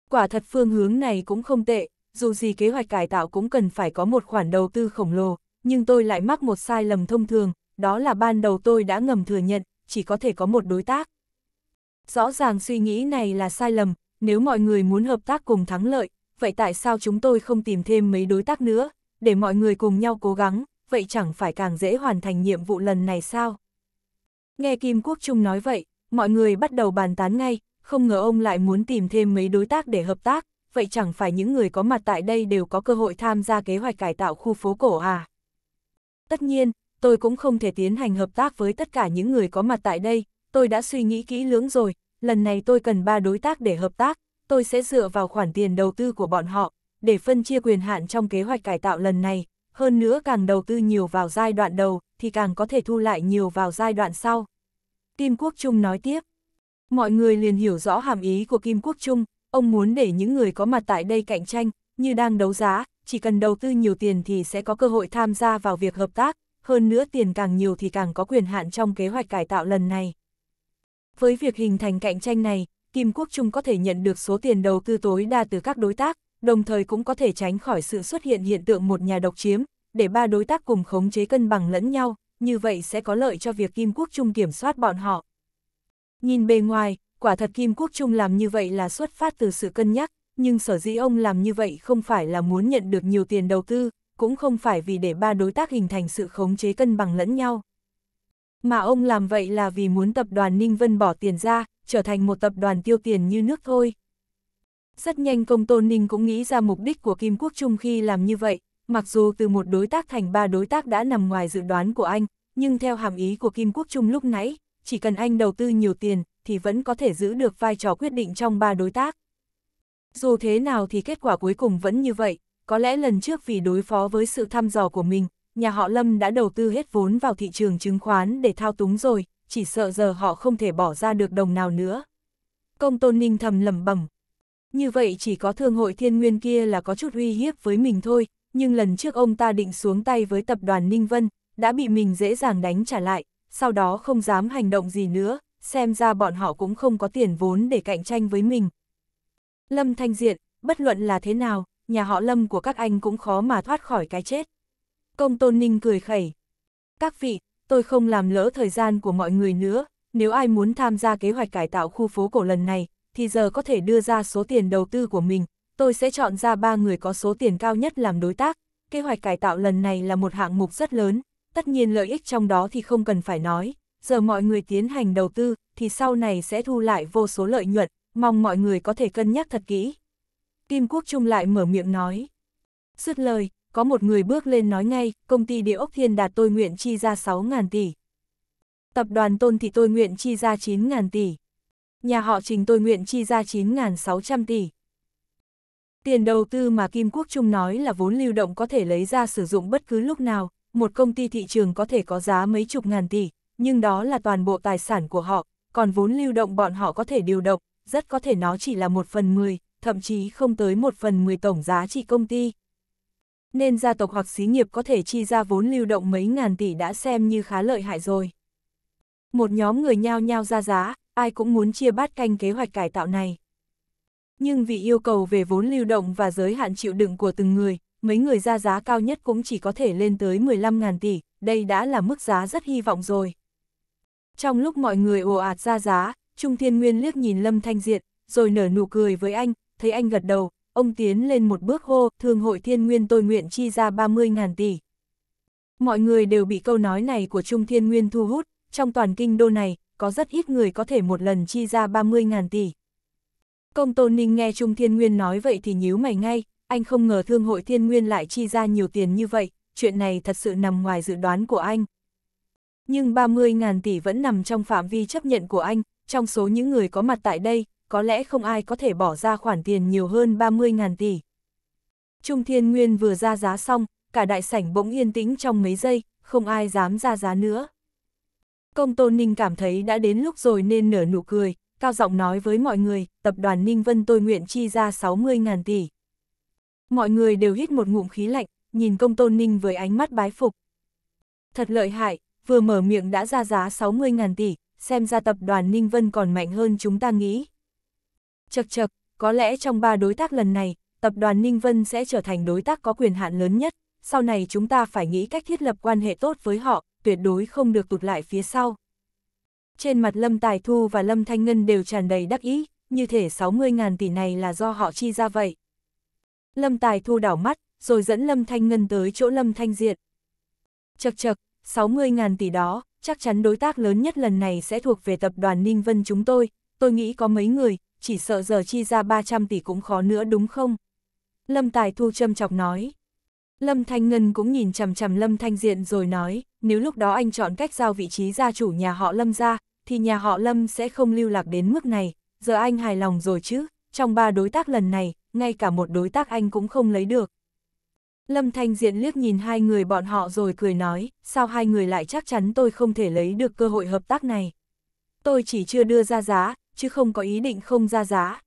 A: Quả thật phương hướng này cũng không tệ, dù gì kế hoạch cải tạo cũng cần phải có một khoản đầu tư khổng lồ, nhưng tôi lại mắc một sai lầm thông thường, đó là ban đầu tôi đã ngầm thừa nhận, chỉ có thể có một đối tác. Rõ ràng suy nghĩ này là sai lầm, nếu mọi người muốn hợp tác cùng thắng lợi, vậy tại sao chúng tôi không tìm thêm mấy đối tác nữa, để mọi người cùng nhau cố gắng, vậy chẳng phải càng dễ hoàn thành nhiệm vụ lần này sao? Nghe Kim Quốc Trung nói vậy, mọi người bắt đầu bàn tán ngay, không ngờ ông lại muốn tìm thêm mấy đối tác để hợp tác, vậy chẳng phải những người có mặt tại đây đều có cơ hội tham gia kế hoạch cải tạo khu phố cổ à? Tất nhiên, tôi cũng không thể tiến hành hợp tác với tất cả những người có mặt tại đây, tôi đã suy nghĩ kỹ lưỡng rồi, lần này tôi cần ba đối tác để hợp tác, tôi sẽ dựa vào khoản tiền đầu tư của bọn họ, để phân chia quyền hạn trong kế hoạch cải tạo lần này, hơn nữa càng đầu tư nhiều vào giai đoạn đầu, thì càng có thể thu lại nhiều vào giai đoạn sau. Kim Quốc Trung nói tiếp, mọi người liền hiểu rõ hàm ý của Kim Quốc Trung, ông muốn để những người có mặt tại đây cạnh tranh, như đang đấu giá, chỉ cần đầu tư nhiều tiền thì sẽ có cơ hội tham gia vào việc hợp tác, hơn nữa tiền càng nhiều thì càng có quyền hạn trong kế hoạch cải tạo lần này. Với việc hình thành cạnh tranh này, Kim Quốc Trung có thể nhận được số tiền đầu tư tối đa từ các đối tác, đồng thời cũng có thể tránh khỏi sự xuất hiện hiện tượng một nhà độc chiếm, để ba đối tác cùng khống chế cân bằng lẫn nhau, như vậy sẽ có lợi cho việc Kim Quốc Trung kiểm soát bọn họ. Nhìn bề ngoài, quả thật Kim Quốc Trung làm như vậy là xuất phát từ sự cân nhắc, nhưng sở dĩ ông làm như vậy không phải là muốn nhận được nhiều tiền đầu tư, cũng không phải vì để ba đối tác hình thành sự khống chế cân bằng lẫn nhau. Mà ông làm vậy là vì muốn tập đoàn Ninh Vân bỏ tiền ra, trở thành một tập đoàn tiêu tiền như nước thôi. Rất nhanh công tôn ninh cũng nghĩ ra mục đích của Kim Quốc Trung khi làm như vậy, mặc dù từ một đối tác thành ba đối tác đã nằm ngoài dự đoán của anh, nhưng theo hàm ý của Kim Quốc Trung lúc nãy, chỉ cần anh đầu tư nhiều tiền thì vẫn có thể giữ được vai trò quyết định trong ba đối tác. Dù thế nào thì kết quả cuối cùng vẫn như vậy, có lẽ lần trước vì đối phó với sự thăm dò của mình, nhà họ Lâm đã đầu tư hết vốn vào thị trường chứng khoán để thao túng rồi, chỉ sợ giờ họ không thể bỏ ra được đồng nào nữa. Công Tôn Ninh thầm lẩm bẩm, như vậy chỉ có thương hội thiên nguyên kia là có chút uy hiếp với mình thôi, nhưng lần trước ông ta định xuống tay với tập đoàn Ninh Vân, đã bị mình dễ dàng đánh trả lại, sau đó không dám hành động gì nữa, xem ra bọn họ cũng không có tiền vốn để cạnh tranh với mình. Lâm Thanh Diện, bất luận là thế nào, nhà họ Lâm của các anh cũng khó mà thoát khỏi cái chết. Công Tôn Ninh cười khẩy. Các vị, tôi không làm lỡ thời gian của mọi người nữa, nếu ai muốn tham gia kế hoạch cải tạo khu phố cổ lần này, thì giờ có thể đưa ra số tiền đầu tư của mình, tôi sẽ chọn ra ba người có số tiền cao nhất làm đối tác. Kế hoạch cải tạo lần này là một hạng mục rất lớn, tất nhiên lợi ích trong đó thì không cần phải nói. Giờ mọi người tiến hành đầu tư, thì sau này sẽ thu lại vô số lợi nhuận, mong mọi người có thể cân nhắc thật kỹ. Kim Quốc Trung lại mở miệng nói. Dứt lời, có một người bước lên nói ngay, công ty địa ốc thiên đạt tôi nguyện chi ra 6.000 tỷ. Tập đoàn tôn thì tôi nguyện chi ra 9.000 tỷ. Nhà họ trình tôi nguyện chi ra 9.600 tỷ. Tiền đầu tư mà Kim Quốc Trung nói là vốn lưu động có thể lấy ra sử dụng bất cứ lúc nào, một công ty thị trường có thể có giá mấy chục ngàn tỷ, nhưng đó là toàn bộ tài sản của họ, còn vốn lưu động bọn họ có thể điều động, rất có thể nó chỉ là một phần 10, thậm chí không tới một phần 10 tổng giá trị công ty. Nên gia tộc hoặc xí nghiệp có thể chi ra vốn lưu động mấy ngàn tỷ đã xem như khá lợi hại rồi. Một nhóm người nhao nhao ra giá, ai cũng muốn chia bát canh kế hoạch cải tạo này. Nhưng vì yêu cầu về vốn lưu động và giới hạn chịu đựng của từng người, mấy người ra giá cao nhất cũng chỉ có thể lên tới 15.000 tỷ, đây đã là mức giá rất hy vọng rồi. Trong lúc mọi người ồ ạt ra giá, Trung Thiên Nguyên liếc nhìn Lâm Thanh Diện, rồi nở nụ cười với anh, thấy anh gật đầu, ông tiến lên một bước hô, thương hội Thiên Nguyên tôi nguyện chi ra 30.000 tỷ. Mọi người đều bị câu nói này của Trung Thiên Nguyên thu hút, trong toàn kinh đô này, có rất ít người có thể một lần chi ra 30.000 tỷ. Công Tôn Ninh nghe Trung Thiên Nguyên nói vậy thì nhíu mày ngay, anh không ngờ Thương hội Thiên Nguyên lại chi ra nhiều tiền như vậy, chuyện này thật sự nằm ngoài dự đoán của anh. Nhưng 30.000 tỷ vẫn nằm trong phạm vi chấp nhận của anh, trong số những người có mặt tại đây, có lẽ không ai có thể bỏ ra khoản tiền nhiều hơn 30.000 tỷ. Trung Thiên Nguyên vừa ra giá xong, cả đại sảnh bỗng yên tĩnh trong mấy giây, không ai dám ra giá nữa. Công Tôn Ninh cảm thấy đã đến lúc rồi nên nở nụ cười, cao giọng nói với mọi người, tập đoàn Ninh Vân tôi nguyện chi ra 60.000 tỷ. Mọi người đều hít một ngụm khí lạnh, nhìn Công Tôn Ninh với ánh mắt bái phục. Thật lợi hại, vừa mở miệng đã ra giá 60.000 tỷ, xem ra tập đoàn Ninh Vân còn mạnh hơn chúng ta nghĩ. Chật chật, có lẽ trong ba đối tác lần này, tập đoàn Ninh Vân sẽ trở thành đối tác có quyền hạn lớn nhất, sau này chúng ta phải nghĩ cách thiết lập quan hệ tốt với họ, tuyệt đối không được tụt lại phía sau. Trên mặt Lâm Tài Thu và Lâm Thanh Ngân đều tràn đầy đắc ý, như thể 60.000 tỷ này là do họ chi ra vậy. Lâm Tài Thu đảo mắt, rồi dẫn Lâm Thanh Ngân tới chỗ Lâm Thanh Diệt. Chật chật, 60.000 tỷ đó, chắc chắn đối tác lớn nhất lần này sẽ thuộc về tập đoàn Ninh Vân chúng tôi, tôi nghĩ có mấy người, chỉ sợ giờ chi ra 300 tỷ cũng khó nữa đúng không? Lâm Tài Thu châm chọc nói. Lâm Thanh Ngân cũng nhìn chằm chằm Lâm Thanh Diện rồi nói, nếu lúc đó anh chọn cách giao vị trí gia chủ nhà họ Lâm ra, thì nhà họ Lâm sẽ không lưu lạc đến mức này, giờ anh hài lòng rồi chứ, trong ba đối tác lần này, ngay cả một đối tác anh cũng không lấy được. Lâm Thanh Diện liếc nhìn hai người bọn họ rồi cười nói, sao hai người lại chắc chắn tôi không thể lấy được cơ hội hợp tác này. Tôi chỉ chưa đưa ra giá, chứ không có ý định không ra giá.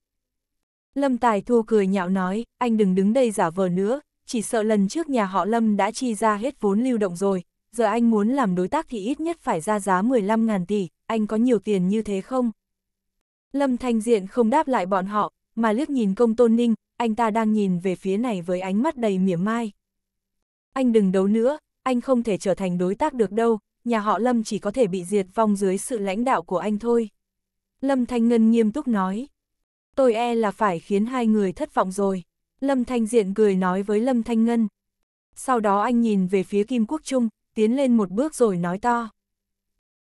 A: Lâm Tài Thu cười nhạo nói, anh đừng đứng đây giả vờ nữa, chỉ sợ lần trước nhà họ Lâm đã chi ra hết vốn lưu động rồi, giờ anh muốn làm đối tác thì ít nhất phải ra giá 15.000 tỷ, anh có nhiều tiền như thế không? Lâm Thanh Diện không đáp lại bọn họ, mà liếc nhìn công tôn ninh, anh ta đang nhìn về phía này với ánh mắt đầy mỉa mai. Anh đừng đấu nữa, anh không thể trở thành đối tác được đâu, nhà họ Lâm chỉ có thể bị diệt vong dưới sự lãnh đạo của anh thôi. Lâm Thanh Ngân nghiêm túc nói, tôi e là phải khiến hai người thất vọng rồi. Lâm Thanh Diện cười nói với Lâm Thanh Ngân. Sau đó anh nhìn về phía Kim Quốc Trung, tiến lên một bước rồi nói to.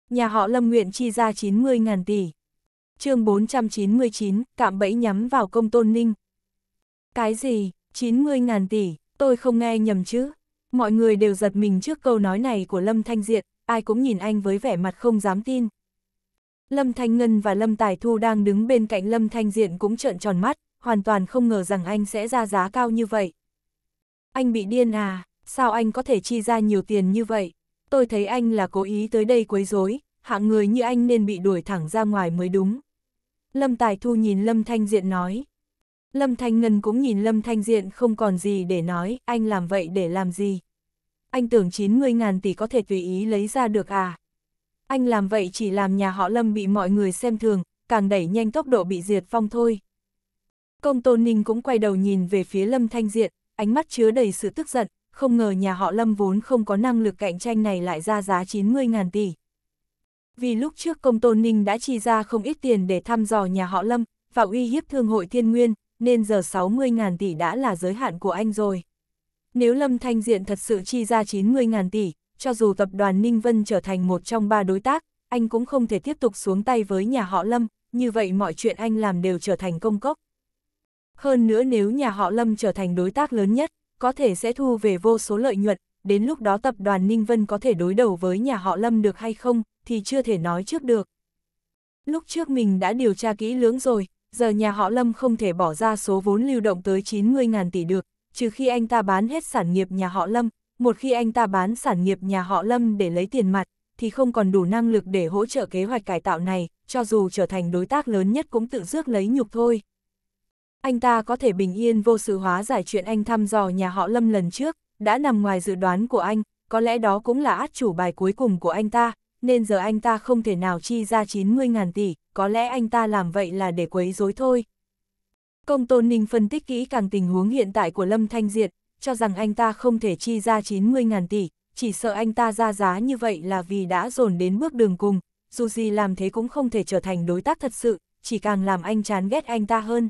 A: Nhà họ Lâm nguyện chi ra 90.000 tỷ. chương 499, cạm bẫy nhắm vào công tôn ninh. Cái gì, 90.000 tỷ, tôi không nghe nhầm chứ. Mọi người đều giật mình trước câu nói này của Lâm Thanh Diện, ai cũng nhìn anh với vẻ mặt không dám tin. Lâm Thanh Ngân và Lâm Tài Thu đang đứng bên cạnh Lâm Thanh Diện cũng trợn tròn mắt, hoàn toàn không ngờ rằng anh sẽ ra giá cao như vậy. Anh bị điên à, sao anh có thể chi ra nhiều tiền như vậy? Tôi thấy anh là cố ý tới đây quấy rối, hạng người như anh nên bị đuổi thẳng ra ngoài mới đúng. Lâm Tài Thu nhìn Lâm Thanh Diện nói. Lâm Thanh Ngân cũng nhìn Lâm Thanh Diện không còn gì để nói, anh làm vậy để làm gì? Anh tưởng 90 ngàn tỷ có thể tùy ý lấy ra được à? Anh làm vậy chỉ làm nhà họ Lâm bị mọi người xem thường, càng đẩy nhanh tốc độ bị diệt phong thôi. Công Tôn Ninh cũng quay đầu nhìn về phía Lâm Thanh Diện, ánh mắt chứa đầy sự tức giận, không ngờ nhà họ Lâm vốn không có năng lực cạnh tranh này lại ra giá 90.000 tỷ. Vì lúc trước công tôn Ninh đã chi ra không ít tiền để thăm dò nhà họ Lâm và uy hiếp thương hội thiên nguyên, nên giờ 60.000 tỷ đã là giới hạn của anh rồi. Nếu Lâm Thanh Diện thật sự chi ra 90.000 tỷ, cho dù tập đoàn Ninh Vân trở thành một trong ba đối tác, anh cũng không thể tiếp tục xuống tay với nhà họ Lâm, như vậy mọi chuyện anh làm đều trở thành công cốc. Hơn nữa nếu nhà họ Lâm trở thành đối tác lớn nhất, có thể sẽ thu về vô số lợi nhuận, đến lúc đó tập đoàn Ninh Vân có thể đối đầu với nhà họ Lâm được hay không, thì chưa thể nói trước được. Lúc trước mình đã điều tra kỹ lưỡng rồi, giờ nhà họ Lâm không thể bỏ ra số vốn lưu động tới 90.000 tỷ được, trừ khi anh ta bán hết sản nghiệp nhà họ Lâm, một khi anh ta bán sản nghiệp nhà họ Lâm để lấy tiền mặt, thì không còn đủ năng lực để hỗ trợ kế hoạch cải tạo này, cho dù trở thành đối tác lớn nhất cũng tự rước lấy nhục thôi anh ta có thể bình yên vô sự hóa giải chuyện anh thăm dò nhà họ Lâm lần trước, đã nằm ngoài dự đoán của anh, có lẽ đó cũng là át chủ bài cuối cùng của anh ta, nên giờ anh ta không thể nào chi ra 90.000 tỷ, có lẽ anh ta làm vậy là để quấy rối thôi. Công Tôn Ninh phân tích kỹ càng tình huống hiện tại của Lâm Thanh Diệt, cho rằng anh ta không thể chi ra 90.000 tỷ, chỉ sợ anh ta ra giá như vậy là vì đã dồn đến bước đường cùng, dù gì làm thế cũng không thể trở thành đối tác thật sự, chỉ càng làm anh chán ghét anh ta hơn.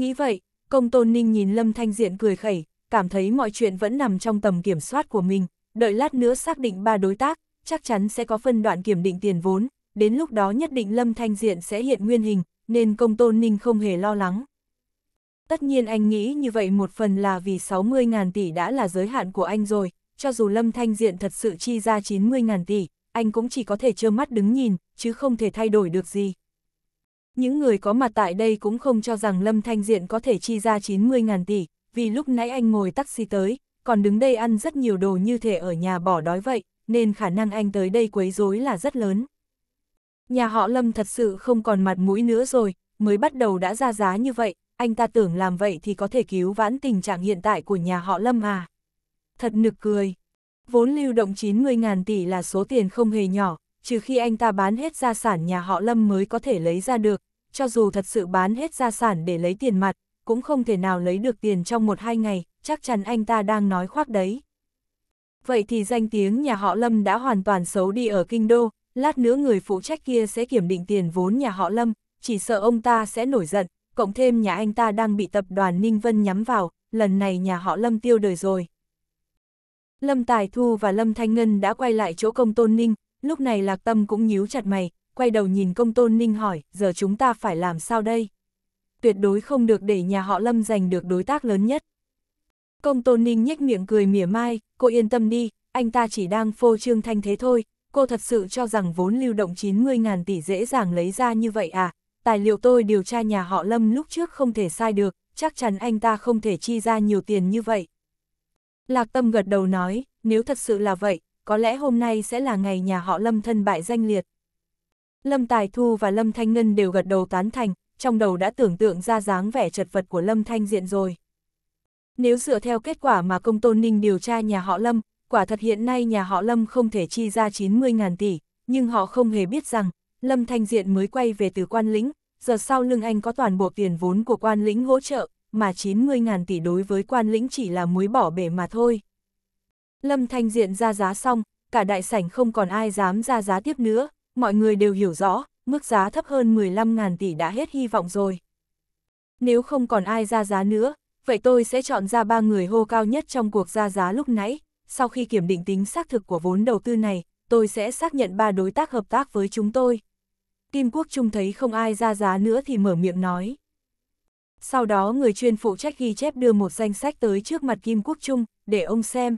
A: Nghĩ vậy, công tôn ninh nhìn Lâm Thanh Diện cười khẩy, cảm thấy mọi chuyện vẫn nằm trong tầm kiểm soát của mình, đợi lát nữa xác định ba đối tác, chắc chắn sẽ có phân đoạn kiểm định tiền vốn, đến lúc đó nhất định Lâm Thanh Diện sẽ hiện nguyên hình, nên công tôn ninh không hề lo lắng. Tất nhiên anh nghĩ như vậy một phần là vì 60.000 tỷ đã là giới hạn của anh rồi, cho dù Lâm Thanh Diện thật sự chi ra 90.000 tỷ, anh cũng chỉ có thể trơ mắt đứng nhìn, chứ không thể thay đổi được gì. Những người có mặt tại đây cũng không cho rằng Lâm Thanh Diện có thể chi ra 90.000 tỷ, vì lúc nãy anh ngồi taxi tới, còn đứng đây ăn rất nhiều đồ như thể ở nhà bỏ đói vậy, nên khả năng anh tới đây quấy rối là rất lớn. Nhà họ Lâm thật sự không còn mặt mũi nữa rồi, mới bắt đầu đã ra giá như vậy, anh ta tưởng làm vậy thì có thể cứu vãn tình trạng hiện tại của nhà họ Lâm à. Thật nực cười. Vốn lưu động 90.000 tỷ là số tiền không hề nhỏ, trừ khi anh ta bán hết gia sản nhà họ Lâm mới có thể lấy ra được, cho dù thật sự bán hết gia sản để lấy tiền mặt, cũng không thể nào lấy được tiền trong một hai ngày, chắc chắn anh ta đang nói khoác đấy. Vậy thì danh tiếng nhà họ Lâm đã hoàn toàn xấu đi ở Kinh Đô, lát nữa người phụ trách kia sẽ kiểm định tiền vốn nhà họ Lâm, chỉ sợ ông ta sẽ nổi giận, cộng thêm nhà anh ta đang bị tập đoàn Ninh Vân nhắm vào, lần này nhà họ Lâm tiêu đời rồi. Lâm Tài Thu và Lâm Thanh Ngân đã quay lại chỗ công tôn Ninh, Lúc này lạc tâm cũng nhíu chặt mày, quay đầu nhìn công tôn ninh hỏi, giờ chúng ta phải làm sao đây? Tuyệt đối không được để nhà họ lâm giành được đối tác lớn nhất. Công tôn ninh nhếch miệng cười mỉa mai, cô yên tâm đi, anh ta chỉ đang phô trương thanh thế thôi, cô thật sự cho rằng vốn lưu động 90.000 tỷ dễ dàng lấy ra như vậy à? Tài liệu tôi điều tra nhà họ lâm lúc trước không thể sai được, chắc chắn anh ta không thể chi ra nhiều tiền như vậy. Lạc tâm gật đầu nói, nếu thật sự là vậy, có lẽ hôm nay sẽ là ngày nhà họ Lâm thân bại danh liệt. Lâm Tài Thu và Lâm Thanh Ngân đều gật đầu tán thành, trong đầu đã tưởng tượng ra dáng vẻ chật vật của Lâm Thanh Diện rồi. Nếu dựa theo kết quả mà công tôn ninh điều tra nhà họ Lâm, quả thật hiện nay nhà họ Lâm không thể chi ra 90.000 tỷ, nhưng họ không hề biết rằng, Lâm Thanh Diện mới quay về từ quan lĩnh, giờ sau lưng anh có toàn bộ tiền vốn của quan lĩnh hỗ trợ, mà 90.000 tỷ đối với quan lĩnh chỉ là muối bỏ bể mà thôi. Lâm Thanh Diện ra giá xong, cả đại sảnh không còn ai dám ra giá tiếp nữa, mọi người đều hiểu rõ, mức giá thấp hơn 15 ngàn tỷ đã hết hy vọng rồi. Nếu không còn ai ra giá nữa, vậy tôi sẽ chọn ra ba người hô cao nhất trong cuộc ra giá lúc nãy, sau khi kiểm định tính xác thực của vốn đầu tư này, tôi sẽ xác nhận ba đối tác hợp tác với chúng tôi. Kim Quốc Trung thấy không ai ra giá nữa thì mở miệng nói. Sau đó người chuyên phụ trách ghi chép đưa một danh sách tới trước mặt Kim Quốc Trung, để ông xem.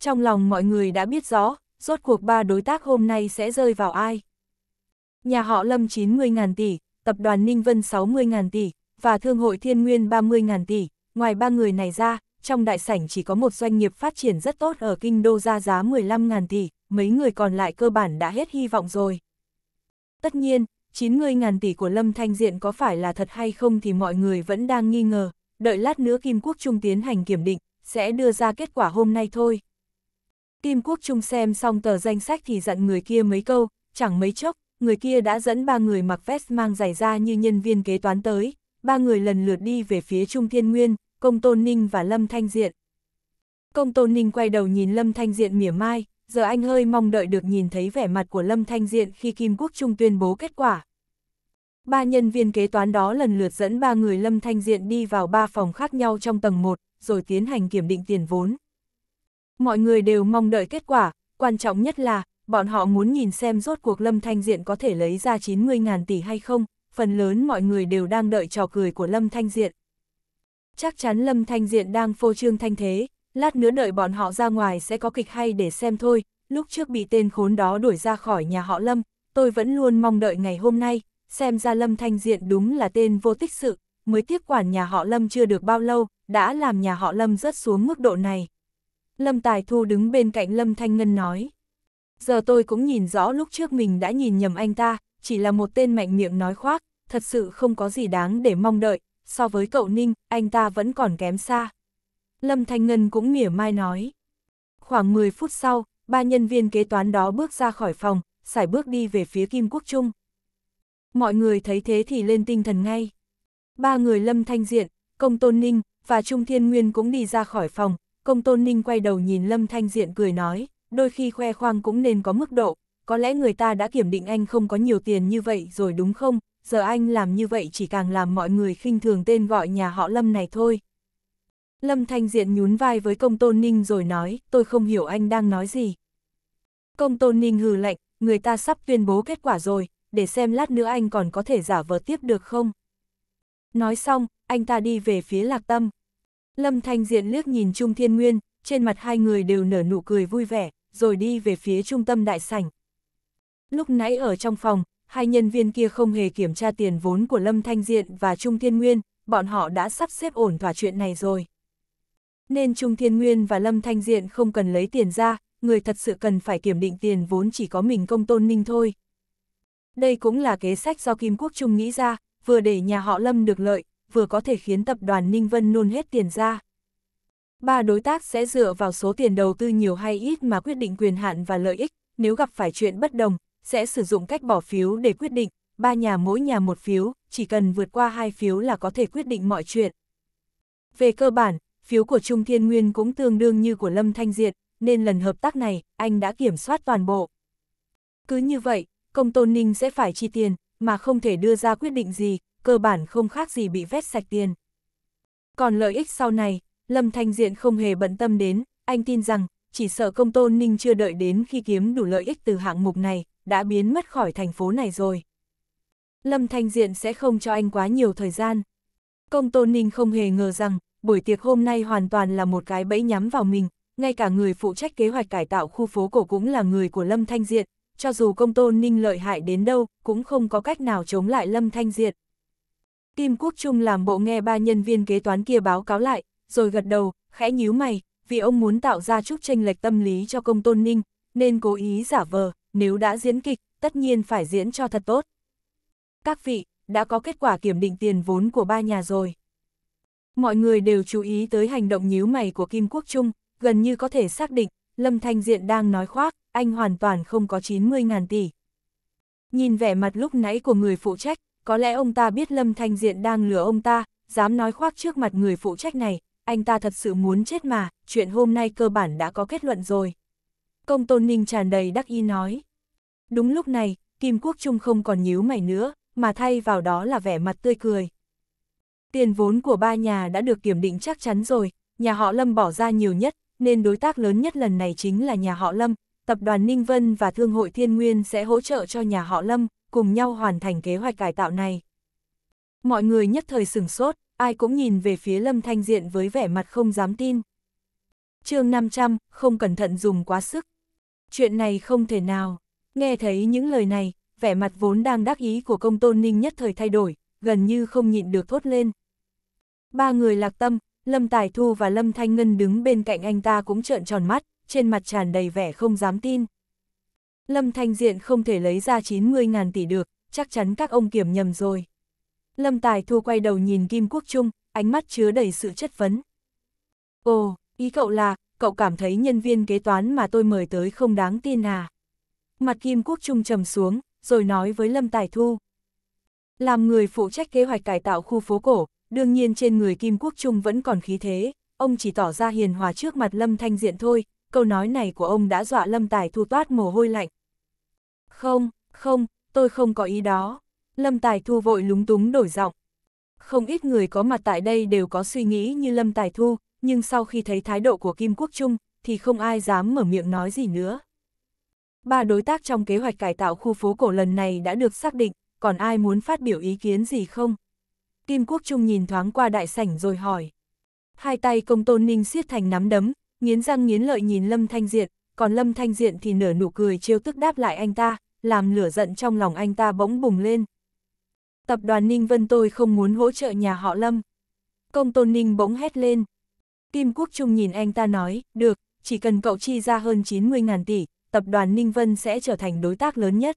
A: Trong lòng mọi người đã biết rõ, rốt cuộc ba đối tác hôm nay sẽ rơi vào ai. Nhà họ Lâm 90.000 tỷ, tập đoàn Ninh Vân 60.000 tỷ, và Thương hội Thiên Nguyên 30.000 tỷ, ngoài ba người này ra, trong đại sảnh chỉ có một doanh nghiệp phát triển rất tốt ở kinh đô ra giá 15.000 tỷ, mấy người còn lại cơ bản đã hết hy vọng rồi. Tất nhiên, 90.000 tỷ của Lâm Thanh Diện có phải là thật hay không thì mọi người vẫn đang nghi ngờ, đợi lát nữa Kim Quốc Trung tiến hành kiểm định, sẽ đưa ra kết quả hôm nay thôi. Kim Quốc Trung xem xong tờ danh sách thì dặn người kia mấy câu, chẳng mấy chốc, người kia đã dẫn ba người mặc vest mang giày ra như nhân viên kế toán tới, ba người lần lượt đi về phía Trung Thiên Nguyên, Công Tôn Ninh và Lâm Thanh Diện. Công Tôn Ninh quay đầu nhìn Lâm Thanh Diện mỉa mai, giờ anh hơi mong đợi được nhìn thấy vẻ mặt của Lâm Thanh Diện khi Kim Quốc Trung tuyên bố kết quả. Ba nhân viên kế toán đó lần lượt dẫn ba người Lâm Thanh Diện đi vào ba phòng khác nhau trong tầng 1, rồi tiến hành kiểm định tiền vốn. Mọi người đều mong đợi kết quả, quan trọng nhất là, bọn họ muốn nhìn xem rốt cuộc Lâm Thanh Diện có thể lấy ra 90.000 tỷ hay không, phần lớn mọi người đều đang đợi trò cười của Lâm Thanh Diện. Chắc chắn Lâm Thanh Diện đang phô trương thanh thế, lát nữa đợi bọn họ ra ngoài sẽ có kịch hay để xem thôi, lúc trước bị tên khốn đó đuổi ra khỏi nhà họ Lâm, tôi vẫn luôn mong đợi ngày hôm nay, xem ra Lâm Thanh Diện đúng là tên vô tích sự, mới tiếp quản nhà họ Lâm chưa được bao lâu, đã làm nhà họ Lâm rớt xuống mức độ này. Lâm Tài Thu đứng bên cạnh Lâm Thanh Ngân nói. Giờ tôi cũng nhìn rõ lúc trước mình đã nhìn nhầm anh ta, chỉ là một tên mạnh miệng nói khoác, thật sự không có gì đáng để mong đợi, so với cậu Ninh, anh ta vẫn còn kém xa. Lâm Thanh Ngân cũng mỉa mai nói. Khoảng 10 phút sau, ba nhân viên kế toán đó bước ra khỏi phòng, sải bước đi về phía Kim Quốc Trung. Mọi người thấy thế thì lên tinh thần ngay. Ba người Lâm Thanh Diện, Công Tôn Ninh và Trung Thiên Nguyên cũng đi ra khỏi phòng, công tôn ninh quay đầu nhìn Lâm Thanh Diện cười nói, đôi khi khoe khoang cũng nên có mức độ, có lẽ người ta đã kiểm định anh không có nhiều tiền như vậy rồi đúng không, giờ anh làm như vậy chỉ càng làm mọi người khinh thường tên gọi nhà họ Lâm này thôi. Lâm Thanh Diện nhún vai với công tôn ninh rồi nói, tôi không hiểu anh đang nói gì. Công tôn ninh hừ lạnh, người ta sắp tuyên bố kết quả rồi, để xem lát nữa anh còn có thể giả vờ tiếp được không. Nói xong, anh ta đi về phía lạc tâm. Lâm Thanh Diện liếc nhìn Trung Thiên Nguyên, trên mặt hai người đều nở nụ cười vui vẻ, rồi đi về phía trung tâm đại sảnh. Lúc nãy ở trong phòng, hai nhân viên kia không hề kiểm tra tiền vốn của Lâm Thanh Diện và Trung Thiên Nguyên, bọn họ đã sắp xếp ổn thỏa chuyện này rồi. Nên Trung Thiên Nguyên và Lâm Thanh Diện không cần lấy tiền ra, người thật sự cần phải kiểm định tiền vốn chỉ có mình công tôn ninh thôi. Đây cũng là kế sách do Kim Quốc Trung nghĩ ra, vừa để nhà họ Lâm được lợi, vừa có thể khiến tập đoàn Ninh Vân nôn hết tiền ra. Ba đối tác sẽ dựa vào số tiền đầu tư nhiều hay ít mà quyết định quyền hạn và lợi ích, nếu gặp phải chuyện bất đồng, sẽ sử dụng cách bỏ phiếu để quyết định, ba nhà mỗi nhà một phiếu, chỉ cần vượt qua hai phiếu là có thể quyết định mọi chuyện. Về cơ bản, phiếu của Trung Thiên Nguyên cũng tương đương như của Lâm Thanh Diệt, nên lần hợp tác này, anh đã kiểm soát toàn bộ. Cứ như vậy, công tôn ninh sẽ phải chi tiền, mà không thể đưa ra quyết định gì, cơ bản không khác gì bị vét sạch tiền. Còn lợi ích sau này, Lâm Thanh Diện không hề bận tâm đến, anh tin rằng, chỉ sợ công tôn ninh chưa đợi đến khi kiếm đủ lợi ích từ hạng mục này, đã biến mất khỏi thành phố này rồi. Lâm Thanh Diện sẽ không cho anh quá nhiều thời gian. Công tôn ninh không hề ngờ rằng, buổi tiệc hôm nay hoàn toàn là một cái bẫy nhắm vào mình, ngay cả người phụ trách kế hoạch cải tạo khu phố cổ cũng là người của Lâm Thanh Diện, cho dù công tôn ninh lợi hại đến đâu, cũng không có cách nào chống lại Lâm Thanh diện. Kim Quốc Trung làm bộ nghe ba nhân viên kế toán kia báo cáo lại, rồi gật đầu, khẽ nhíu mày, vì ông muốn tạo ra chút tranh lệch tâm lý cho công tôn ninh, nên cố ý giả vờ, nếu đã diễn kịch, tất nhiên phải diễn cho thật tốt. Các vị, đã có kết quả kiểm định tiền vốn của ba nhà rồi. Mọi người đều chú ý tới hành động nhíu mày của Kim Quốc Trung, gần như có thể xác định, Lâm Thanh Diện đang nói khoác, anh hoàn toàn không có 90.000 tỷ. Nhìn vẻ mặt lúc nãy của người phụ trách, có lẽ ông ta biết Lâm Thanh Diện đang lừa ông ta, dám nói khoác trước mặt người phụ trách này, anh ta thật sự muốn chết mà, chuyện hôm nay cơ bản đã có kết luận rồi. Công Tôn Ninh tràn đầy đắc ý nói. Đúng lúc này, Kim Quốc Trung không còn nhíu mày nữa, mà thay vào đó là vẻ mặt tươi cười. Tiền vốn của ba nhà đã được kiểm định chắc chắn rồi, nhà họ Lâm bỏ ra nhiều nhất, nên đối tác lớn nhất lần này chính là nhà họ Lâm, tập đoàn Ninh Vân và Thương hội Thiên Nguyên sẽ hỗ trợ cho nhà họ Lâm, cùng nhau hoàn thành kế hoạch cải tạo này. Mọi người nhất thời sửng sốt, ai cũng nhìn về phía Lâm Thanh Diện với vẻ mặt không dám tin. chương 500, không cẩn thận dùng quá sức. Chuyện này không thể nào. Nghe thấy những lời này, vẻ mặt vốn đang đắc ý của công tôn ninh nhất thời thay đổi, gần như không nhịn được thốt lên. Ba người lạc tâm, Lâm Tài Thu và Lâm Thanh Ngân đứng bên cạnh anh ta cũng trợn tròn mắt, trên mặt tràn đầy vẻ không dám tin. Lâm Thanh Diện không thể lấy ra 90.000 tỷ được, chắc chắn các ông kiểm nhầm rồi. Lâm Tài Thu quay đầu nhìn Kim Quốc Trung, ánh mắt chứa đầy sự chất vấn. Ồ, ý cậu là, cậu cảm thấy nhân viên kế toán mà tôi mời tới không đáng tin à? Mặt Kim Quốc Trung trầm xuống, rồi nói với Lâm Tài Thu. Làm người phụ trách kế hoạch cải tạo khu phố cổ, đương nhiên trên người Kim Quốc Trung vẫn còn khí thế, ông chỉ tỏ ra hiền hòa trước mặt Lâm Thanh Diện thôi, câu nói này của ông đã dọa Lâm Tài Thu toát mồ hôi lạnh, không, không, tôi không có ý đó. Lâm Tài Thu vội lúng túng đổi giọng. Không ít người có mặt tại đây đều có suy nghĩ như Lâm Tài Thu, nhưng sau khi thấy thái độ của Kim Quốc Trung, thì không ai dám mở miệng nói gì nữa. Ba đối tác trong kế hoạch cải tạo khu phố cổ lần này đã được xác định, còn ai muốn phát biểu ý kiến gì không? Kim Quốc Trung nhìn thoáng qua đại sảnh rồi hỏi. Hai tay công tôn ninh siết thành nắm đấm, nghiến răng nghiến lợi nhìn Lâm Thanh Diện, còn Lâm Thanh Diện thì nở nụ cười trêu tức đáp lại anh ta, làm lửa giận trong lòng anh ta bỗng bùng lên. Tập đoàn Ninh Vân tôi không muốn hỗ trợ nhà họ Lâm. Công Tôn Ninh bỗng hét lên. Kim Quốc Trung nhìn anh ta nói, được, chỉ cần cậu chi ra hơn 90.000 tỷ, tập đoàn Ninh Vân sẽ trở thành đối tác lớn nhất.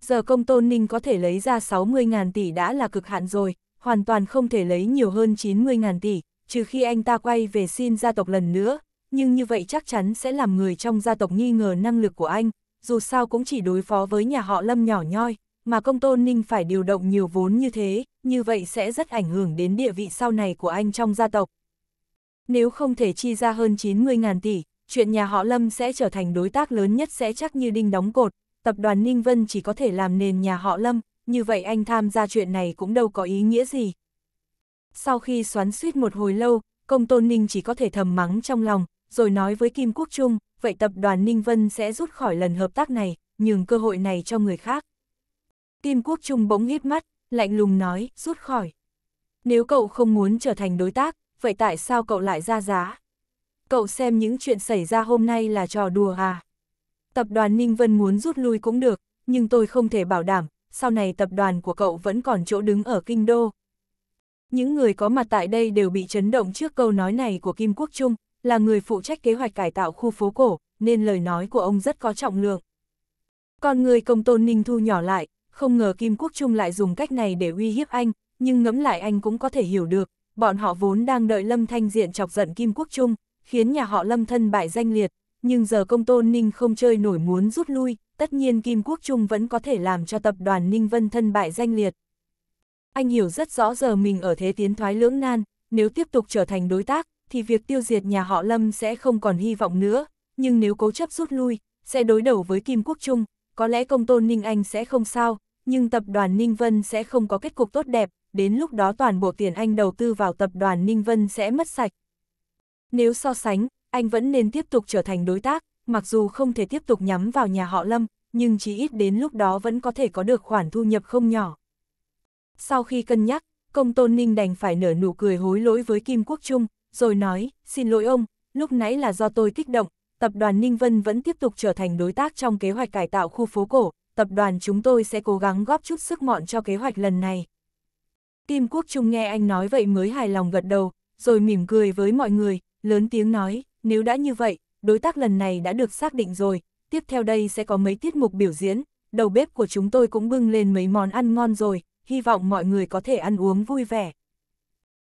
A: Giờ công tôn Ninh có thể lấy ra 60.000 tỷ đã là cực hạn rồi, hoàn toàn không thể lấy nhiều hơn 90.000 tỷ, trừ khi anh ta quay về xin gia tộc lần nữa, nhưng như vậy chắc chắn sẽ làm người trong gia tộc nghi ngờ năng lực của anh, dù sao cũng chỉ đối phó với nhà họ Lâm nhỏ nhoi, mà công tôn ninh phải điều động nhiều vốn như thế, như vậy sẽ rất ảnh hưởng đến địa vị sau này của anh trong gia tộc. Nếu không thể chi ra hơn 90.000 tỷ, chuyện nhà họ Lâm sẽ trở thành đối tác lớn nhất sẽ chắc như đinh đóng cột, tập đoàn Ninh Vân chỉ có thể làm nền nhà họ Lâm, như vậy anh tham gia chuyện này cũng đâu có ý nghĩa gì. Sau khi xoắn suýt một hồi lâu, công tôn ninh chỉ có thể thầm mắng trong lòng, rồi nói với Kim Quốc Trung, vậy tập đoàn Ninh Vân sẽ rút khỏi lần hợp tác này, nhường cơ hội này cho người khác. Kim Quốc Trung bỗng hít mắt, lạnh lùng nói, rút khỏi. Nếu cậu không muốn trở thành đối tác, vậy tại sao cậu lại ra giá? Cậu xem những chuyện xảy ra hôm nay là trò đùa à? Tập đoàn Ninh Vân muốn rút lui cũng được, nhưng tôi không thể bảo đảm, sau này tập đoàn của cậu vẫn còn chỗ đứng ở Kinh Đô. Những người có mặt tại đây đều bị chấn động trước câu nói này của Kim Quốc Trung, là người phụ trách kế hoạch cải tạo khu phố cổ, nên lời nói của ông rất có trọng lượng. Còn người công tôn Ninh Thu nhỏ lại, không ngờ Kim Quốc Trung lại dùng cách này để uy hiếp anh, nhưng ngẫm lại anh cũng có thể hiểu được, bọn họ vốn đang đợi Lâm Thanh Diện chọc giận Kim Quốc Trung, khiến nhà họ Lâm thân bại danh liệt, nhưng giờ công tôn Ninh không chơi nổi muốn rút lui, tất nhiên Kim Quốc Trung vẫn có thể làm cho tập đoàn Ninh Vân thân bại danh liệt. Anh hiểu rất rõ giờ mình ở thế tiến thoái lưỡng nan, nếu tiếp tục trở thành đối tác, thì việc tiêu diệt nhà họ Lâm sẽ không còn hy vọng nữa, nhưng nếu cố chấp rút lui, sẽ đối đầu với Kim Quốc Trung, có lẽ công tôn Ninh Anh sẽ không sao, nhưng tập đoàn Ninh Vân sẽ không có kết cục tốt đẹp, đến lúc đó toàn bộ tiền anh đầu tư vào tập đoàn Ninh Vân sẽ mất sạch. Nếu so sánh, anh vẫn nên tiếp tục trở thành đối tác, mặc dù không thể tiếp tục nhắm vào nhà họ Lâm, nhưng chí ít đến lúc đó vẫn có thể có được khoản thu nhập không nhỏ. Sau khi cân nhắc, công tôn Ninh đành phải nở nụ cười hối lỗi với Kim Quốc Trung, rồi nói, xin lỗi ông, lúc nãy là do tôi kích động, tập đoàn Ninh Vân vẫn tiếp tục trở thành đối tác trong kế hoạch cải tạo khu phố cổ, tập đoàn chúng tôi sẽ cố gắng góp chút sức mọn cho kế hoạch lần này. Kim Quốc Trung nghe anh nói vậy mới hài lòng gật đầu, rồi mỉm cười với mọi người, lớn tiếng nói, nếu đã như vậy, đối tác lần này đã được xác định rồi, tiếp theo đây sẽ có mấy tiết mục biểu diễn, đầu bếp của chúng tôi cũng bưng lên mấy món ăn ngon rồi, hy vọng mọi người có thể ăn uống vui vẻ.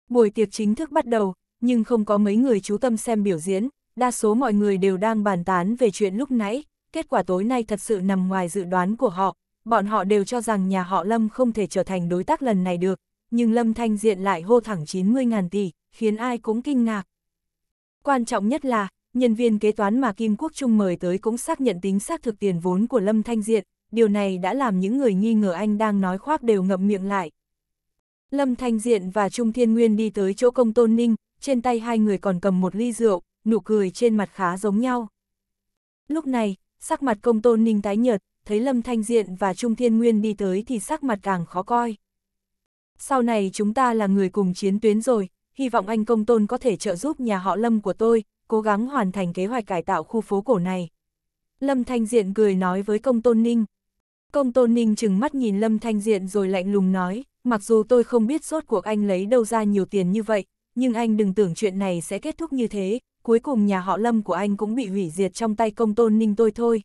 A: Buổi tiệc chính thức bắt đầu, nhưng không có mấy người chú tâm xem biểu diễn, đa số mọi người đều đang bàn tán về chuyện lúc nãy, kết quả tối nay thật sự nằm ngoài dự đoán của họ, bọn họ đều cho rằng nhà họ Lâm không thể trở thành đối tác lần này được, nhưng Lâm Thanh Diện lại hô thẳng 90.000 tỷ, khiến ai cũng kinh ngạc. Quan trọng nhất là, nhân viên kế toán mà Kim Quốc Trung mời tới cũng xác nhận tính xác thực tiền vốn của Lâm Thanh Diện, điều này đã làm những người nghi ngờ anh đang nói khoác đều ngậm miệng lại. Lâm Thanh Diện và Trung Thiên Nguyên đi tới chỗ công tôn ninh, trên tay hai người còn cầm một ly rượu, nụ cười trên mặt khá giống nhau. Lúc này, sắc mặt công tôn ninh tái nhợt, thấy Lâm Thanh Diện và Trung Thiên Nguyên đi tới thì sắc mặt càng khó coi. Sau này chúng ta là người cùng chiến tuyến rồi, hy vọng anh công tôn có thể trợ giúp nhà họ Lâm của tôi, cố gắng hoàn thành kế hoạch cải tạo khu phố cổ này. Lâm Thanh Diện cười nói với công tôn ninh. Công tôn ninh chừng mắt nhìn Lâm Thanh Diện rồi lạnh lùng nói, mặc dù tôi không biết sốt cuộc anh lấy đâu ra nhiều tiền như vậy, nhưng anh đừng tưởng chuyện này sẽ kết thúc như thế, cuối cùng nhà họ Lâm của anh cũng bị hủy diệt trong tay công tôn ninh tôi thôi.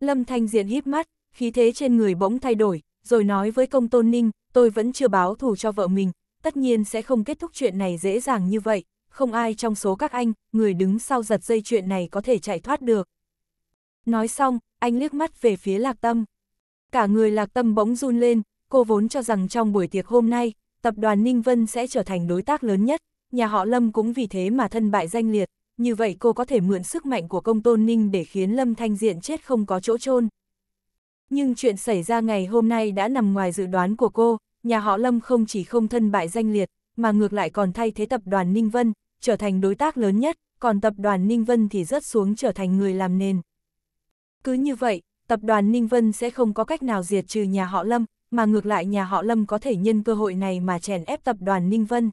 A: Lâm Thanh Diện híp mắt, khí thế trên người bỗng thay đổi, rồi nói với công tôn ninh, tôi vẫn chưa báo thù cho vợ mình, tất nhiên sẽ không kết thúc chuyện này dễ dàng như vậy, không ai trong số các anh, người đứng sau giật dây chuyện này có thể chạy thoát được. Nói xong, anh liếc mắt về phía lạc tâm. Cả người lạc tâm bỗng run lên, cô vốn cho rằng trong buổi tiệc hôm nay, tập đoàn Ninh Vân sẽ trở thành đối tác lớn nhất, nhà họ Lâm cũng vì thế mà thân bại danh liệt, như vậy cô có thể mượn sức mạnh của công tôn Ninh để khiến Lâm Thanh Diện chết không có chỗ chôn. Nhưng chuyện xảy ra ngày hôm nay đã nằm ngoài dự đoán của cô, nhà họ Lâm không chỉ không thân bại danh liệt, mà ngược lại còn thay thế tập đoàn Ninh Vân, trở thành đối tác lớn nhất, còn tập đoàn Ninh Vân thì rớt xuống trở thành người làm nền. Cứ như vậy, tập đoàn Ninh Vân sẽ không có cách nào diệt trừ nhà họ Lâm, mà ngược lại nhà họ Lâm có thể nhân cơ hội này mà chèn ép tập đoàn Ninh Vân.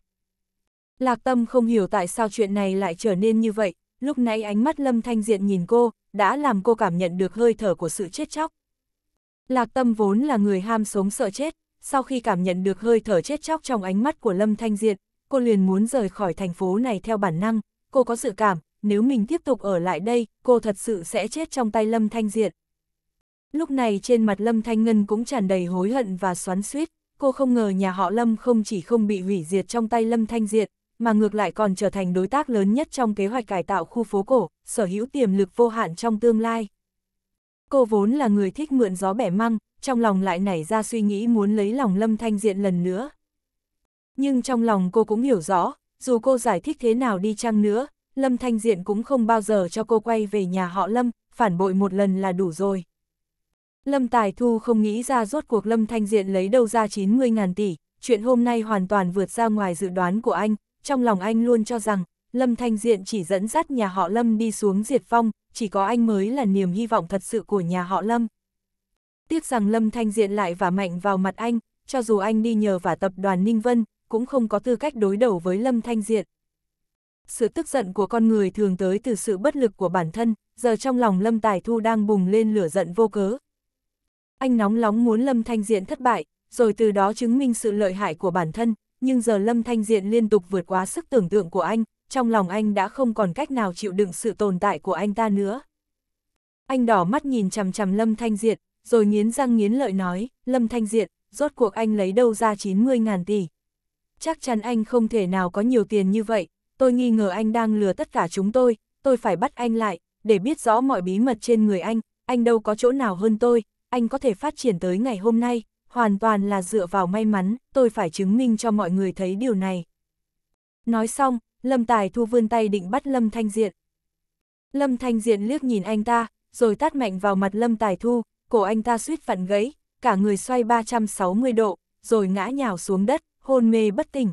A: Lạc Tâm không hiểu tại sao chuyện này lại trở nên như vậy, lúc nãy ánh mắt Lâm Thanh Diện nhìn cô, đã làm cô cảm nhận được hơi thở của sự chết chóc. Lạc Tâm vốn là người ham sống sợ chết, sau khi cảm nhận được hơi thở chết chóc trong ánh mắt của Lâm Thanh Diện, cô liền muốn rời khỏi thành phố này theo bản năng, cô có dự cảm, nếu mình tiếp tục ở lại đây, cô thật sự sẽ chết trong tay Lâm Thanh Diện. Lúc này trên mặt Lâm Thanh Ngân cũng tràn đầy hối hận và xoắn suýt, cô không ngờ nhà họ Lâm không chỉ không bị hủy diệt trong tay Lâm Thanh Diệt, mà ngược lại còn trở thành đối tác lớn nhất trong kế hoạch cải tạo khu phố cổ, sở hữu tiềm lực vô hạn trong tương lai. Cô vốn là người thích mượn gió bẻ măng, trong lòng lại nảy ra suy nghĩ muốn lấy lòng Lâm Thanh Diện lần nữa. Nhưng trong lòng cô cũng hiểu rõ, dù cô giải thích thế nào đi chăng nữa, Lâm Thanh Diện cũng không bao giờ cho cô quay về nhà họ Lâm, phản bội một lần là đủ rồi. Lâm Tài Thu không nghĩ ra rốt cuộc Lâm Thanh Diện lấy đâu ra 90 ngàn tỷ, chuyện hôm nay hoàn toàn vượt ra ngoài dự đoán của anh, trong lòng anh luôn cho rằng, Lâm Thanh Diện chỉ dẫn dắt nhà họ Lâm đi xuống diệt phong, chỉ có anh mới là niềm hy vọng thật sự của nhà họ Lâm. Tiếc rằng Lâm Thanh Diện lại vả mạnh vào mặt anh, cho dù anh đi nhờ vả tập đoàn Ninh Vân, cũng không có tư cách đối đầu với Lâm Thanh Diện. Sự tức giận của con người thường tới từ sự bất lực của bản thân, giờ trong lòng Lâm Tài Thu đang bùng lên lửa giận vô cớ, anh nóng lóng muốn Lâm Thanh Diện thất bại, rồi từ đó chứng minh sự lợi hại của bản thân, nhưng giờ Lâm Thanh Diện liên tục vượt quá sức tưởng tượng của anh, trong lòng anh đã không còn cách nào chịu đựng sự tồn tại của anh ta nữa. Anh đỏ mắt nhìn chằm chằm Lâm Thanh Diện, rồi nghiến răng nghiến lợi nói, Lâm Thanh Diện, rốt cuộc anh lấy đâu ra 90.000 tỷ. Chắc chắn anh không thể nào có nhiều tiền như vậy, tôi nghi ngờ anh đang lừa tất cả chúng tôi, tôi phải bắt anh lại, để biết rõ mọi bí mật trên người anh, anh đâu có chỗ nào hơn tôi, anh có thể phát triển tới ngày hôm nay, hoàn toàn là dựa vào may mắn, tôi phải chứng minh cho mọi người thấy điều này. Nói xong, Lâm Tài Thu vươn tay định bắt Lâm Thanh Diện. Lâm Thanh Diện liếc nhìn anh ta, rồi tát mạnh vào mặt Lâm Tài Thu, cổ anh ta suýt vặn gãy, cả người xoay 360 độ, rồi ngã nhào xuống đất, hôn mê bất tỉnh.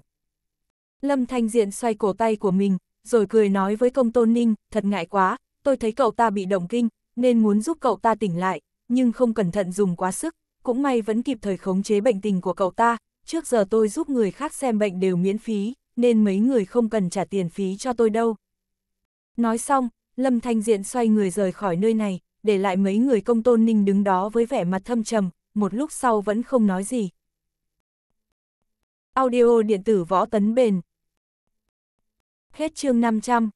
A: Lâm Thanh Diện xoay cổ tay của mình, rồi cười nói với công tôn ninh, thật ngại quá, tôi thấy cậu ta bị động kinh, nên muốn giúp cậu ta tỉnh lại, nhưng không cẩn thận dùng quá sức, cũng may vẫn kịp thời khống chế bệnh tình của cậu ta, trước giờ tôi giúp người khác xem bệnh đều miễn phí, nên mấy người không cần trả tiền phí cho tôi đâu. Nói xong, Lâm Thanh Diện xoay người rời khỏi nơi này, để lại mấy người công tôn ninh đứng đó với vẻ mặt thâm trầm, một lúc sau vẫn không nói gì. Audio điện tử võ tấn bền Hết chương 500